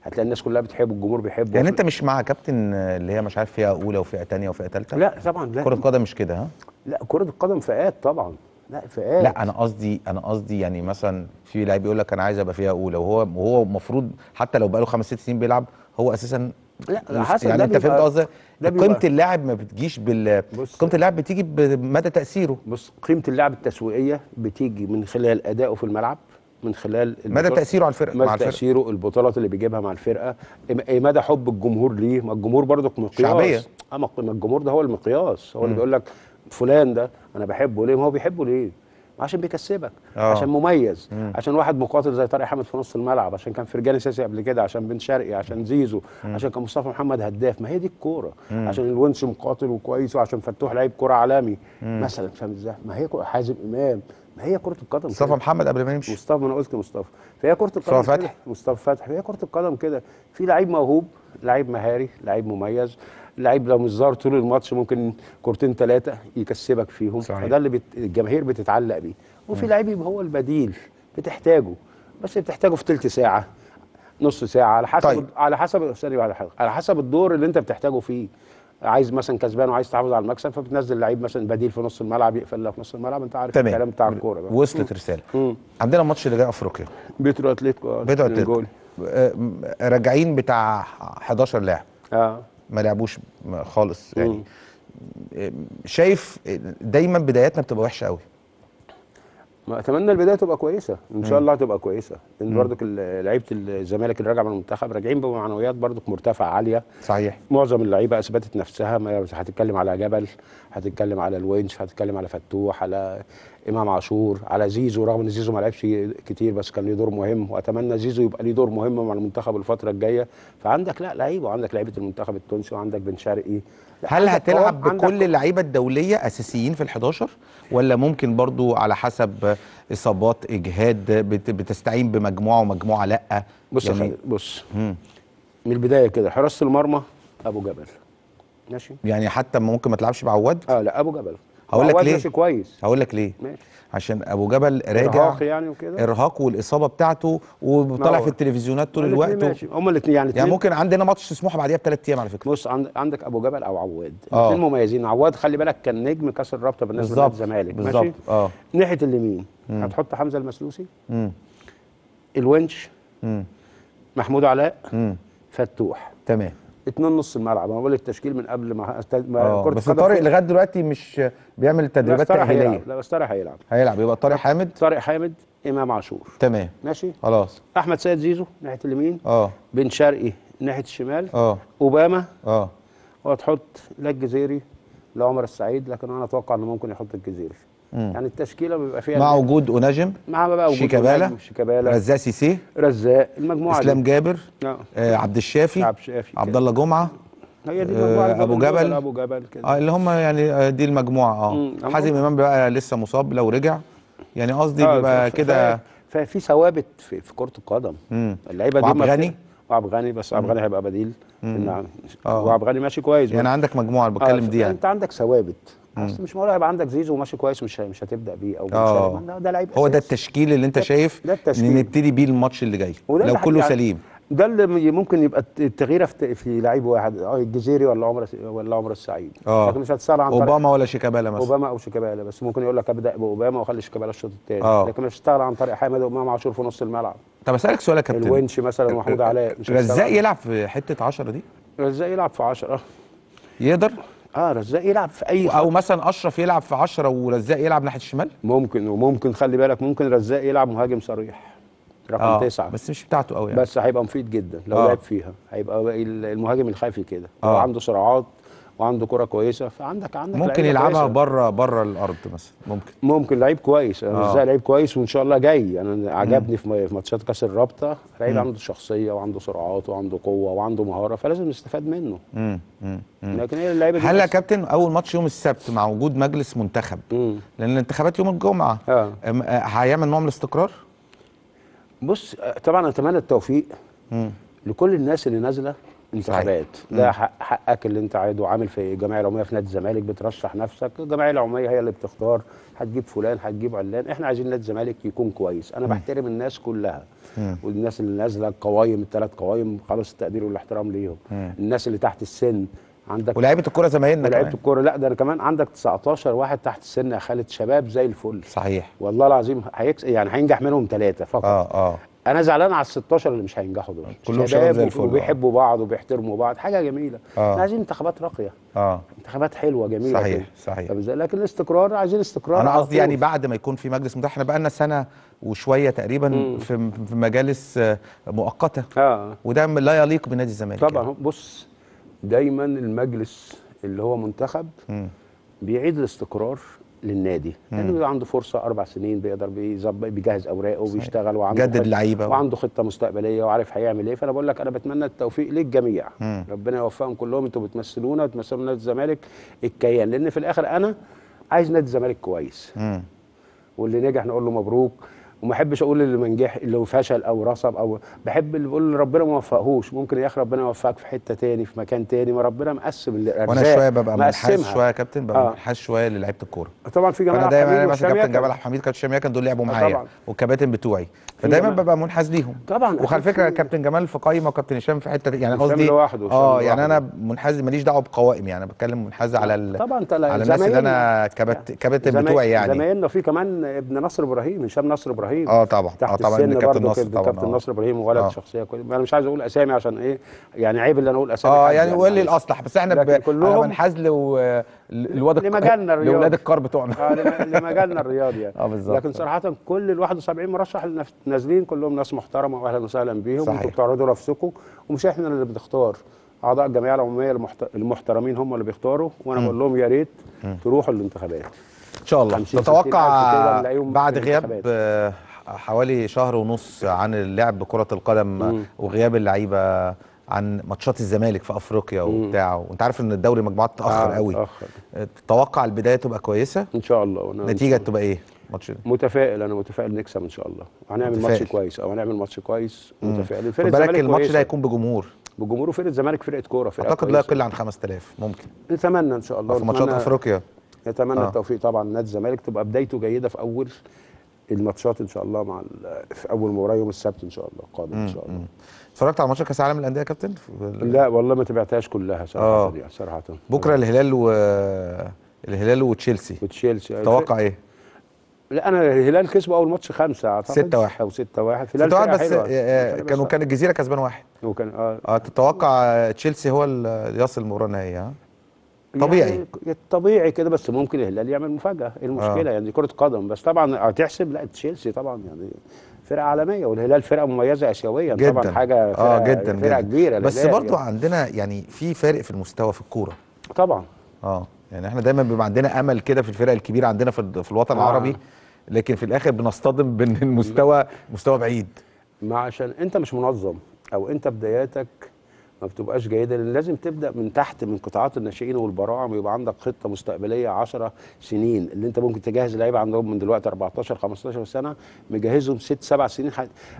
هتلاقي الناس كلها بتحبه الجمهور بيحبه يعني انت مش مع كابتن اللي هي مش عارف فيها اولى وفئه ثانيه وفئه ثالثه لا طبعا لا كره القدم مش كده ها لا كره القدم فئات طبعا لا فئات لا انا قصدي انا قصدي يعني مثلا في لعيب يقول لك انا عايز ابقى فيها اولى وهو وهو المفروض حتى لو بقاله خمس ست سنين بيلعب هو اساسا لا حسب يعني انت فهمت قصدي قيمه اللاعب ما بتجيش بال قيمه اللاعب بتيجي بمدى تاثيره بص قيمه اللاعب التسويقيه بتيجي من خلال ادائه في الملعب من خلال مدى تاثيره على الفرقه مدى تاثيره البطولات اللي بيجيبها مع الفرقه إيه، مدى حب الجمهور ليه ما الجمهور برضك مقياس شعبيه آه، ما الجمهور ده هو المقياس هو اللي بيقول لك فلان ده انا بحبه ليه ما هو بيحبه ليه عشان بيكسبك أوه. عشان مميز مم. عشان واحد مقاتل زي طارق حامد في نص الملعب عشان كان فرجاني ساسي قبل كده عشان بن شرقي عشان زيزو مم. عشان كان مصطفى محمد هداف ما هي دي الكوره عشان الونش مقاتل وكويس وعشان فتوح لعيب كوره عالمي مم. مثلا فاهم ازاي ما هي حازم امام هي كره القدم مصطفى محمد قبل ما يمشي مصطفى ما انا قلت مصطفى فهي كره القدم مصطفى فتحي مصطفى فتحي هي كره القدم كده في لعيب موهوب لعيب مهاري لعيب مميز لعيب لو مش ظهر طول الماتش ممكن كورتين ثلاثه يكسبك فيهم صحيح. فده اللي بت... الجماهير بتتعلق بيه وفي لعيب يبقى هو البديل بتحتاجه بس بتحتاجه في ثلث ساعه نص ساعه على حسب طيب. على حسب على حسب الدور اللي انت بتحتاجه فيه عايز مثلا كسبان وعايز تحافظ على المكسب فبتنزل لعيب مثلا بديل في نص الملعب يقفل لك نص الملعب انت عارف تمام. الكلام بتاع الكوره بقى وصلت رساله مم. عندنا الماتش اللي جاي افريقيا بيترو اتليتيكو آه، بيترو اتليتيكو آه، راجعين بتاع 11 لاعب اه ما لعبوش خالص يعني مم. آه، شايف دايما بداياتنا بتبقى وحشه قوي ما اتمنى البدايه تبقى كويسه ان شاء الله هتبقى كويسه لان برضك لعيبه الزمالك اللي راجعه من المنتخب راجعين بمعنويات برضك مرتفعه عاليه صحيح معظم اللعيبه اثبتت نفسها ما هتتكلم على جبل هتتكلم على الونش هتتكلم على فتوح على امام عاشور على زيزو رغم ان زيزو ما لعبش كتير بس كان ليه دور مهم واتمنى زيزو يبقى ليه دور مهم مع المنتخب الفتره الجايه فعندك لا لعيبه وعندك لعيبه المنتخب التونسي وعندك بن شرقي هل هتلعب آه، بكل اللعيبه الدوليه اساسيين في ال11 ولا ممكن برضو على حسب اصابات اجهاد بتستعين بمجموعه ومجموعه لا بص يعني بص مم. من البدايه كده حراسه المرمى ابو جبل ماشي يعني حتى ممكن ما تلعبش بعواد اه لا ابو جبل هقول لك ليه كويس هقول لك ليه ماشي. عشان ابو جبل راجع ارهاق يعني وكده ارهاق والاصابه بتاعته وطالع في التلفزيونات طول الوقت ماشي هم الاثنين يعني يعني ممكن عندنا ماتش سموحه بعديها بثلاث ايام على فكره بص عند... عندك ابو جبل او عواد آه. الاثنين مميزين عواد خلي بالك كان نجم كاس الرابطه بالنسبه لنادي الزمالك ماشي اه ناحيه اليمين هتحط حمزه المسلوسي الونش محمود علاء فتوح تمام اتنين نص الملعب انا بقول التشكيل من قبل ما آه، كره بس طارق لغايه دلوقتي مش بيعمل تدريبات تاهيليه لا بس طارق هيلعب هيلعب يبقى طارق حامد طارق حامد امام عاشور تمام ماشي خلاص احمد سيد زيزو ناحيه اليمين اه بن شرقي ناحيه الشمال اه اوباما اه وهتحط لا الجزيري لعمر السعيد لكن انا اتوقع انه ممكن يحط الجزيري مم. يعني التشكيله بيبقى فيها مع وجود اوناجم مع بقى وجود شيكابالا شيكابالا رزاق سيسي رزاق المجموعه اسلام دي. جابر آه. آه عبد الشافي عبد الشافي عبد الله جمعه هي دي المجموعه آه ابو جبل ابو جبل كده اه اللي هم يعني آه، دي المجموعه اه حازم امام بقى لسه مصاب لو رجع يعني قصدي آه بيبقى كده ففي ثوابت في, في كره القدم اللعيبه دي وعبد غني وعبد غني بس عبد غني هيبقى بديل آه. وعبد غني ماشي كويس يعني عندك مجموعه آه، بتكلم دي يعني انت عندك ثوابت اصل مش مراقب عندك زيزو وماشي كويس مش مش هتبدا بيه او مش آه. ده, ده لعيب هو ده التشكيل اللي انت ده شايف ده التشكيل. نبتدي بيه الماتش اللي جاي لو كله يعني سليم ده اللي ممكن يبقى التغييره في في لعيب واحد اه الجزيري ولا عمر ولا عمر السعيد اه لكن مش هتسال عن اوباما ولا شيكابالا مثلا اوباما او شيكابالا بس ممكن يقول لك ابدا باوباما واخلي شيكابالا الشوط الثاني آه. لكن مش هتستغنى عن طريق حامد وامام عاشور في نص الملعب طب اسالك سؤال يا كابتن الونش مثلا ومحمود علاء رزاق يلعب في حته 10 دي رزاق يلعب في 10 يقدر اه رزاق يلعب في اي او مثلا اشرف يلعب في 10 ورزاق يلعب ناحيه الشمال ممكن وممكن خلي بالك ممكن رزاق يلعب مهاجم صريح رقم آه تسعة بس مش بتاعته قوي يعني. بس هيبقى مفيد جدا لو آه. لعب فيها هيبقى المهاجم الخفي كده آه. عنده سرعات وعنده كره كويسه فعندك عندك ممكن يلعبها بره بره الارض مثلا ممكن ممكن لعيب كويس انا آه. ازاي لعيب كويس وان شاء الله جاي انا عجبني في ماتشات كاس الرابطه لعيب عنده شخصيه وعنده سرعات وعنده قوه وعنده مهاره فلازم نستفاد منه م. م. لكن هي اللعيبه هل يا كابتن اول ماتش يوم السبت مع وجود مجلس منتخب م. لان الانتخابات يوم الجمعه آه. هيعمل من الاستقرار بص طبعا اتمنى التوفيق م. لكل الناس اللي نازله انتخابات ده حقك اللي انت عايزه عامل في الجمعيه العموميه في نادي الزمالك بترشح نفسك الجمعيه العموميه هي اللي بتختار هتجيب فلان هتجيب علان احنا عايزين نادي الزمالك يكون كويس انا بحترم الناس كلها والناس اللي نازله القوايم الثلاث قوايم خالص التقدير والاحترام ليهم الناس اللي تحت السن عندك ولاعيبه الكوره زمايلنا كمان لعيبه الكوره لا ده انا كمان عندك 19 واحد تحت السن يا خالد شباب زي الفل صحيح والله العظيم هيكس يعني هينجح منهم ثلاثه فقط اه اه انا زعلان على ال 16 اللي مش هينجحوا دول كلهم شباب زي الفل وبيحبوا بعض وبيحترموا بعض حاجه جميله آه. احنا عايزين انتخابات راقيه اه انتخابات حلوه جميله صحيح طيب. طب صحيح لكن الاستقرار عايزين استقرار انا قصدي يعني بعد ما يكون في مجلس منتخب احنا بقى لنا سنه وشويه تقريبا في في مجالس آه، مؤقته اه وده لا يليق بنادي الزمالك طبعا يعني. بص دايما المجلس اللي هو منتخب م. بيعيد الاستقرار للنادي لانه بيبقى عنده فرصه اربع سنين بيقدر بيظبط بيجهز اوراقه وبيشتغل وعنده وعنده خطه مستقبليه وعارف هيعمل ايه فانا بقول لك انا بتمنى التوفيق للجميع مم. ربنا يوفقهم كلهم انتوا بتمثلونا وتمثلوا نادي الزمالك الكيان لان في الاخر انا عايز نادي الزمالك كويس مم. واللي نجح نقول له مبروك وما احبش اقول اللي منجح اللي فشل او رسب او بحب اللي بقول ربنا ما وفقهوش ممكن يا اخي ربنا يوفقك في حته تاني في مكان تاني ما ربنا مقسم الارزاق وانا شويه ببقى منحاز شويه يا كابتن ببقى آه. منحاز شويه للعيبه الكوره طبعا في جمال انا دايما مثلا كابتن جمال عبد الحميد كابتن شامية كان دول لعبوا آه، معايا والكباتن بتوعي فدايما ببقى منحاز ليهم طبعا وعلى فكره كابتن جمال في قايمه وكابتن هشام في حته يعني قصدي اه يعني انا منحاز ماليش دعوه بقوائم يعني انا بتكلم منحاز على طبعا على الناس اللي انا كابتن بتوعي يعني زمايلنا في كمان ابن نصر ابراهيم هشام نصر ابراهيم ابراهيم اه طبعا تحت آه طبعا السن كابتن نصر طبعا كابتن آه. نصر ابراهيم وولد آه. شخصيه كويسه انا مش عايز اقول اسامي عشان ايه يعني عيب اللي انا اقول اسامي اه يعني قول لي الاصلح بس احنا ب... كلهم حزل لواد آه، لمجالنا الرياضي لاولاد الكار بتوعنا اه لمجالنا الرياضي يعني اه بالظبط لكن صراحه كل ال 71 مرشح اللي نازلين كلهم ناس محترمه واهلا وسهلا بيهم صحيح انتوا بتعرضوا نفسكم ومش احنا اللي بنختار اعضاء الجمعيه العموميه المحترمين هم اللي بيختاروا وانا بقول لهم يا ريت تروحوا الانتخابات ان شاء الله تتوقع بعد غياب آه، حوالي شهر ونص عن اللعب بكره القدم مم. وغياب اللعيبه عن ماتشات الزمالك في افريقيا وبتاع وانت عارف ان الدوري مجموعات تاخر آه قوي آه، تتوقع البدايه تبقى كويسه ان شاء الله نتيجه تبقى ايه ماتش متفائل انا متفائل نكسب ان شاء الله هنعمل ماتش كويس او هنعمل ماتش كويس متفائل فرقه الزمالك الماتش ده هيكون بجمهور بجمهور وفرقه الزمالك فرقه كوره فرقه اعتقد لا يقل عن 5000 ممكن نتمنى ان شاء الله في ماتشات افريقيا نتمنى آه. التوفيق طبعا لنادي الزمالك تبقى بدايته جيده في اول الماتشات ان شاء الله مع في اول مباراه يوم السبت ان شاء الله قادم ان شاء الله اتفرجت على ماتش كاس العالم للانديه يا كابتن لا والله ما تبعتهاش كلها صراحه آه. صراحه بكره الهلال و الهلال وتشيلسي وتشيلسي توقع ايه لا انا الهلال كسبه اول ماتش خمسة اعتقد 6 1 او 6 1 الهلال بس آه، آه، كانوا كان الجزيره كسبان واحد وكان اه, آه تتوقع تشيلسي هو اللي يصل المباراه النهائيه طبيعي يعني طبيعي كده بس ممكن الهلال يعمل مفاجاه ايه المشكله آه. يعني كره قدم بس طبعا هتحسب لا تشيلسي طبعا يعني فرقه عالميه والهلال فرقه مميزه اسيويا طبعا حاجه آه، فرقه, آه جدا فرقه جداً. كبيره بس برضو يعني. عندنا يعني في فارق في المستوى في الكوره طبعا اه يعني احنا دايما بيبقى عندنا امل كده في الفرق الكبيره عندنا في, في الوطن آه. العربي لكن في الاخر بنصطدم بان المستوى مستوى بعيد ما عشان انت مش منظم او انت بداياتك ما بتبقاش جيده لان لازم تبدا من تحت من قطاعات الناشئين والبراعم ويبقى عندك خطه مستقبليه 10 سنين اللي انت ممكن تجهز لعيبه عندهم من دلوقتي 14 15 سنه مجهزهم ست سبع سنين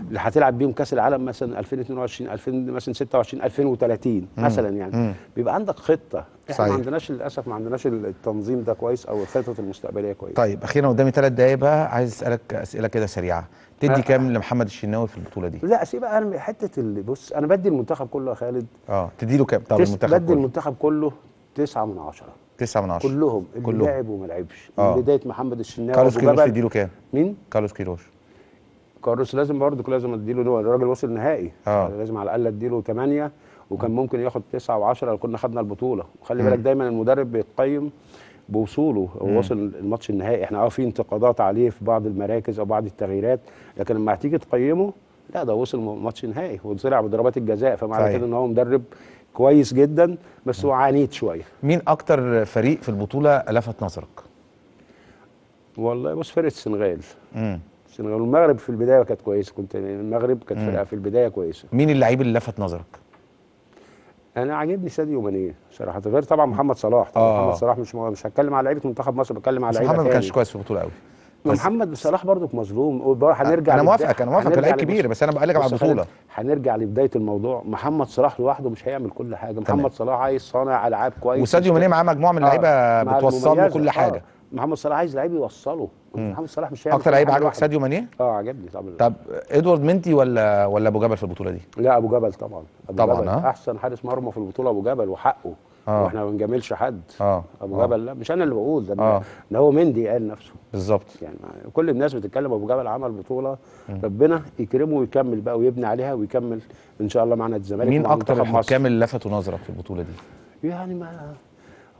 اللي هتلعب بيهم كاس العالم مثلا 2022 2000 مثلا 26 2030 مثلا يعني مم. بيبقى عندك خطه احنا صحيح. ما عندناش للاسف ما عندناش التنظيم ده كويس او الخطط المستقبليه كويس طيب اخيرا قدامي ثلاث دقائق بقى عايز اسالك اسئله كده سريعه تدي أه كام لمحمد الشناوي في البطوله دي لا سيبك انا حته اللي بص انا بدي المنتخب كله يا خالد اه تدي له كام طب المنتخب بدي كله. المنتخب كله 9 من 10 9 من 10 كلهم اللي كلهم. لعب وما لعبش آه. بدايه محمد الشناوي كارلوس كيروش تدي له كام مين كارلوس كيروش كارلوس لازم برضه لازم اديله الراجل وصل نهائي آه. لازم على الاقل اديله 8 وكان ممكن ياخد تسعه و و10 لو كنا خدنا البطوله وخلي بالك دايما المدرب بيقيم بوصوله هو وصل الماتش النهائي احنا اه في انتقادات عليه في بعض المراكز او بعض التغييرات لكن لما هتيجي تقيمه لا ده وصل ماتش نهائي وطلع بضربات الجزاء فمعنى كده ان هو مدرب كويس جدا بس هو عنيد شويه مين اكتر فريق في البطوله لفت نظرك والله بص فرقه السنغال السنغال والمغرب في البدايه كانت كويسه كنت المغرب كانت فرقه في البدايه كويسه مين اللعيب اللي لفت نظرك انا عاجبني ساديو ماني صراحه غير طبعا محمد صلاح طبعا آه. محمد صلاح مش مش هتكلم على لعيبه منتخب مصر بتكلم على لعيبه محمد ما كانش كويس في البطوله قوي محمد صلاح برضك مظلوم هنرجع انا موافقك انا موافقك لعيب كبير بس انا بقلق على البطوله هنرجع لبدايه الموضوع محمد صلاح لوحده مش هيعمل كل حاجه محمد صلاح عايز صانع العاب كويس وساديو ماني معاه مجموعه من آه. اللعيبه آه. بتوصل له كل حاجه آه. محمد صلاح عايز لعيب يوصله محمد صلاح مش هيعمل اكتر لعيب عجبك ساديو ماني؟ اه عجبني طبعا طب ادوارد منتي ولا ولا ابو جبل في البطوله دي؟ لا ابو جبل طبعا أبو طبعا جبل آه. احسن حارس مرمى في البطوله ابو جبل وحقه آه. واحنا ما بنجاملش حد آه. ابو آه. جبل لا مش انا اللي بقول ده آه. هو مندي قال نفسه بالظبط يعني كل الناس بتتكلم ابو جبل عمل بطوله م. ربنا يكرمه ويكمل بقى ويبني عليها ويكمل ان شاء الله معنا الزمالك مين اكتر حكام اللي لفتوا نظرك في البطوله دي؟ يعني ما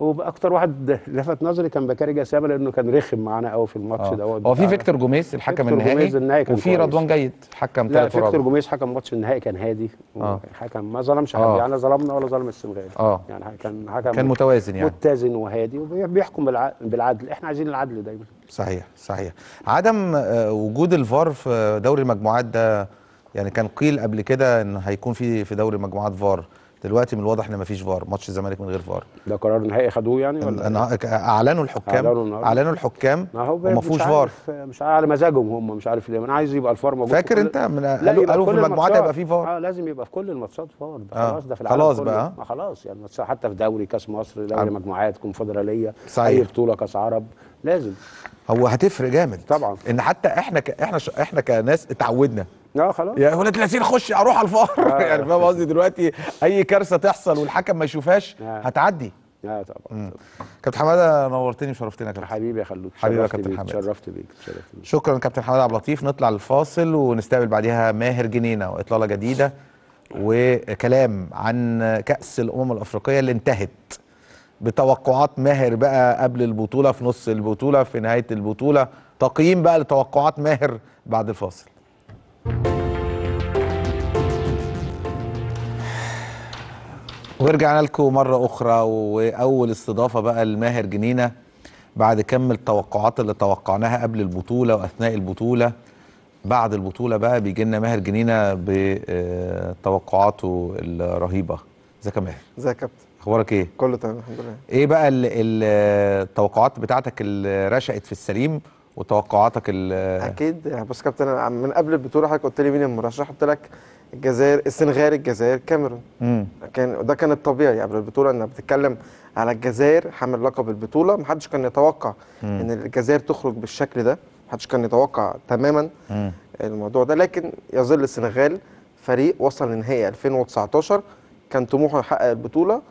واكتر واحد لفت نظري كان بكاري جسامه لانه كان رخم معانا قوي في الماتش آه. دوت هو في آه. فيكتور جوميز الحكم النهائي النهائي كان وفي رضوان جيد حكم لا فيكتور جوميز حكم ماتش النهائي كان هادي آه. حكم ما ظلمش حد يعني لا ظلمنا ولا ظلم السنغال اه يعني كان حكم كان متوازن يعني متزن وهادي وبيحكم بالعدل احنا عايزين العدل دايما صحيح صحيح عدم وجود الفار في دوري المجموعات ده يعني كان قيل قبل كده ان هيكون في في دوري المجموعات فار دلوقتي من الواضح ان مفيش فار ماتش الزمالك من غير فار ده قرار نهائي خدوه يعني ولا أنا إيه؟ اعلنوا الحكام اعلنوا, أعلنوا الحكام وما فيهوش فار مش على مزاجهم هم مش عارف ليه انا عايز يبقى الفار موجود فاكر انت من قالوا قالوا في المجموعات هيبقى فيه فار اه لازم يبقى في كل الماتشات فار ده آه. خلاص ده في العالم خلاص بقى ما آه، خلاص يعني حتى في دوري كاس مصر دوري مجموعات كونفدراليه اي بطوله كاس عرب لازم هو هتفرق جامد طبعا ان حتى احنا احنا احنا كناس اتعودنا اه خلاص يا ولاد لذين خش اروح على الفار آه يعني فاهم قصدي دلوقتي اي كارثه تحصل والحكم ما يشوفهاش آه. هتعدي اه طبعا كابتن حماده نورتني وشرفتني يا كابتن حبيبي يا خلود حبيبي يا كابتن حماده شرفت بيك شرفت بيك شكرا كابتن حماده عبد اللطيف نطلع للفاصل ونستقبل بعدها ماهر جنينه واطلاله جديده وكلام عن كاس الامم الافريقيه اللي انتهت بتوقعات ماهر بقى قبل البطوله في نص البطوله في نهايه البطوله تقييم بقى لتوقعات ماهر بعد الفاصل ورجعنا لكم مرة أخرى وأول استضافة بقى لماهر جنينة بعد كم التوقعات اللي توقعناها قبل البطولة وأثناء البطولة بعد البطولة بقى بيجي لنا ماهر جنينة بتوقعاته آه، الرهيبة ازيك يا ماهر ازيك يا كابتن أخبارك إيه؟ كله تمام الحمد لله إيه بقى التوقعات بتاعتك اللي رشقت في السليم وتوقعاتك ال اكيد يعني بص كابتن انا من قبل البطوله حضرتك قلت لي مين المرشح قلت لك الجزائر السنغال الجزائر كاميرون كان ده كان الطبيعي قبل البطوله انك بتتكلم على الجزائر حامل لقب البطوله محدش كان يتوقع مم. ان الجزائر تخرج بالشكل ده محدش كان يتوقع تماما مم. الموضوع ده لكن يظل السنغال فريق وصل لنهائي 2019 كان طموحه يحقق البطوله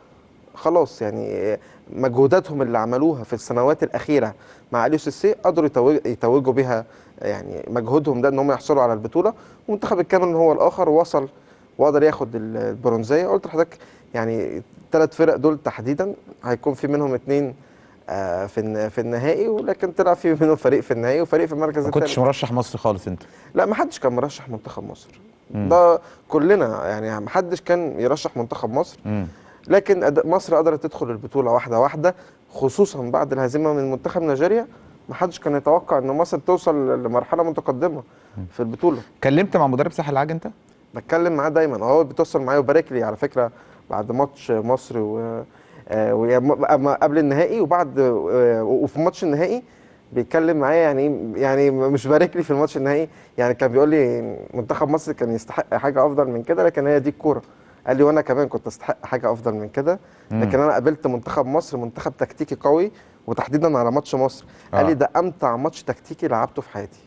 خلاص يعني مجهوداتهم اللي عملوها في السنوات الاخيره مع اليوس السي قدروا يتوجوا بها يعني مجهودهم ده ان هم يحصلوا على البطوله ومنتخب الكاميرون هو الاخر وصل وقدر ياخد البرونزيه قلت لحضرتك يعني الثلاث فرق دول تحديدا هيكون في منهم اثنين آه، في في النهائي ولكن طلع في منهم فريق في النهائي وفريق في المركز الثاني ما كنتش مرشح مصر خالص انت لا ما حدش كان مرشح منتخب مصر مم. ده كلنا يعني ما حدش كان يرشح منتخب مصر مم. لكن مصر قدرت تدخل البطوله واحده واحده خصوصا بعد الهزيمه من منتخب نيجيريا ما حدش كان يتوقع ان مصر توصل لمرحله متقدمه في البطوله كلمت مع مدرب ساحل العاج انت بتكلم معاه دايما هو بيتصل معايا وبارك لي على فكره بعد ماتش مصر و آه، آه، آه، قبل النهائي وبعد وفي ماتش النهائي بيتكلم معايا يعني يعني مش بارك لي في الماتش النهائي يعني كان بيقول لي منتخب مصر كان يستحق حاجه افضل من كده لكن هي دي الكوره قال لي وانا كمان كنت استحق حاجه افضل من كده لكن انا قابلت منتخب مصر منتخب تكتيكي قوي وتحديدا على ماتش مصر آه. قال لي آه. ده امتع ماتش تكتيكي لعبته في حياتي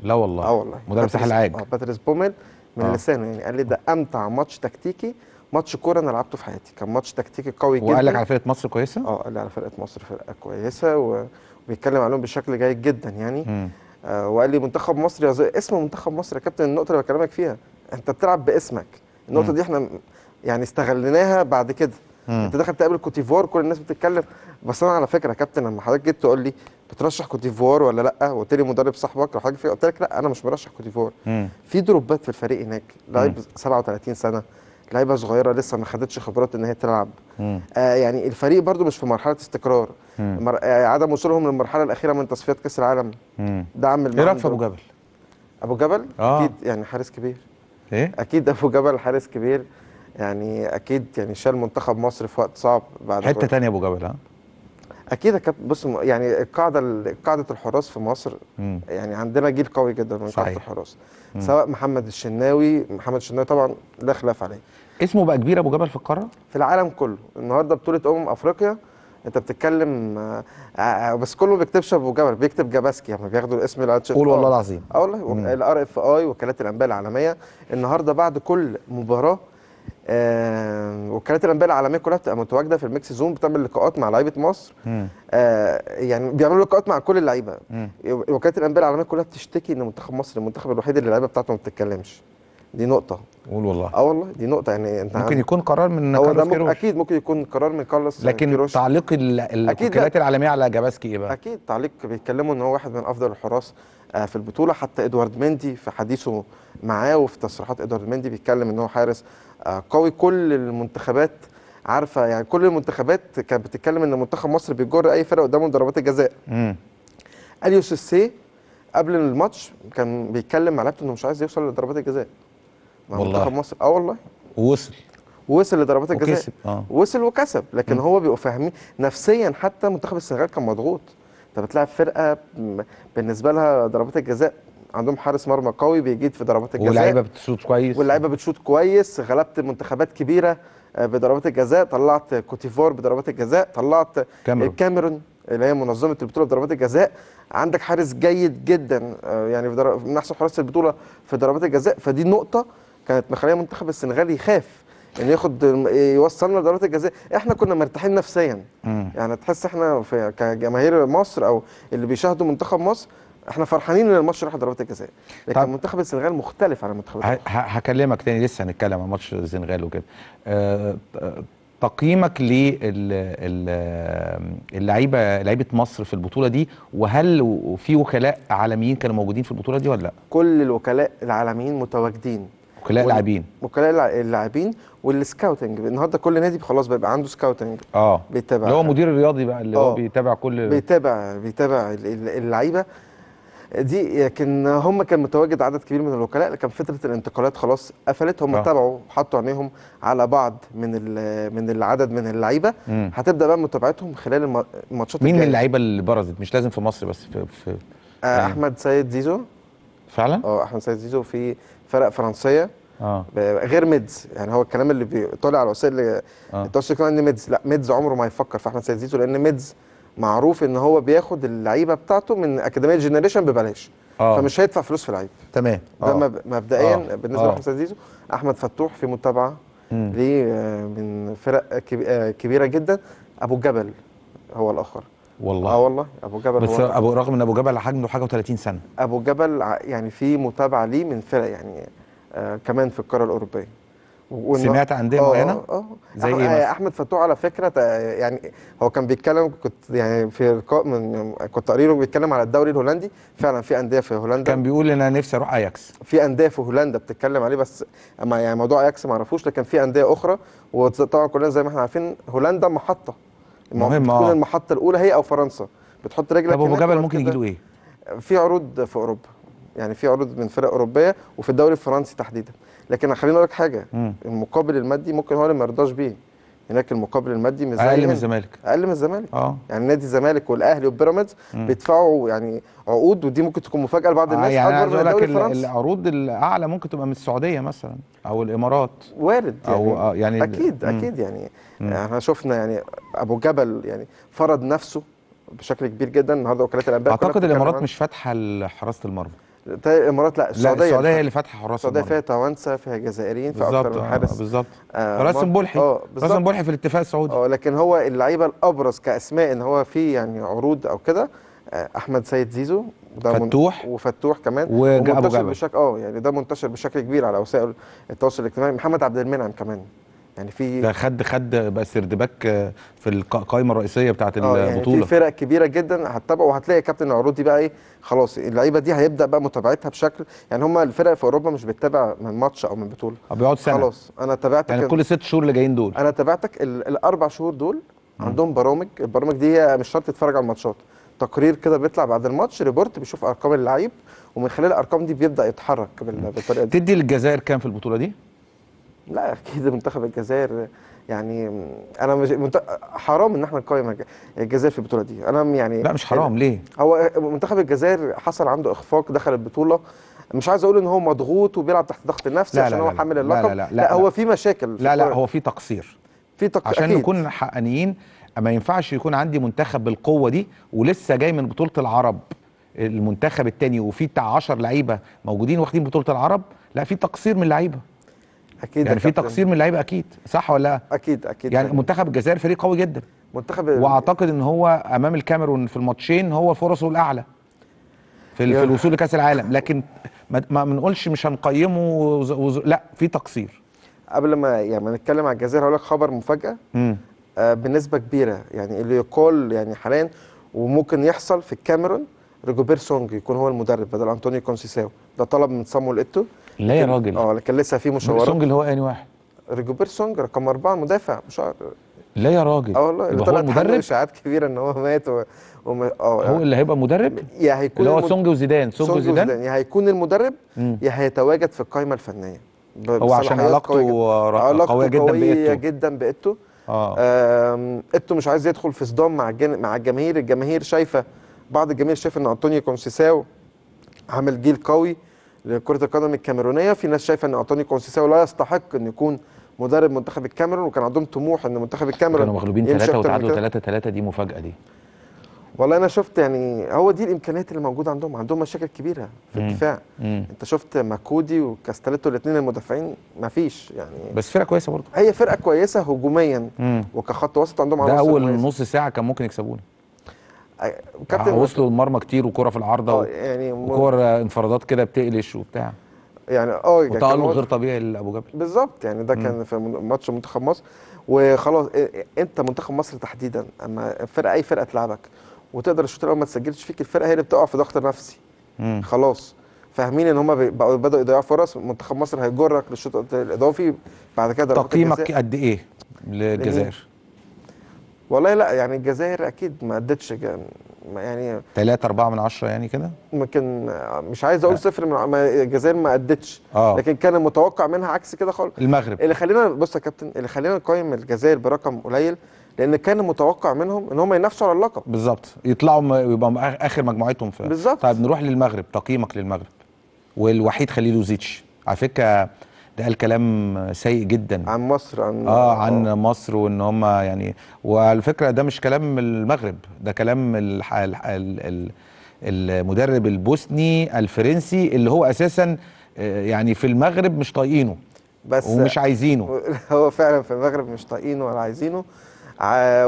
لا والله اه والله مدرب ساحل عاج آه، باتريس بومل من آه. لسانه يعني قال لي ده امتع ماتش تكتيكي ماتش كوره انا لعبته في حياتي كان ماتش تكتيكي قوي جدا وقال لك على فرقه مصر كويسه اه قال لي على فرقه مصر فرقه كويسه وبيتكلم عليهم بشكل جيد جدا يعني آه وقال لي منتخب مصر يز... اسم منتخب مصر يا كابتن النقطه اللي بكلمك فيها انت بتلعب باسمك النقطه م. دي احنا يعني استغليناها بعد كده مم. انت داخل تقابل كوتيفوار كل الناس بتتكلم بس انا على فكره يا كابتن لما حضرتك جيت تقول لي بترشح كوتيفوار ولا لا وقلت لي مدرب صاحبك لو حضرتك قلت لك لا انا مش مرشح كوتيفوار في دروبات في الفريق هناك لعيب 37 سنه لعيبه صغيره لسه ما خدتش خبرات ان هي تلعب آه يعني الفريق برده مش في مرحله استقرار مر... آه عدم وصولهم للمرحله الاخيره من تصفيات كاس العالم ده عامل ايه رايك في ابو جبل ابو جبل آه. اكيد يعني حارس كبير ايه اكيد ابو جبل حارس كبير يعني اكيد يعني شال منتخب مصر في وقت صعب بعد حته ثانيه ابو جبل ها اكيد يا كابتن بص يعني القاعده قاعده الحراس في مصر مم. يعني عندنا جيل قوي جدا من قاعده الحراس مم. سواء محمد الشناوي محمد الشناوي طبعا لا خلاف عليه اسمه بقى كبير ابو جبل في القاره في العالم كله النهارده بطوله امم افريقيا انت بتتكلم آه، آه، بس كله ما بيكتبش ابو جبل بيكتب جباسكي لما يعني بياخدوا الاسم قول والله العظيم اه والله الار اف اي وكالات الانباء العالميه النهارده بعد كل مباراه آه وكالات الانباء العالميه كلها بتبقى متواجده في الميكس زون بتعمل لقاءات مع لعيبه مصر آه يعني بيعملوا لقاءات مع كل اللعيبه وكالات الانباء العالميه كلها بتشتكي ان منتخب مصر المنتخب الوحيد اللي اللعيبه بتاعته ما بتتكلمش دي نقطه قول والله اه والله دي نقطه يعني انت ممكن يكون قرار من آه، كارلوس كيروش اكيد ممكن يكون قرار من كارلوس لكن كيروش. تعليق الوكالات العالميه على جاباسكي ايه بقى اكيد تعليق بيتكلموا ان هو واحد من افضل الحراس آه، في البطوله حتى ادوارد مندي في حديثه معاه وفي تصريحات ادوارد مندي بيتكلم ان هو حارس آه، قوي كل المنتخبات عارفه يعني كل المنتخبات كانت بتتكلم ان منتخب مصر بيجر اي فرقه قدامه ضربات الجزاء اليو سيسي قبل الماتش كان بيتكلم مع لعبته انه مش عايز يوصل لضربات الجزاء مع والله. منتخب مصر اه والله ووصل وصل لضربات الجزاء وكسب آه. وصل وكسب لكن مم. هو بيبقوا فاهمين نفسيا حتى منتخب السنغال كان مضغوط انت بتلعب فرقه بالنسبه لها ضربات الجزاء عندهم حارس مرمى قوي بيجيد في ضربات الجزاء واللعيبه بتشوط كويس واللعيبه بتشوط كويس غلبت منتخبات كبيره آه، بضربات الجزاء طلعت كوتيفور بضربات الجزاء طلعت كاميرون, كاميرون اللي هي منظمه البطوله بضربات الجزاء عندك حارس جيد جدا آه، يعني في من احسن حراس البطوله في ضربات الجزاء فدي نقطه كانت مخليه المنتخب السنغالي يخاف ان يعني ياخد يوصلنا لضربات الجزاء احنا كنا مرتاحين نفسيا يعني تحس احنا في كجماهير مصر او اللي بيشاهدوا منتخب مصر احنا فرحانين ان الماتش راح ضربات الجزاء لكن منتخب السنغال مختلف عن منتخب هكلمك تاني لسه هنتكلم عن ماتش السنغال وكده أه تقييمك للعيبه لعيبه مصر في البطوله دي وهل في وكلاء عالميين كانوا موجودين في البطوله دي ولا لا؟ كل الوكلاء العالميين متواجدين وكلاء لاعبين وكلاء اللاعبين والسكاوتنج النهارده كل نادي خلاص بيبقى عنده سكاوتنج اه بيتابع اللي هو مدير الرياضي بقى اللي هو آه. بيتابع كل بيتابع بيتابع اللعيبه دي لكن هم كان متواجد عدد كبير من الوكلاء لكن فتره الانتقالات خلاص قفلت هم آه. تابعوا حطوا عينيهم على بعض من من العدد من اللعيبه هتبدا بقى متابعتهم خلال الماتشات مين اللعيبه اللي برزت مش لازم في مصر بس في, في آه يعني. احمد سيد زيزو فعلا اه احمد سيد زيزو في فرق فرنسيه آه. غير ميدز يعني هو الكلام اللي بيطلع على وسائل آه. التواصل آه. الاجتماعي ان ميدز لا ميدز عمره ما يفكر في احمد سيد زيزو لان ميدز معروف ان هو بياخد اللعيبه بتاعته من اكاديميه جنريشن ببلاش أوه. فمش هيدفع فلوس في اللعيب تمام ده آه. مبدئيا آه. بالنسبه آه. لمحمد زيزو احمد فتوح في متابعه ليه من فرق كبيره جدا ابو الجبل هو الاخر والله اه والله ابو جبل بس هو ابو رغم ان ابو جبل حجمه حاجه و30 سنه ابو جبل يعني في متابعه ليه من فرق يعني آه كمان في القاره الاوروبيه سمعت عندنا آه، معينه؟ اه, آه. زي ايه آه، احمد فتوح على فكره يعني هو كان بيتكلم كنت يعني في لقاء من كنت قريره بيتكلم على الدوري الهولندي فعلا في انديه في هولندا كان بيقول ان انا نفسي اروح اياكس في انديه في هولندا بتتكلم عليه بس ما يعني موضوع اياكس ما اعرفوش لكن في انديه اخرى وطبعا كلنا زي ما احنا عارفين هولندا محطه مهم تكون المحطه الاولى هي او فرنسا بتحط رجلك طب ابو جبل ممكن يجي له ايه؟ في عروض في اوروبا يعني في عروض من فرق اوروبيه وفي الدوري الفرنسي تحديدا لكن خليني اقول لك حاجه مم. المقابل المادي ممكن هو اللي ما يرضاش بيه هناك المقابل المادي مش اقل من الزمالك اقل من الزمالك اه يعني نادي الزمالك والاهلي وبيراميدز بيدفعوا يعني عقود ودي ممكن تكون مفاجاه لبعض الناس آه يعني اكبر من العروض الاعلى ممكن تبقى من السعوديه مثلا او الامارات وارد يعني, أو آه، يعني اكيد اكيد يعني احنا احنا شفنا يعني ابو جبل يعني فرض نفسه بشكل كبير جدا النهارده وكالات الانباء اعتقد الامارات مش فاتحه حراسه المرمى طيب الامارات لا السعوديه السعوديه هي اللي فاتحه حراس السعوديه فيها توانسه فيها جزائريين فيها اكثر من حارس بالظبط آه راسم بلحي آه راسم بلحي في الاتفاق السعودي اه لكن هو اللعيبه الابرز كاسماء ان هو في يعني عروض او كده آه، احمد سيد زيزو ده فتوح وفتوح كمان ومنتشر بشكل اه يعني ده منتشر بشكل كبير على وسائل التواصل الاجتماعي محمد عبد المنعم كمان يعني في ده خد خد بقى سردباك آه، في القائمه الرئيسيه بتاعه آه، يعني البطوله في فرق كبيره جدا هتتابع وهتلاقي كابتن العروض دي بقى ايه خلاص اللعيبه دي هيبدا بقى متابعتها بشكل يعني هم الفرق في اوروبا مش بتتابع من ماتش او من بطوله آه، بيقعد سنه خلاص انا تابعتك يعني كل ست شهور اللي جايين دول انا تابعتك الاربع شهور دول عندهم برامج البرامج دي مش شرط تتفرج على الماتشات تقرير كده بيطلع بعد الماتش ريبورت بيشوف ارقام اللعيب ومن خلال الارقام دي بيبدا يتحرك بالطريقه دي تدي للجزائر كام في البطوله دي لا اكيد منتخب الجزائر يعني انا مش حرام ان احنا نقيم الجزائر في البطوله دي انا يعني لا مش حرام ليه هو منتخب الجزائر حصل عنده اخفاق دخل البطوله مش عايز اقول ان هو مضغوط وبيلعب تحت ضغط نفسي لا عشان لا هو حامل اللقب لا لا, لا, لا, لا هو في مشاكل في لا لا هو في تقصير في تقصير عشان أكيد. نكون حقانيين ما ينفعش يكون عندي منتخب بالقوه دي ولسه جاي من بطوله العرب المنتخب الثاني وفي بتاع 10 لعيبه موجودين واخدين بطوله العرب لا في تقصير من اللعيبه اكيد يعني في تقصير من اللعيبه اكيد صح ولا لا؟ اكيد اكيد يعني منتخب الجزائر فريق قوي جدا منتخب واعتقد ان هو امام الكاميرون في الماتشين هو فرصه الاعلى في, يعني في الوصول لكاس العالم لكن ما بنقولش مش هنقيمه وز... وز... لا في تقصير قبل ما يعني ما نتكلم عن الجزائر هقول لك خبر مفاجاه آه بنسبه كبيره يعني اللي يقول يعني حاليا وممكن يحصل في الكاميرون ريجوبير سونج يكون هو المدرب بدل انطونيو كونسيساو ده طلب من صامويل ايتو لا يا راجل اه لكن لسه في مشاورات سونج اللي هو انهي واحد؟ ريجوبير سونج رقم اربعه مدافع مش لا يا راجل اه والله اللي طلع مدرب اشاعات كبيره ان هو مات و... وم... اه هو اللي هيبقى مدرب؟ يا هيكون اللي هو المد... سونج وزيدان سونج, سونج وزيدان؟, يا هيكون المدرب يا هيتواجد في القائمه الفنيه ب... هو عشان علاقته قوية, آه، علاقته قوية جدا بإيتو جدا بإيتو اه إيتو مش عايز يدخل في صدام مع الجن... مع الجماهير الجماهير شايفه بعض الجماهير شايفه ان انطونيو كونسيساو عامل جيل قوي لكره القدم الكاميرونيه في ناس شايفه ان اعطاني كونسيساو لا يستحق ان يكون مدرب منتخب الكاميرون وكان عندهم طموح ان منتخب الكاميرون كانوا مغلوبين 3 وتعادلوا 3 3 دي مفاجاه دي والله انا شفت يعني هو دي الامكانيات اللي موجوده عندهم عندهم مشاكل كبيره في الدفاع انت شفت ماكودي وكاستليتو الاثنين المدافعين ما فيش يعني بس فرقه كويسه برضه هي فرقه كويسه هجوميا وكخط وسط عندهم ده اول نص ساعه كان ممكن يكسبونا آه، يعني كابتن وصلوا المرمى كتير وكره في العارضه آه، يعني وكور آه، انفرادات كده بتقلش وبتاع يعني اه يعني وتألق غير طبيعي لابو جبل بالظبط يعني ده كان في ماتش منتخب مصر وخلاص انت منتخب مصر تحديدا اما فرقه اي فرقه تلعبك وتقدر الشوط الاول ما تسجلش فيك الفرقه هي اللي بتقع في ضغط نفسي مم. خلاص فاهمين ان هم بقوا بداوا يضيعوا فرص منتخب مصر هيجرك للشوط الاضافي بعد كده تقييمك قد ايه للجزائر؟ والله لا يعني الجزائر اكيد ما ادتش يعني 3 4 من 10 يعني كده ما كان مش عايز اقول صفر من الجزائر ما ادتش آه. لكن كان متوقع منها عكس كده خالص المغرب اللي خلينا بص يا كابتن اللي خلينا نقيم الجزائر برقم قليل لان كان متوقع منهم ان هم ينافسوا على اللقب بالظبط يطلعوا يبقوا اخر مجموعتهم في بالظبط طيب نروح للمغرب تقييمك للمغرب والوحيد خليل وزيتش على فكره ده قال كلام سيء جدا عن مصر عن اه عن آه. مصر وان هم يعني وعلى فكره ده مش كلام المغرب ده كلام الـ الـ الـ المدرب البوسني الفرنسي اللي هو اساسا آه، يعني في المغرب مش طايقينه بس ومش عايزينه هو فعلا في المغرب مش طايقينه ولا عايزينه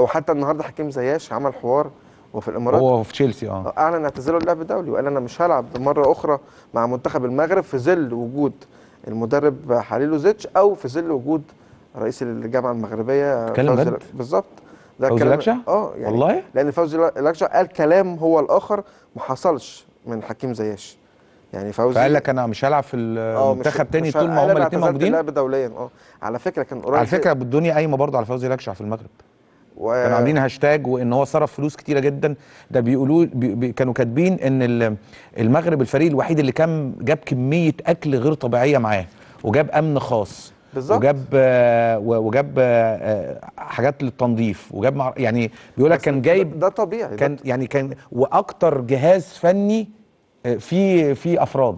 وحتى النهارده حكيم زياش عمل حوار وفي الامارات هو في تشيلسي اه اعلن اعتزاله اللعب الدولي وقال انا مش هلعب مره اخرى مع منتخب المغرب في ظل وجود المدرب حليلوزيتش او في ظل وجود رئيس الجامعه المغربيه فوزي بالظبط ده فوزي اه يعني والله لان فوزي لاكشا قال كلام هو الاخر ما حصلش من حكيم زياش يعني فوزي فقال لك انا مش هلعب في آه، المنتخب تاني طول ما هم الاثنين موجودين لا دوليا اه على فكره كان قريب على فكره الدنيا قايمه برضه على فوزي لاكشا في المغرب و... كانوا عاملين هاشتاج وان هو صرف فلوس كتيره جدا ده بيقولوا بي... بي... كانوا كاتبين ان المغرب الفريق الوحيد اللي كان جاب كميه اكل غير طبيعيه معاه وجاب امن خاص بالظبط وجاب وجاب آه، حاجات للتنظيف وجاب مع... يعني بيقول لك كان جايب ده طبيعي كان ده يعني كان واكتر جهاز فني آه، في في افراد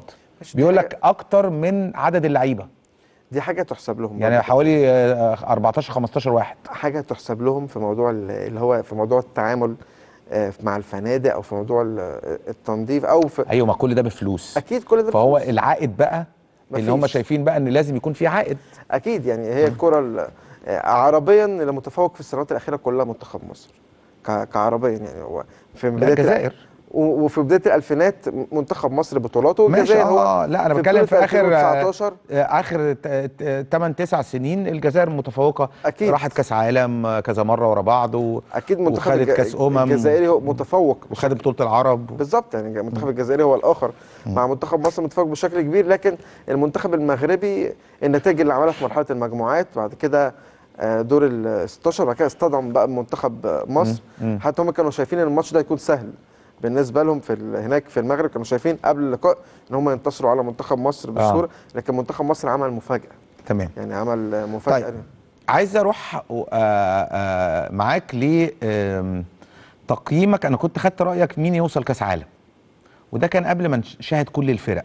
بيقول لك اكتر من عدد اللعيبه دي حاجه تحسب لهم يعني حوالي 14 آه، 15 واحد حاجه تحسب لهم في موضوع اللي هو في موضوع التعامل آه، مع الفنادق او في موضوع آه، التنظيف او في ايوه ما كل ده بفلوس اكيد كل ده فهو بفلوس. العائد بقى اللي هم شايفين بقى ان لازم يكون في عائد اكيد يعني هي الكره عربيا المتفوق في السنوات الاخيره كلها منتخب مصر كعربيا يعني هو في بدايه الجزائر وفي بدايه الالفينات منتخب مصر بطولاته ماشي اه لا انا بتكلم في, في اخر 19 آه، آه، اخر 8 9 سنين الجزائر متفوقه أكيد راحت كاس عالم آه، كذا مره ورا بعض و... اكيد منتخب وخدت كاس امم الجزائري هو متفوق وخد بطوله العرب بالظبط يعني المنتخب الجزائري هو الاخر مع منتخب مصر متفوق بشكل كبير لكن المنتخب المغربي النتائج اللي عملها في مرحله المجموعات بعد كده دور ال 16 بعد كده اصطدم بقى منتخب مصر حتى هم كانوا شايفين ان الماتش ده هيكون سهل بالنسبه لهم في هناك في المغرب كانوا شايفين قبل اللقاء ان هم ينتصروا على منتخب مصر بالصوره آه. لكن منتخب مصر عمل مفاجاه تمام يعني عمل مفاجاه طيب. عايز اروح آه، آه، معاك ل تقييمك انا كنت خدت رايك مين يوصل كاس عالم وده كان قبل ما نشاهد كل الفرق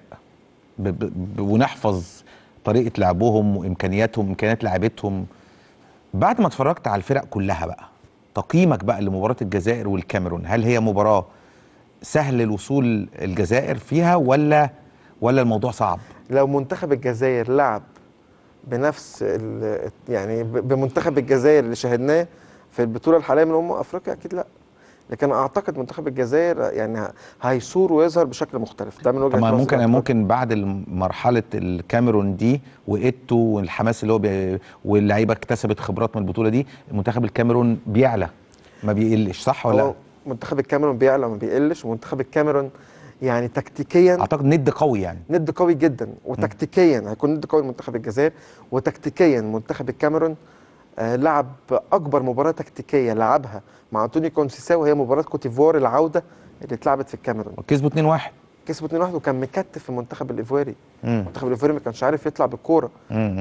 ونحفظ طريقه لعبهم وامكانياتهم امكانيات لعبتهم بعد ما اتفرجت على الفرق كلها بقى تقييمك بقى لمباراه الجزائر والكاميرون هل هي مباراه سهل الوصول الجزائر فيها ولا ولا الموضوع صعب لو منتخب الجزائر لعب بنفس يعني بمنتخب الجزائر اللي شاهدناه في البطوله الحاليه من امم افريقيا اكيد لا لكن اعتقد منتخب الجزائر يعني هيصور ويظهر بشكل مختلف ده من وجهه نظري ممكن أعتقد. ممكن بعد مرحله الكاميرون دي وايتو والحماس اللي هو بي... واللعيبه اكتسبت خبرات من البطوله دي منتخب الكاميرون بيعلى ما بيقلش صح ولا منتخب الكاميرون بيعلى وما بيقلش ومنتخب الكاميرون يعني تكتيكيا اعتقد ند قوي يعني ند قوي جدا وتكتيكيا هيكون ند قوي لمنتخب الجزائر وتكتيكيا منتخب الكاميرون آه، لعب اكبر مباراه تكتيكيه لعبها مع انطوني كونسيسا وهي مباراه كوتيفوار العوده اللي اتلعبت في الكاميرون وكسبوا 2-1 كسبوا 2-1 وكان مكتف في المنتخب الايفواري المنتخب الايفواري ما كانش عارف يطلع بالكوره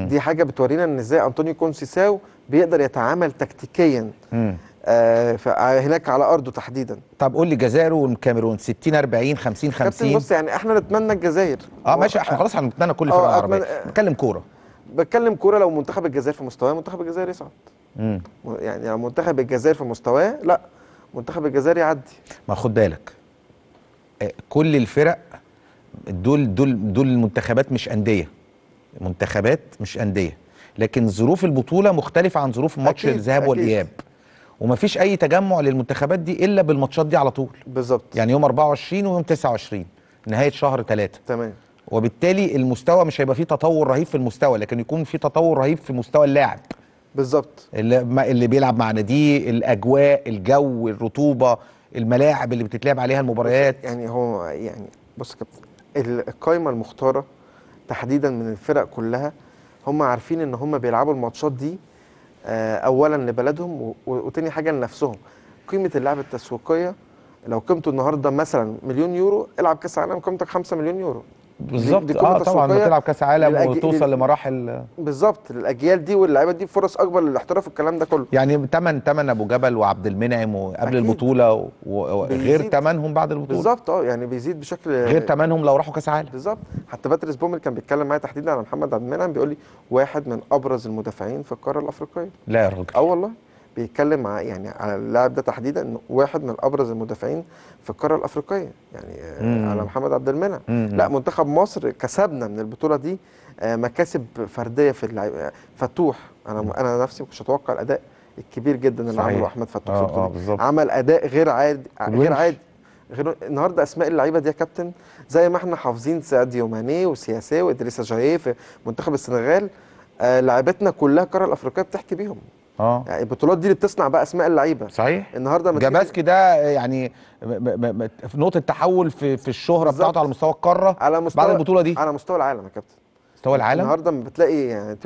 دي حاجه بتورينا ان ازاي انطونيو كونسيساو بيقدر يتعامل تكتيكيا مم. آه، آه، هناك على ارضه تحديدا طب قول لي الجزائر والكاميرون 60 40 50 50 كابتن بص يعني احنا نتمنى الجزائر اه ماشي احنا خلاص هنتمنى كل الفرق آه، العربيه بتكلم كوره بتكلم كوره لو منتخب الجزائر في مستواه منتخب الجزائر يصعد امم يعني لو منتخب الجزائر في مستواه لا منتخب الجزائر يعدي ما خد بالك كل الفرق دول دول دول المنتخبات مش انديه منتخبات مش انديه لكن ظروف البطوله مختلفه عن ظروف ماتش الذهاب والاياب ومفيش اي تجمع للمنتخبات دي الا بالماتشات دي على طول بالظبط يعني يوم 24 ويوم 29 نهايه شهر 3 تمام وبالتالي المستوى مش هيبقى فيه تطور رهيب في المستوى لكن يكون فيه تطور رهيب في مستوى اللاعب بالظبط اللي, اللي بيلعب مع ناديه الاجواء الجو الرطوبه الملاعب اللي بتتلعب عليها المباريات يعني هو يعني بص كابتن القايمه المختاره تحديدا من الفرق كلها هم عارفين ان هم بيلعبوا الماتشات دي آه، اولا لبلدهم وتاني حاجه لنفسهم قيمه اللعبه التسويقيه لو قيمته النهارده مثلا مليون يورو العب كاس العالم قيمتك 5 مليون يورو بالظبط اه طبعا بتلعب كاس عالم للأج... وتوصل لمراحل بالظبط الاجيال دي واللعيبه دي فرص اكبر للاحتراف والكلام ده كله يعني تمن تمن ابو جبل وعبد المنعم وقبل أكيد. البطوله وغير و... تمنهم بعد البطوله بالظبط اه يعني بيزيد بشكل غير تمنهم لو راحوا كاس عالم بالظبط حتى باتريس بومل كان بيتكلم معايا تحديدا عن محمد عبد المنعم بيقول لي واحد من ابرز المدافعين في القاره الافريقيه لا يا راجل اه والله بيتكلم يعني على اللاعب ده تحديدا انه واحد من ابرز المدافعين في القاره الافريقيه يعني مم. على محمد عبد المنعم لا منتخب مصر كسبنا من البطوله دي آه، مكاسب فرديه في اللعيبه آه، فتوح انا مم. انا نفسي ما كنتش اتوقع الاداء الكبير جدا اللي عمله احمد فتوح آه في البطوله آه عمل اداء غير عادي آه، غير عادي غير النهارده اسماء اللعيبه دي يا كابتن زي ما احنا حافظين ساديو ماني وسياسي وادريسا جايه في منتخب السنغال آه لعيبتنا كلها القاره الافريقيه بتحكي بيهم اه يعني البطولات دي اللي بتصنع بقى اسماء اللعيبه صحيح النهارده جاباسكي ده يعني نقطه تحول في في الشهره بالزبط. بتاعته على مستوى القاره على مستوى بعد البطوله دي على مستوى العالم يا كابتن مستوى العالم النهارده بتلاقي يعني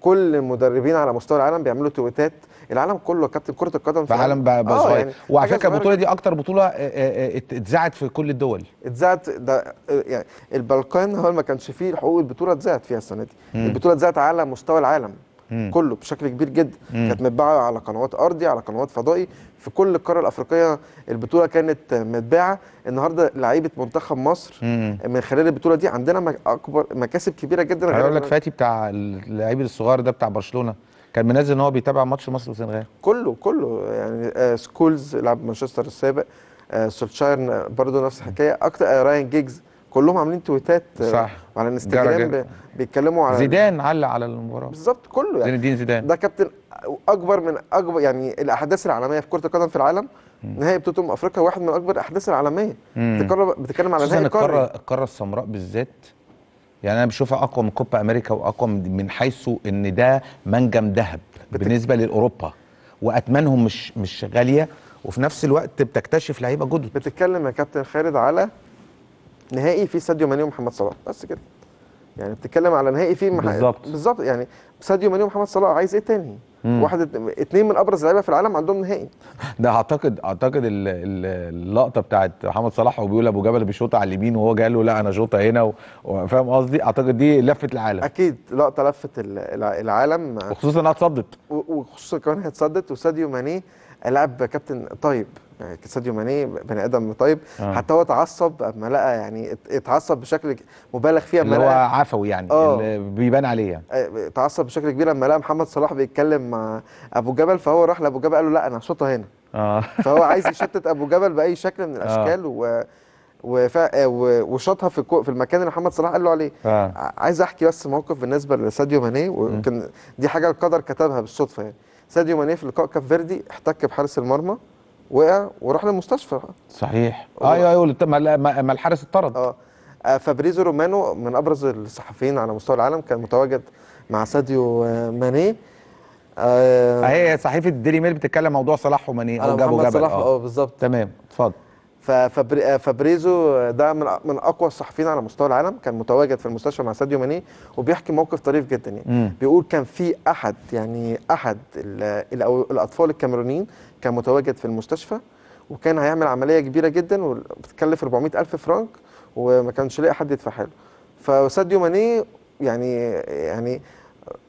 كل المدربين على مستوى العالم بيعملوا تويتات العالم كله يا كابتن كره القدم في العالم بقى, بقى آه، صغير يعني وعلى فكره البطوله دي اكتر بطوله آه، آه، اتذاعت في كل الدول اتذاعت ده يعني البلقان هو ما كانش فيه حقوق البطوله اتذاعت فيها السنه دي البطوله اتذاعت على مستوى العالم كله بشكل كبير جدا كانت متباعه على قنوات ارضي على قنوات فضائي في كل القاره الافريقيه البطوله كانت متباعه النهارده لعيبه منتخب مصر مم. من خلال البطوله دي عندنا اكبر مكاسب كبيره جدا انا اقول لك فاتي بتاع اللعيب الصغير ده بتاع برشلونه كان منزل ان هو بيتابع ماتش مصر والسنغال كله كله يعني آه سكولز لعب مانشستر السابق آه سولشاير برضه نفس الحكايه اكتر آه راين جيجز كلهم عاملين تويتات آه، صح على انستجرام بيتكلموا على زيدان علق على المباراه بالظبط كله يعني زين الدين زيدان ده كابتن اكبر من اكبر يعني الاحداث العالميه في كره القدم في العالم نهائي بطوله امم افريقيا واحد من اكبر الاحداث العالميه بتتكلم على نهائي القاره القاره السمراء بالذات يعني انا بشوفها اقوى من كوبا امريكا واقوى من حيث ان ده منجم ذهب بتك... بالنسبه لاوروبا واتمانهم مش مش غاليه وفي نفس الوقت بتكتشف لعيبه جدد بتتكلم يا كابتن خالد على نهائي فيه ساديو ماني ومحمد صلاح بس كده يعني بتتكلم على نهائي فيه بالظبط بالظبط يعني ساديو ماني ومحمد صلاح عايز ايه تاني؟ مم. واحد اثنين من ابرز اللعيبه في العالم عندهم نهائي ده اعتقد اعتقد اللقطه بتاعت محمد صلاح وبيقول ابو جبل بيشوط على اليمين وهو جاي له لا انا شوطه هنا فاهم قصدي اعتقد دي لفت العالم اكيد لقطه لفت العالم وخصوصا انها اتصدت وخصوصا كمان هي اتصدت وساديو ماني لعب كابتن طيب ساديو ماني بني ادم طيب آه. حتى هو اتعصب اما لقى يعني اتعصب بشكل مبالغ فيه اما هو عفوي يعني آه. بيبان عليه يعني آه، اتعصب بشكل كبير اما لقى محمد صلاح بيتكلم مع ابو جبل فهو راح لابو جبل قال له لا انا هشوطها هنا آه. فهو عايز يشتت ابو جبل باي شكل من آه. الاشكال آه. و وفا وشاطها في الكو... في المكان اللي محمد صلاح قال له عليه آه. عايز احكي بس موقف بالنسبه لساديو ماني ويمكن دي حاجه القدر كتبها بالصدفه يعني ساديو ماني في لقاء كاب فيردي احتك بحارس المرمى وقع وراح للمستشفى صحيح ايوه ايوه ما الحارس اتطرد آه،, اه فابريزو رومانو من ابرز الصحفيين على مستوى العالم كان متواجد مع ساديو آه، ماني آه هي صحيفه ديلي ميل بتتكلم موضوع صلاح وماني او جابوا جبل صلاح آه. اه بالظبط تمام اتفضل فابريزو ده من من اقوى الصحفيين على مستوى العالم كان متواجد في المستشفى مع ساديو ماني وبيحكي موقف طريف جدا يعني بيقول كان في احد يعني احد الاطفال الكاميرونيين كان متواجد في المستشفى وكان هيعمل عمليه كبيره جدا وبتكلف 400000 فرنك وما كانش لاقي حد يدفعها له فساديو ماني يعني يعني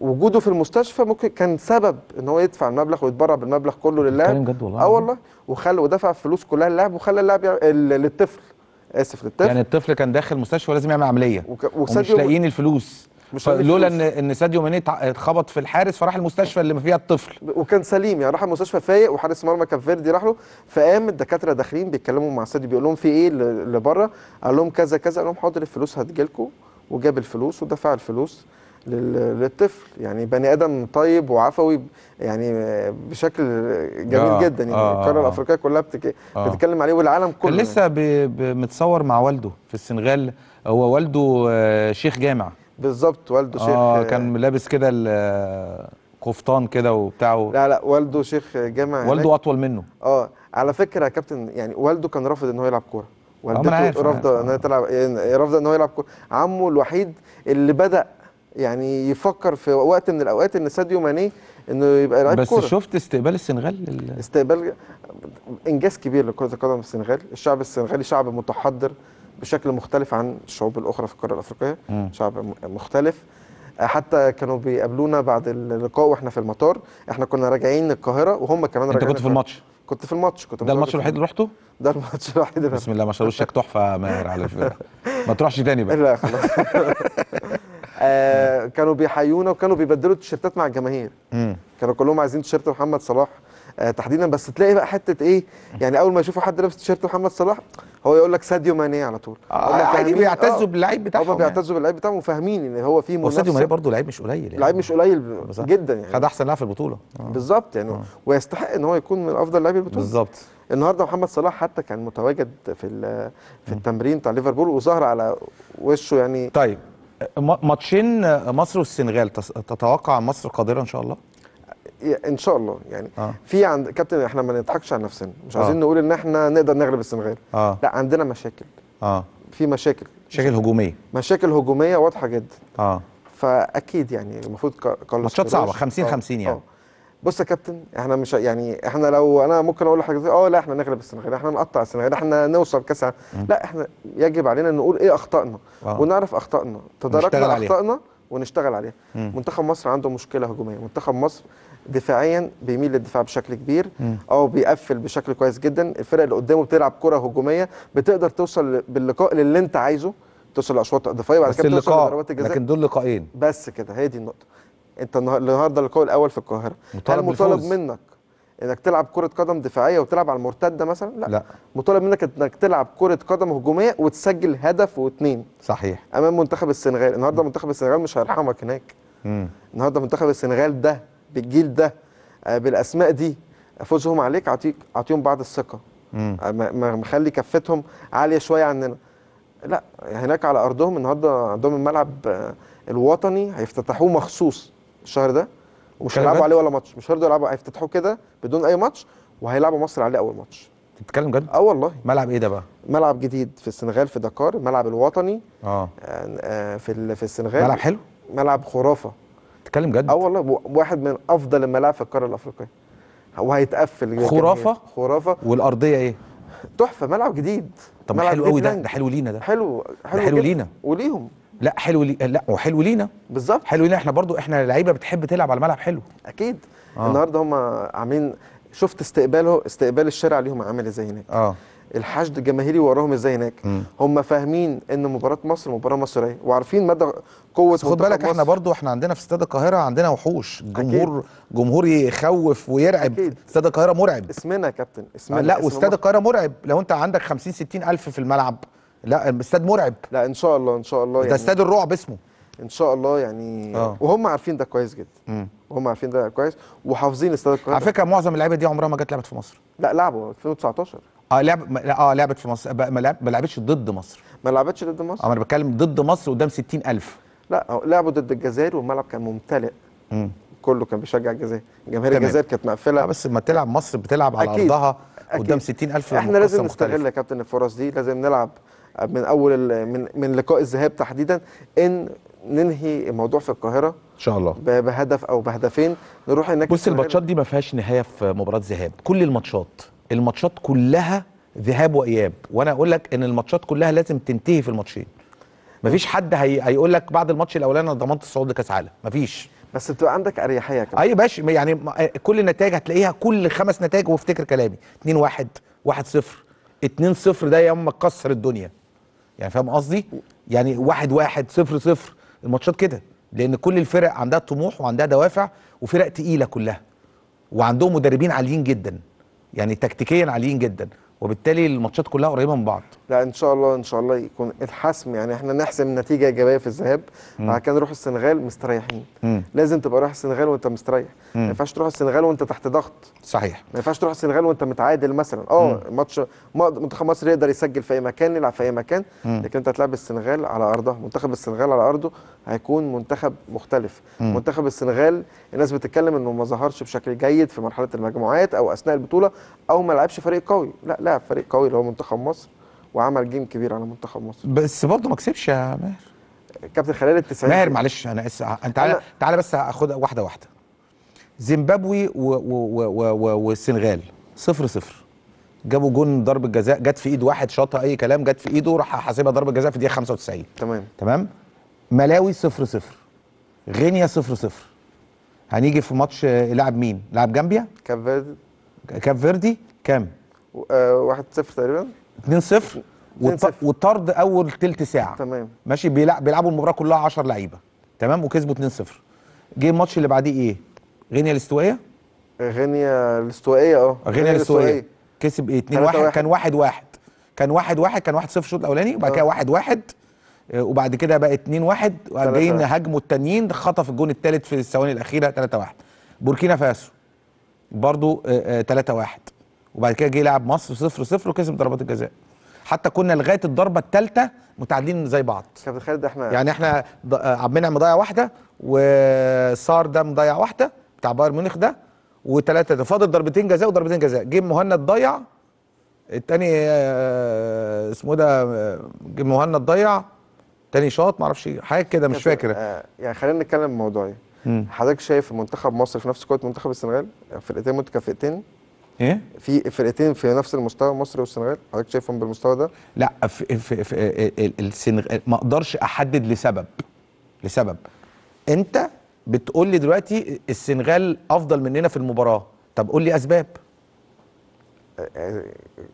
وجوده في المستشفى ممكن كان سبب ان هو يدفع المبلغ ويتبرع بالمبلغ كله للاعب جد والله اه والله وخلى ودفع فلوس كلها للاعب وخلى اللاعب للطفل اسف للطفل يعني الطفل كان داخل المستشفى ولازم يعمل عمليه وك... ومش لاقيين الفلوس مش لولا ان ان ساديو ماني اتخبط في الحارس فراح المستشفى اللي فيها الطفل وكان سليم يعني راح المستشفى فايق وحارس مرمى كان فيردي راح له فقام الدكاتره داخلين بيتكلموا مع ساديو بيقول لهم في ايه اللي بره قال لهم كذا كذا قال لهم حاضر الفلوس هتجيلكم وجاب الفلوس ودفع الفلوس للطفل يعني بني ادم طيب وعفوي يعني بشكل جميل آه جدا يعني آه القاره آه، آه. الافريقيه كلها بتك... آه بتتكلم عليه والعالم كله لسه ب... ب... متصور مع والده في السنغال هو والده آه، شيخ جامع بالظبط والده آه شيخ اه كان لابس كده قفطان كده وبتاعه لا لا والده شيخ جامع والده اطول منه اه على فكره يا كابتن يعني والده كان رافض ان هو يلعب كوره آه، والدته رافضه ان هي تلعب رافضه ان هو يلعب كوره عمه الوحيد اللي بدا يعني يفكر في وقت من الاوقات ان ساديو ماني انه يبقى لعيب كوره بس شفت استقبال السنغال لل... استقبال انجاز كبير لكره القدم السنغال الشعب السنغالي شعب متحضر بشكل مختلف عن الشعوب الاخرى في القاره الافريقيه مم. شعب مختلف آه، حتى كانوا بيقابلونا بعد اللقاء واحنا في المطار احنا كنا راجعين القاهره وهم كمان راجعين انت كنت في الماتش كنت في الماتش كنت ده الماتش الوحيد اللي رحته؟ ده الماتش الوحيد اللي بسم الله ما شاء وشك تحفه ماهر على الفرقه ما تروحش تاني بقى لا خلاص آه، كانوا بيحيونا وكانوا بيبدلوا التيشيرتات مع الجماهير كانوا كلهم عايزين تيشيرت محمد صلاح آه، تحديدا بس تلاقي بقى حته ايه يعني اول ما يشوفوا حد لابس تيشيرت محمد صلاح هو يقول لك ساديو ماني على طول آه عادي بيعتزوا آه، باللعيب بتاعهم هم يعني. بيعتزوا باللعيب بتاعهم وفاهمين ان هو في منافسه ساديو ماني برضه لعيب مش قليل يعني لعيب مش قليل جدا يعني خد احسن لاعب في البطوله آه بالظبط يعني آه ويستحق ان هو يكون من افضل لاعبي البطوله بالظبط النهارده محمد صلاح حتى كان متواجد في في التمرين بتاع ليفربول وظهر على وشه يعني طيب ماتشين مصر والسنغال تتوقع مصر قادره ان شاء الله ان شاء الله يعني آه. في عند كابتن احنا ما نضحكش على نفسنا مش آه. عايزين آه. نقول ان احنا نقدر نغلب السنغال آه. لا عندنا مشاكل اه في مشاكل مشاكل هجوميه مشاكل هجوميه واضحه جدا اه فاكيد يعني المفروض كارلوس ماتشات صعبه 50 50 آه. يعني آه. بص يا كابتن احنا مش يعني احنا لو انا ممكن اقول لحضرتك اه لا احنا نغلب السنغال احنا نقطع السنغال احنا نوصل كاس لا احنا يجب علينا نقول ايه اخطائنا آه. ونعرف اخطائنا تداركنا اخطائنا ونشتغل عليها منتخب مصر عنده مشكله هجوميه منتخب مصر دفاعيا بيميل للدفاع بشكل كبير م. او بيقفل بشكل كويس جدا الفرق اللي قدامه بتلعب كره هجوميه بتقدر توصل باللقاء للي انت عايزه توصل لاشواط اضافيه وبعد كده توصل لضربات الجزاء لكن دول لقاءين بس كده هي دي النقطه انت النهارده اللقاء الاول في القاهره هل مطالب منك انك تلعب كره قدم دفاعيه وتلعب على المرتده مثلا لا, لا. مطالب منك انك تلعب كره قدم هجوميه وتسجل هدف واثنين صحيح امام منتخب السنغال النهارده منتخب السنغال مش هيرحمك هناك النهارده منتخب السنغال ده بالجيل ده آه، بالاسماء دي فوزهم عليك اعطيك اعطيهم بعض الثقه آه، مخلي كفتهم عاليه شويه عننا لا هناك على ارضهم النهارده عندهم الملعب آه، الوطني هيفتتحوه مخصوص الشهر ده ومش هيلعبوا عليه ولا ماتش مش هيرضوا يلعبوا هيفتتحوه كده بدون اي ماتش وهيلعبوا مصر عليه اول ماتش بتتكلم جد؟ اه والله ملعب ايه ده بقى؟ ملعب جديد في السنغال في دكار الملعب الوطني آه في في السنغال ملعب حلو؟ ملعب خرافه بتتكلم جد اه والله واحد من افضل الملاعب في القاره الافريقيه وهيتقفل خرافه خرافه والارضيه ايه تحفه ملعب جديد طب ملعب حلو قوي ده ده حلو لينا ده حلو حلو, ده حلو لينا وليهم لا حلو لي لا وحلو لينا بالظبط حلو لينا احنا برضو احنا لعيبه بتحب تلعب على ملعب حلو اكيد آه. النهارده هم عاملين شفت استقباله استقبال الشارع ليهم عامل ازاي هناك اه الحشد الجماهيري وراهم ازاي هناك هم فاهمين ان مباراه مصر مباراه مصريه وعارفين مدى قوه خد بالك احنا برضو احنا عندنا في استاد القاهره عندنا وحوش جمهور أكيد. جمهور يخوف ويرعب استاد القاهره مرعب اسمنا يا كابتن اسمنا لا واستاد القاهره مرعب لو انت عندك 50 60 الف في الملعب لا الاستاد مرعب لا ان شاء الله ان شاء الله يعني ده استاد الرعب اسمه ان شاء الله يعني أوه. وهم عارفين ده كويس جدا وهم عارفين ده كويس وحافظين استاد القاهره على فكره معظم اللعيبه دي عمرها ما جت لعبت في مصر لا لعبوا 2019 اه لعب اه لعبت في مصر ما لعبتش ضد مصر ما لعبتش ضد مصر اه انا بتكلم ضد مصر قدام 60000 لا لعبوا ضد الجزائر والملعب كان ممتلئ مم. كله كان بيشجع الجزائر جماهير الجزائر كانت مقفله آه، بس لما تلعب مصر بتلعب على أكيد. ارضها قدام 60000 احنا لازم نستغل يا كابتن الفرص دي لازم نلعب من اول من من لقاء الذهاب تحديدا ان ننهي الموضوع في القاهره ان شاء الله بهدف او بهدفين نروح هناك بص الماتشات دي ما فيهاش نهايه في مباراه ذهاب كل الماتشات الماتشات كلها ذهاب واياب وانا اقول لك ان الماتشات كلها لازم تنتهي في الماتشين مفيش حد هي... هيقول لك بعد الماتش الاولاني انا ضمنت الصعود لكاس عالم مفيش بس بتبقى عندك اريحيه كمان ايوه ماشي يعني كل النتائج هتلاقيها كل خمس نتائج وافتكر كلامي 2 1 1 0 2 0 ده يا اما تكسر الدنيا يعني فاهم قصدي يعني 1 1 0 0 الماتشات كده لان كل الفرق عندها طموح وعندها دوافع وفرق تقيله كلها وعندهم مدربين عاليين جدا يعني تكتيكيا عاليين جدا وبالتالي الماتشات كلها قريبه من بعض لا ان شاء الله ان شاء الله يكون الحسم يعني احنا نحسم نتيجه ايجابيه في الذهاب بعد كده نروح السنغال مستريحين مم. لازم تبقى رايح السنغال وانت مستريح ما ينفعش تروح السنغال وانت تحت ضغط صحيح ما ينفعش تروح السنغال وانت متعادل مثلا اه ماتش منتخب مصر يقدر يسجل في اي مكان يلعب في اي مكان مم. لكن انت هتلعب السنغال على ارضها منتخب السنغال على ارضه هيكون منتخب مختلف مم. منتخب السنغال الناس بتتكلم انه ما ظهرش بشكل جيد في مرحله المجموعات او اثناء البطوله او ما لعبش فريق قوي لا لا فريق قوي اللي هو منتخب مصر وعمل جيم كبير على منتخب مصر بس برضه ما كسبش يا ماهر كابتن خلال التسعين ماهر معلش انا اسف انت تعالى أنا... تعالى بس هاخدها واحده واحده زيمبابوي والسنغال صفر صفر جابوا جون ضربه جزاء جت في ايد واحد شاطها اي كلام جت في ايده راح حاسبها ضربه جزاء في دقيقه 95 تمام تمام ملاوي صفر صفر غينيا صفر صفر هنيجي في ماتش لاعب مين؟ لاعب جامبيا؟ كاب فيردي كاب فيردي كام؟ 1-0 آه، تقريبا 2-0 والطرد اول ثلث ساعه تمام ماشي بيلعب بيلعبوا المباراه كلها 10 لعيبه تمام وكسبوا 2-0 جه الماتش اللي بعديه ايه؟ غينيا الاستوائيه؟ آه، غينيا الاستوائيه اه غينيا الاستوائيه كسب ايه 2 1 كان 1 1 كان 1 1 كان 1 0 الشوط الاولاني وبعد آه. كده 1 1 آه، وبعد كده بقى 2 1 وبعدين هاجموا التانيين خطف الجون الثالث في الثواني الاخيره 3 1 بوركينا فاسو برضو 3 1 وبعد كده جه لعب مصر 0 0 وكسب ضربات الجزاء حتى كنا لغايه الضربه الثالثه متعادلين زي بعض كابتن خالد احنا يعني احنا عبد المنعم آه، مضيع واحده وسار ده مضيع واحده بتاع بايرن ميونخ ده وثلاثه ده فاضل ضربتين جزاء وضربتين جزاء جه مهند ضيع الثاني آه، آه، اسمه ده جه مهند ضيع تاني شاط معرفش حاجه كده مش فاكر يعني خلينا نتكلم موضوعي حضرتك شايف منتخب مصر في نفس قوه منتخب السنغال فرقتين متكافئتين ايه في فرقتين في نفس المستوى مصر والسنغال حضرتك شايفهم بالمستوى ده لا في في في السنغال ما اقدرش احدد لسبب لسبب انت بتقول لي دلوقتي السنغال افضل مننا في المباراه طب قول لي اسباب آه، آه،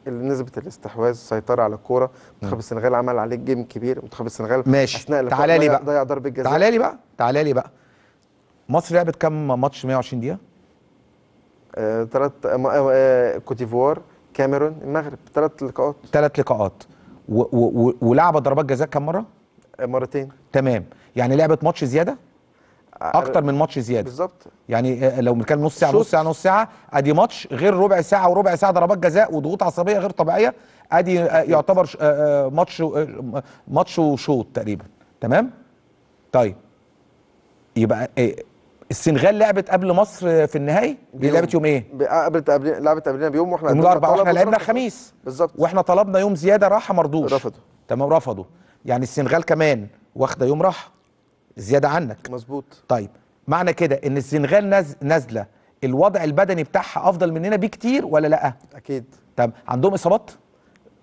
آه، نسبه الاستحواذ السيطره على الكوره منتخب نعم. السنغال عمل عليه جيم كبير منتخب السنغال ماشي اثناء تعالى لي بقى ضيع ضربه جزاء تعالى لي بقى تعالى لي بقى مصر لعبت كام ماتش 120 دقيقه ثلاث آه، آه، آه، كوت ديفوار كاميرون المغرب ثلاث لقاءات ثلاث لقاءات ولعبت ضربات جزاء كم مره؟ مرتين تمام يعني لعبت ماتش زياده؟ اكتر من ماتش زياده بالظبط يعني لو بنتكلم نص ساعه نص ساعه نص ساعه ادي ماتش غير ربع ساعه وربع ساعه ضربات جزاء وضغوط عصبيه غير طبيعيه ادي يعتبر ماتش ماتش وشوط تقريبا تمام طيب يبقى السنغال لعبت قبل مصر في النهائي دي لعبت يوم ايه آه، قبلت قبل لعبت قبلنا بيوم واحنا يوم الاربعاء واحنا لعبنا الخميس بالظبط واحنا طلبنا يوم زياده راحه مرضوش رفضوا تمام رفضوا يعني السنغال كمان واخده يوم راحه زياده عنك مظبوط طيب معنى كده ان السنغال نازله الوضع البدني بتاعها افضل مننا بكتير ولا لا اكيد طب عندهم اصابات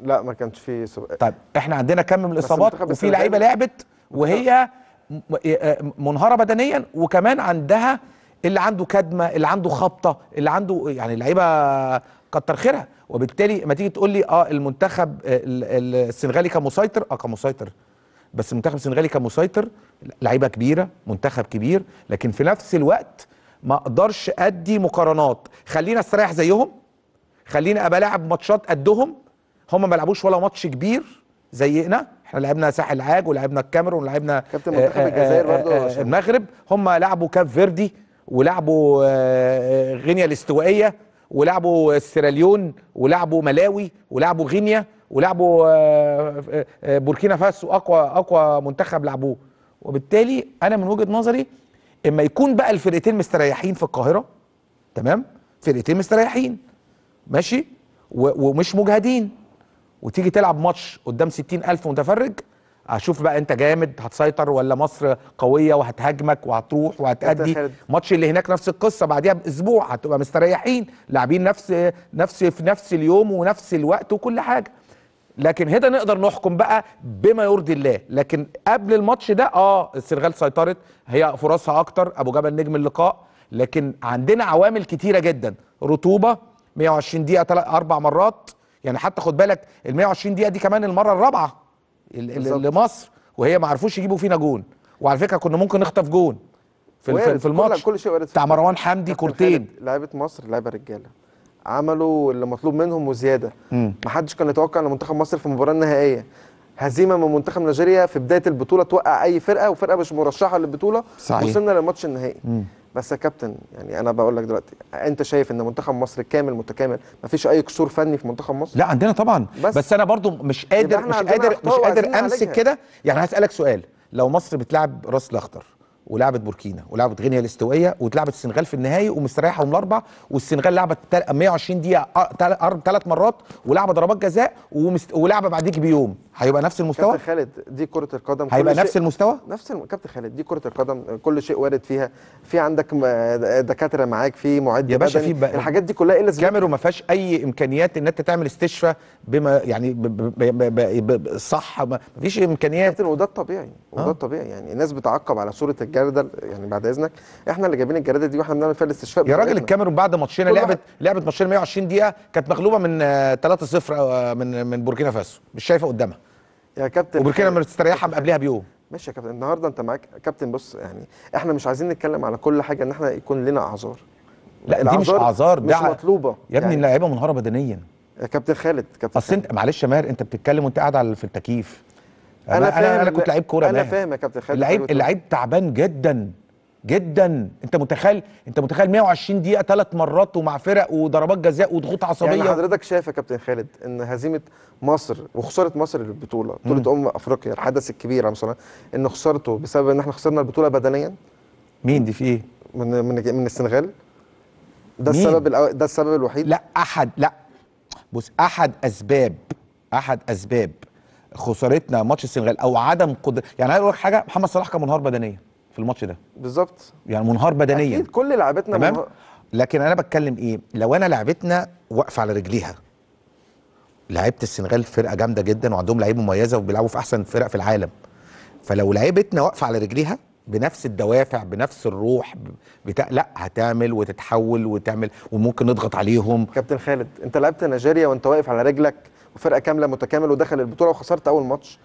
لا ما كانش في طب طيب احنا عندنا كم من الاصابات وفي لعيبه لعبت وهي منهاره بدنيا وكمان عندها اللي عنده كدمه اللي عنده خبطه اللي عنده يعني لعيبه كتر خيرها وبالتالي ما تيجي تقول لي اه المنتخب السنغالي كمسيطر اه كمسيطر بس المنتخب السنغالي كمسيطر لعيبه كبيره منتخب كبير لكن في نفس الوقت ما اقدرش ادي مقارنات خلينا استريح زيهم خلينا ابقى لاعب ماتشات قدهم هم ما لعبوش ولا ماتش كبير زينا احنا لعبنا ساحل عاج ولعبنا الكاميرون ولعبنا كابتن آه، منتخب آه، الجزائر برضه آه، المغرب هم لعبوا كاب فيردي ولعبوا غينيا الاستوائيه ولعبوا السيراليون ولعبوا ملاوي ولعبوا غينيا ولعبوا بوركينا فاسو اقوى اقوى منتخب لعبوه وبالتالي انا من وجهه نظري اما يكون بقى الفرقتين مستريحين في القاهره تمام فرقتين مستريحين ماشي ومش مجهدين وتيجي تلعب ماتش قدام 60000 متفرج اشوف بقى انت جامد هتسيطر ولا مصر قويه وهتهاجمك وهتروح وهتأدي ماتش اللي هناك نفس القصه بعديها باسبوع هتبقى مستريحين لاعبين نفس نفس في نفس اليوم ونفس الوقت وكل حاجه لكن هنا نقدر نحكم بقى بما يرضي الله لكن قبل الماتش ده اه السنغال سيطرت هي فرصها اكتر ابو جبل نجم اللقاء لكن عندنا عوامل كتيره جدا رطوبه 120 دقيقه اربع مرات يعني حتى خد بالك ال 120 دقيقه دي كمان المره الرابعه لمصر وهي ما عرفوش يجيبوا فينا جون وعلى فكره كنا ممكن نخطف جون في في الماتش كل شيء بتاع مروان حمدي كورتين لعيبه مصر لعيبه رجاله عملوا اللي مطلوب منهم وزياده ما حدش كان يتوقع ان منتخب مصر في المباراه النهائيه هزيمه من منتخب نيجيريا في بدايه البطوله توقع اي فرقه وفرقه مش مرشحه للبطوله صحيح. وصلنا للماتش النهائي مم. بس يا كابتن يعني انا بقول لك دلوقتي انت شايف ان منتخب مصر كامل متكامل ما فيش اي كسور فني في منتخب مصر لا عندنا طبعا بس, بس انا برضو مش قادر مش قادر مش قادر امسك كده يعني هسالك سؤال لو مصر بتلعب راس الاخضر ولعبت بوركينا ولعبت غينيا الاستوائيه واتلعبت السنغال في النهائي ومستريحه من الاربع والسنغال لعبت 120 دقيقه ثلاث مرات ولعبت ضربات جزاء ولعبه بعديك بيوم هيبقى نفس المستوى كابتن خالد دي كره القدم هيبقى نفس المستوى نفس الم... كابتن خالد دي كره القدم كل شيء وارد فيها في عندك دكاتره معاك في معد يا باشا في ب... الحاجات دي كلها الا كاميرو ما فيهاش اي امكانيات ان انت تعمل استشفاء بما يعني ب... ب... ب... ب... ب... صح ما فيش امكانيات كابتن وده الطبيعي آه. وده الطبيعي يعني الناس بتعقب على صوره الجردل يعني بعد اذنك احنا اللي جايبين الجردل دي واحنا بنعمل فيها الاستشفاء يا راجل الكاميرو بعد ماتشنا لعبت لعبت ماتشنا 120 دقيقه كانت مغلوبه من 3-0 آه، آه، من من بوركينا فاسو مش شايفه قدامها يا كابتن وبركينا لما تستريحها قبلها بيوم ماشي يا كابتن النهارده انت معاك كابتن بص يعني احنا مش عايزين نتكلم على كل حاجه ان احنا يكون لنا اعذار لا دي مش اعذار مش مطلوبه يا ابني يعني اللعيبه منهاره بدنيا يا كابتن خالد كابتن اصل انت معلش يا ماهر انت بتتكلم وانت قاعد على في التكييف انا, أنا فاهم انا كنت لعيب كوره انا فاهم يا كابتن خالد اللعيب اللعيب تعبان جدا جدا انت متخيل انت متخيل 120 دقيقه ثلاث مرات ومع فرق وضربات جزاء وضغوط عصبيه يعني حضرتك شايف يا كابتن خالد ان هزيمه مصر وخساره مصر للبطوله بطوله ام افريقيا الحدث الكبير مثلا ان خسارته بسبب ان احنا خسرنا البطوله بدنيا مين دي في ايه من من من السنغال ده مين؟ السبب ده السبب الوحيد لا احد لا بص احد اسباب احد اسباب خسارتنا ماتش السنغال او عدم قدره يعني عايز اقول حاجه محمد صلاح كان منهار بدنيا في الماتش ده بالظبط يعني منهار بدنيا اكيد كل لعبتنا تمام منهار. لكن انا بتكلم ايه لو انا لعبتنا واقفه على رجليها لعيبه السنغال فرقه جامده جدا وعندهم لعيبه مميزه وبيلعبوا في احسن فرق في العالم فلو لعبتنا واقفه على رجليها بنفس الدوافع بنفس الروح بتا... لا هتعمل وتتحول وتعمل وممكن نضغط عليهم كابتن خالد انت لعبت نيجيريا وانت واقف على رجلك وفرقه كامله متكامل ودخل البطوله وخسرت اول ماتش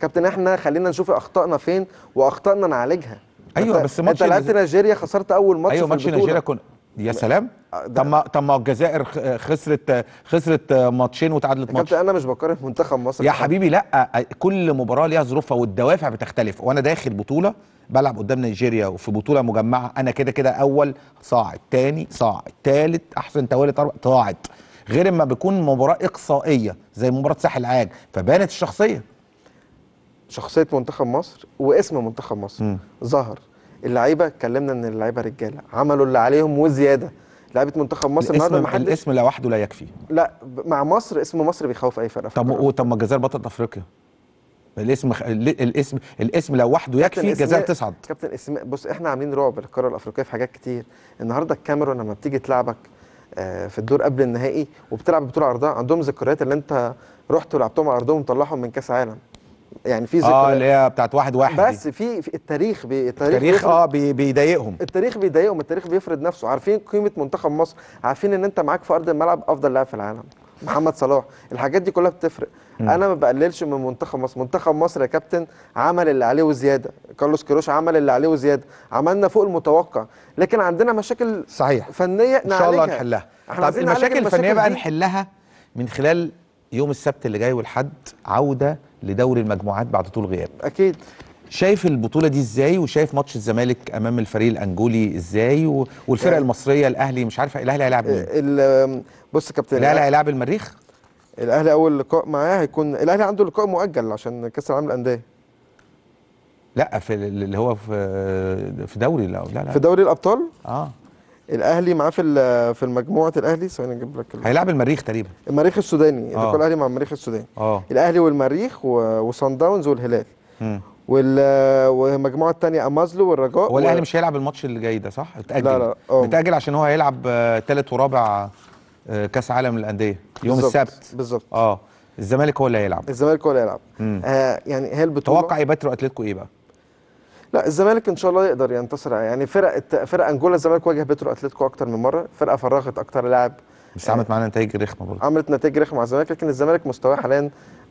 كابتن احنا خلينا نشوف اخطائنا فين واخطائنا نعالجها ايوه بس ماتش انت لعبت نيجيريا خسرت اول ماتش ايوه ماتش نيجيريا كنا يا سلام آه، طب ما طب ما الجزائر خسرت خسرت ماتشين وتعادلت ماتش انا مش بقارن منتخب مصر يا حبيبي لا كل مباراه ليها ظروفها والدوافع بتختلف وانا داخل بطوله بلعب قدام نيجيريا وفي بطوله مجمعه انا كده كده اول صاعد تاني صاعد تالت احسن توالت اربع صاعد غير اما بيكون مباراه اقصائيه زي مباراه ساحل عاج فبانت الشخصيه شخصيه منتخب مصر واسم منتخب مصر ظهر اللعيبه اتكلمنا ان اللعيبه رجاله عملوا اللي عليهم وزياده لعيبه منتخب مصر النهارده ما حدش الاسم لوحده لا يكفي لا مع مصر اسم مصر بيخوف اي فرقه طب طب ما الجزائر بطلت افريقيا الاسم خ... الاسم الاسم لوحده يكفي الجزائر تصعد كابتن اسماء بص احنا عاملين رعب للقاره الافريقيه في حاجات كتير النهارده الكاميرون لما بتيجي تلعبك آه، في الدور قبل النهائي وبتلعب بطوله عرضها عندهم ذكريات اللي انت رحت ولعبتهم على ارضهم وطلعهم من كاس عالم يعني في ذكريات اه اللي هي بتاعت واحد واحد بس في, التاريخ بي التاريخ, التاريخ اه بي بيضايقهم التاريخ بيضايقهم التاريخ بيفرض نفسه عارفين قيمه منتخب مصر عارفين ان انت معاك في ارض الملعب افضل لاعب في العالم محمد صلاح الحاجات دي كلها بتفرق م. انا ما بقللش من منتخب مصر منتخب مصر يا كابتن عمل اللي عليه وزياده كارلوس كيروش عمل اللي عليه وزياده عملنا فوق المتوقع لكن عندنا مشاكل صحيح فنيه ان شاء الله نحلها طب المشاكل الفنيه بقى نحلها من خلال يوم السبت اللي جاي والحد عوده لدوري المجموعات بعد طول غياب اكيد شايف البطوله دي ازاي وشايف ماتش الزمالك امام الفريق الانجولي ازاي والفرق يعني المصريه الاهلي مش عارفه الاهلي هيلاعب مين بص يا كابتن الاهلي هيلاعب المريخ الاهلي اول لقاء معاه هيكون الاهلي عنده لقاء مؤجل عشان كاس العالم للانديه لا في اللي هو في في دوري لا, لا. في دوري الابطال اه الاهلي معاه في في مجموعه الاهلي ثواني اجيب لك هيلعب المريخ تقريبا المريخ السوداني آه. الاهلي مع المريخ السوداني آه. الاهلي والمريخ وصن داونز والهلال وال والمجموعه الثانيه امازلو والرجاء هو الاهلي و... مش هيلعب الماتش اللي جاي ده صح؟ اتاجل لا لا آه. اتاجل عشان هو هيلعب ثالث آه، ورابع آه، كاس عالم للانديه يوم بالزبط. السبت بالظبط اه الزمالك هو اللي هيلعب الزمالك هو اللي هيلعب آه يعني هي البطوله توقع يباترو إيه اتلتيكو ايه بقى؟ لا الزمالك ان شاء الله يقدر ينتصر يعني فرق فرق انجولا الزمالك واجه بترو اتلتيكو اكتر من مره فرقه فرغت اكتر لاعب بس عملت آه، معانا نتائج رخمه برضه عملت نتائج رخمه مع الزمالك لكن الزمالك مستواه حاليا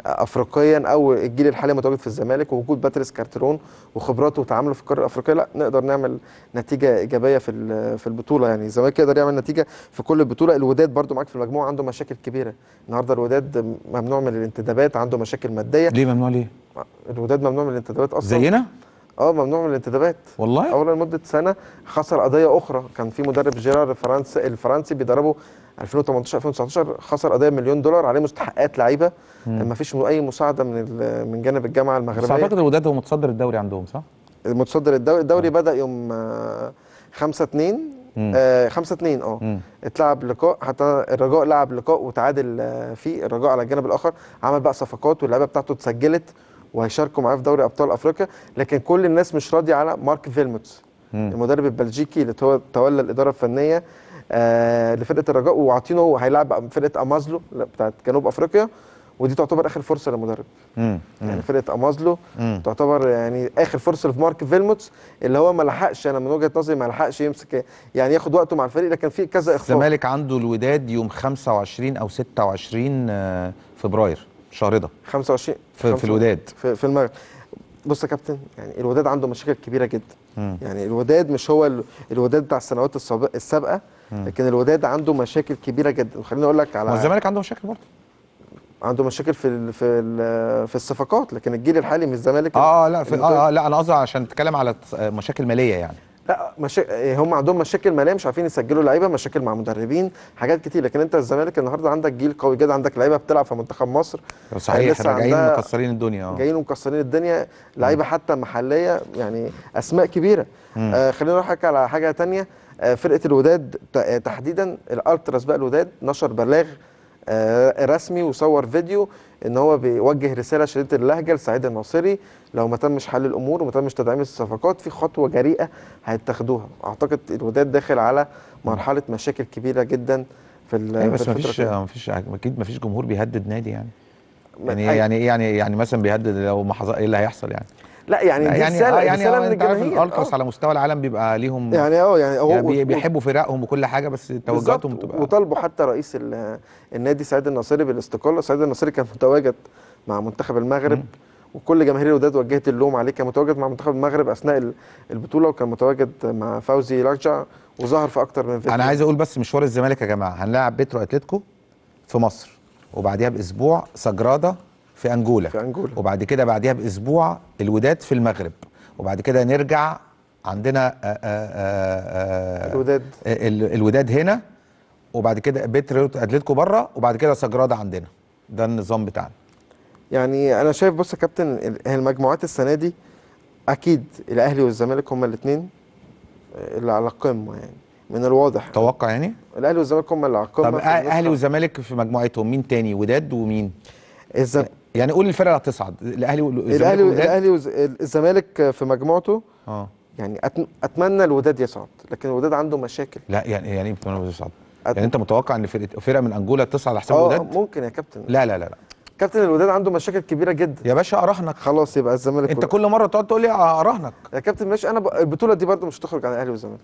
آه، افريقيا او الجيل الحالي متواجد في الزمالك ووجود باتريس كارترون وخبراته وتعامله في القاره الافريقيه لا نقدر نعمل نتيجه ايجابيه في في البطوله يعني الزمالك يقدر يعمل نتيجه في كل البطوله الوداد برده معاك في المجموعه عنده مشاكل كبيره النهارده الوداد ممنوع من الانتدابات عنده مشاكل ماديه ليه ممنوع ليه؟ آه، الوداد ممنوع من الانتدابات اصلا زينا؟ اه ممنوع من الانتدابات والله اولا لمده سنه خسر قضيه اخرى كان في مدرب جيرار الفرنسي الفرنسي بيدربه 2018 2019 خسر قضيه مليون دولار عليه مستحقات لعيبه ما فيش اي مساعده من من جانب الجامعه المغربيه بس اعتقد الوداد هو متصدر الدوري عندهم صح؟ متصدر الدوري الدوري آه. بدا يوم 5 2 5 2 اه, آه،, اه. اتلعب لقاء حتى الرجاء لعب لقاء وتعادل فيه الرجاء على الجانب الاخر عمل بقى صفقات واللعيبه بتاعته اتسجلت وهيشاركوا معاه في دوري ابطال افريقيا لكن كل الناس مش راضيه على مارك فيلموتس المدرب البلجيكي اللي تولى الاداره الفنيه آه، لفرقه الرجاء وعاطينه هو هيلعب فرقه امازلو بتاعت جنوب افريقيا ودي تعتبر اخر فرصه للمدرب مم. يعني فرقه امازلو مم. تعتبر يعني اخر فرصه لمارك فيلموتس اللي هو ما لحقش انا من وجهه نظري ما لحقش يمسك يعني ياخد وقته مع الفريق لكن في كذا اخفاق الزمالك عنده الوداد يوم 25 او 26 آه، فبراير شهر ده 25 في, في الوداد في, في المغرب بص يا كابتن يعني الوداد عنده مشاكل كبيره جدا مم. يعني الوداد مش هو الوداد بتاع السنوات السابقه لكن الوداد عنده مشاكل كبيره جدا وخليني اقول لك على الزمالك عنده مشاكل برضه عنده مشاكل في الـ في الـ في الصفقات لكن الجيل الحالي من الزمالك اه لا في اه, آه لا انا قصدي عشان تتكلم على مشاكل ماليه يعني لا إيه، هم عندهم مشاكل ماليه مش عارفين يسجلوا لعيبه مشاكل مع مدربين حاجات كتير لكن انت الزمالك النهارده عندك جيل قوي جدا عندك لعيبه بتلعب في منتخب مصر صحيح يعني لسه جايين مكسرين الدنيا اه جايين مكسرين الدنيا لعيبه حتى محليه يعني اسماء كبيره آه خلينا نروح على حاجه ثانيه آه فرقه الوداد آه، تحديدا الالتراس بقى الوداد نشر بلاغ آه رسمي وصور فيديو ان هو بيوجه رساله شديده اللهجه لسعيد الناصري لو ما تمش حل الامور وما تمش تدعيم الصفقات في خطوه جريئه هيتخذوها اعتقد الوداد داخل على مرحله مشاكل كبيره جدا في ال أيوة، بس ما فيش ما فيش اكيد ما فيش جمهور بيهدد نادي يعني يعني يعني يعني يعني مثلا بيهدد لو ما حصل ايه اللي هيحصل يعني لا يعني لا يعني رساله آه، يعني رساله من الجماهير الالتراس آه. على مستوى العالم بيبقى ليهم يعني اه يعني, هو يعني بيحبوا فرقهم وكل حاجه بس توجهاتهم بتبقى وطالبوا حتى رئيس النادي سعيد الناصري بالاستقاله سعيد الناصري كان متواجد مع منتخب المغرب وكل جماهير الوداد وجهت اللوم عليه كان متواجد مع منتخب المغرب اثناء البطوله وكان متواجد مع فوزي لارجع وظهر في اكتر من فيديو انا عايز اقول بس مشوار الزمالك يا جماعه هنلاعب بيترو اتلتيكو في مصر وبعديها باسبوع سجراده في انجولا في انجولا وبعد كده بعديها باسبوع الوداد في المغرب وبعد كده نرجع عندنا آآ آه، آآ آه، آه، الوداد الوداد هنا وبعد كده بيتريوت ادلتكو بره وبعد كده سجراده عندنا ده النظام بتاعنا يعني انا شايف بص يا كابتن المجموعات السنه دي اكيد الاهلي والزمالك هما الاثنين اللي على القمه يعني من الواضح توقع يعني الاهلي والزمالك هما اللي على القمه طب الاهلي والزمالك في مجموعتهم مين تاني وداد ومين الزمالك يعني قول الفرقه اللي هتصعد الاهلي الاهلي الاهلي والزمالك في مجموعته اه يعني اتمنى الوداد يصعد لكن الوداد عنده مشاكل لا يعني يعني ايه بتمنى الوداد يصعد؟ يعني انت متوقع ان فرقه فرقه من انجولا تصعد على حساب آه، الوداد؟ اه ممكن يا كابتن لا لا لا لا كابتن الوداد عنده مشاكل كبيره جدا يا باشا اراهنك خلاص يبقى الزمالك انت كل مره تقعد تقول لي اراهنك يا كابتن ماشي انا البطوله دي برده مش هتخرج على الاهلي والزمالك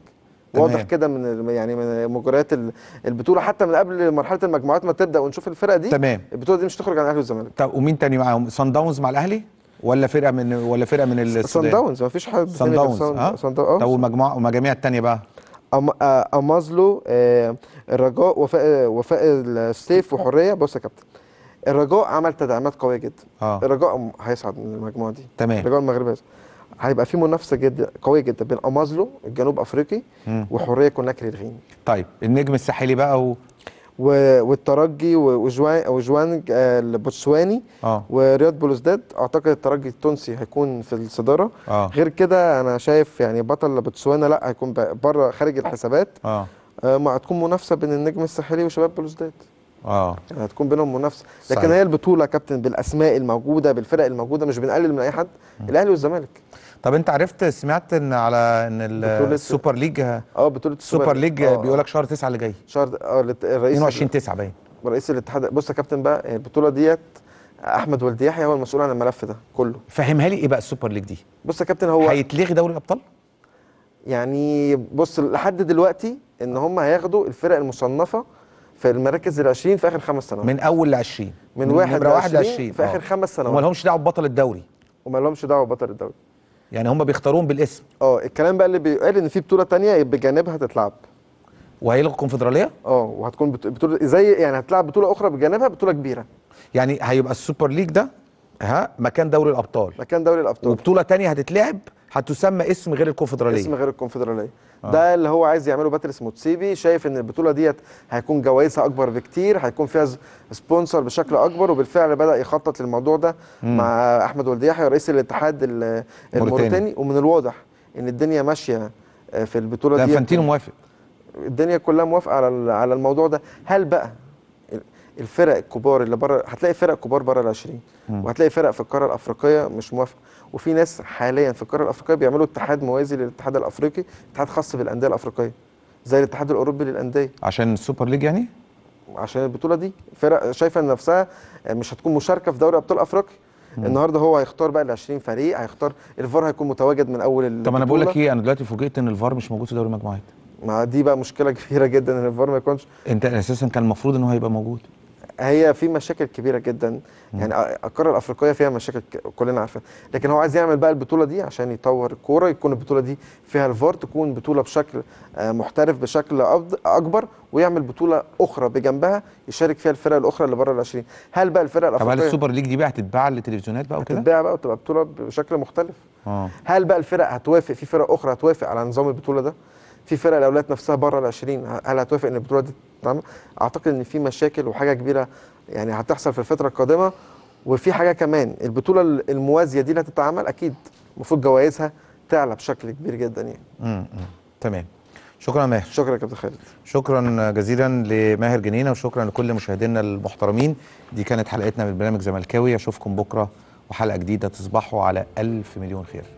واضح كده من يعني من مجريات البطوله حتى من قبل مرحله المجموعات ما تبدا ونشوف الفرقه دي تمام البطوله دي مش تخرج عن الاهلي والزمالك طب ومين تاني معاهم صن داونز مع الاهلي ولا فرقه من ولا فرقه من السودان صن داونز ما فيش حد صن داونز اه صن داونز طب والمجموعه والمجاميع الثانيه بقى آه، امازلو آه، الرجاء وفاء وفاء السيف وحريه بص يا كابتن الرجاء عمل تدعيمات قويه جدا آه. الرجاء هيصعد من المجموعه دي تمام الرجاء المغربي هيصعد هيبقى في منافسه جدا قويه جدا بين امازلو الجنوب افريقي مم. وحريه كوناكري الغيني طيب النجم الساحلي بقى و... و... والترجي وجوان وجوان آه، البوتسواني آه. ورياض بلوزداد اعتقد الترجي التونسي هيكون في الصداره آه. غير كده انا شايف يعني بطل بوتسوانا لا هيكون بره خارج الحسابات آه. آه. آه ما هتكون منافسه بين النجم الساحلي وشباب بلوزداد اه يعني هتكون بينهم منافسه لكن صحيح. هي البطوله يا كابتن بالاسماء الموجوده بالفرق الموجوده مش بنقلل من اي حد الاهلي والزمالك طب انت عرفت سمعت ان على ان السوبر ليج اه بطوله السوبر ليج آه بيقول لك شهر 9 اللي جاي شهر اه الرئيس 22 9 باين رئيس الاتحاد بص يا كابتن بقى البطوله ديت احمد ولد يحيى هو المسؤول عن الملف ده كله فهمها لي ايه بقى السوبر ليج دي بص يا كابتن هو هيتلغي دوري الابطال يعني بص لحد دلوقتي ان هم هياخدوا الفرق المصنفه في المراكز ال 20 في اخر خمس سنوات من اول ل 20 من, من واحد ل 20 في اخر آه. خمس سنوات وما لهمش دعوه ببطل الدوري وما لهمش دعوه ببطل الدوري يعني هم بيختاروهم بالاسم اه الكلام بقى اللي بيقال ان في بطوله تانية بجانبها هتتلعب وهيلغوا الكونفدراليه اه وهتكون بطوله زي يعني هتلعب بطوله اخرى بجانبها بطوله كبيره يعني هيبقى السوبر ليج ده ها مكان دوري الابطال مكان دوري الابطال وبطوله تانية هتتلعب هتسمى اسم غير الكونفدراليه اسم غير الكونفدراليه آه. ده اللي هو عايز يعمله باتريس موتسيبي شايف ان البطوله ديت هيكون جوائزها اكبر بكتير هيكون فيها سبونسر بشكل اكبر وبالفعل بدا يخطط للموضوع ده مم. مع احمد ولد يحيى رئيس الاتحاد الموريتاني ومن الواضح ان الدنيا ماشيه آه، في البطوله دي فانتينو موافق الدنيا كلها موافقه على على الموضوع ده هل بقى الفرق الكبار اللي بره هتلاقي فرق كبار بره ال 20 وهتلاقي فرق في القاره الافريقيه مش موافقه وفي ناس حاليا في القاره الافريقيه بيعملوا اتحاد موازي للاتحاد الافريقي اتحاد خاص بالانديه الافريقيه زي الاتحاد الاوروبي للانديه عشان السوبر ليج يعني عشان البطوله دي فرق شايفه نفسها مش هتكون مشاركه في دوري ابطال افريقيا النهارده هو هيختار بقى ال 20 فريق هيختار الفار هيكون متواجد من اول طب انا بقول لك ايه انا دلوقتي فوجئت ان الفار مش موجود في دوري المجموعات ما دي بقى مشكله كبيره جدا ان الفار ما يكونش انت اساسا كان المفروض ان هو هيبقى موجود هي في مشاكل كبيره جدا يعني القاره الافريقيه فيها مشاكل كلنا عارفين لكن هو عايز يعمل بقى البطوله دي عشان يطور الكوره يكون البطوله دي فيها الفار تكون بطوله بشكل آه، محترف بشكل اكبر ويعمل بطوله اخرى بجنبها يشارك فيها الفرق الاخرى اللي بره ال 20 هل بقى الفرق الافريقيه طب هل السوبر ليج دي بقى هتتباع للتلفزيونات بقى وكده هتتباع بقى وتبقى بطوله بشكل مختلف آه. هل بقى الفرق هتوافق في فرق اخرى هتوافق على نظام البطوله ده في فرق الاولاد نفسها بره ال 20 هل هتوافق ان البطوله دي تتعمل؟ اعتقد ان في مشاكل وحاجه كبيره يعني هتحصل في الفتره القادمه وفي حاجه كمان البطوله الموازيه دي اللي هتتعمل اكيد المفروض جوائزها تعلى بشكل كبير جدا يعني. امم تمام. شكرا ماهر شكرا يا كابتن خالد شكرا جزيلا لماهر جنينه وشكرا لكل مشاهدينا المحترمين دي كانت حلقتنا من برنامج زملكاوي اشوفكم بكره وحلقه جديده تصبحوا على الف مليون خير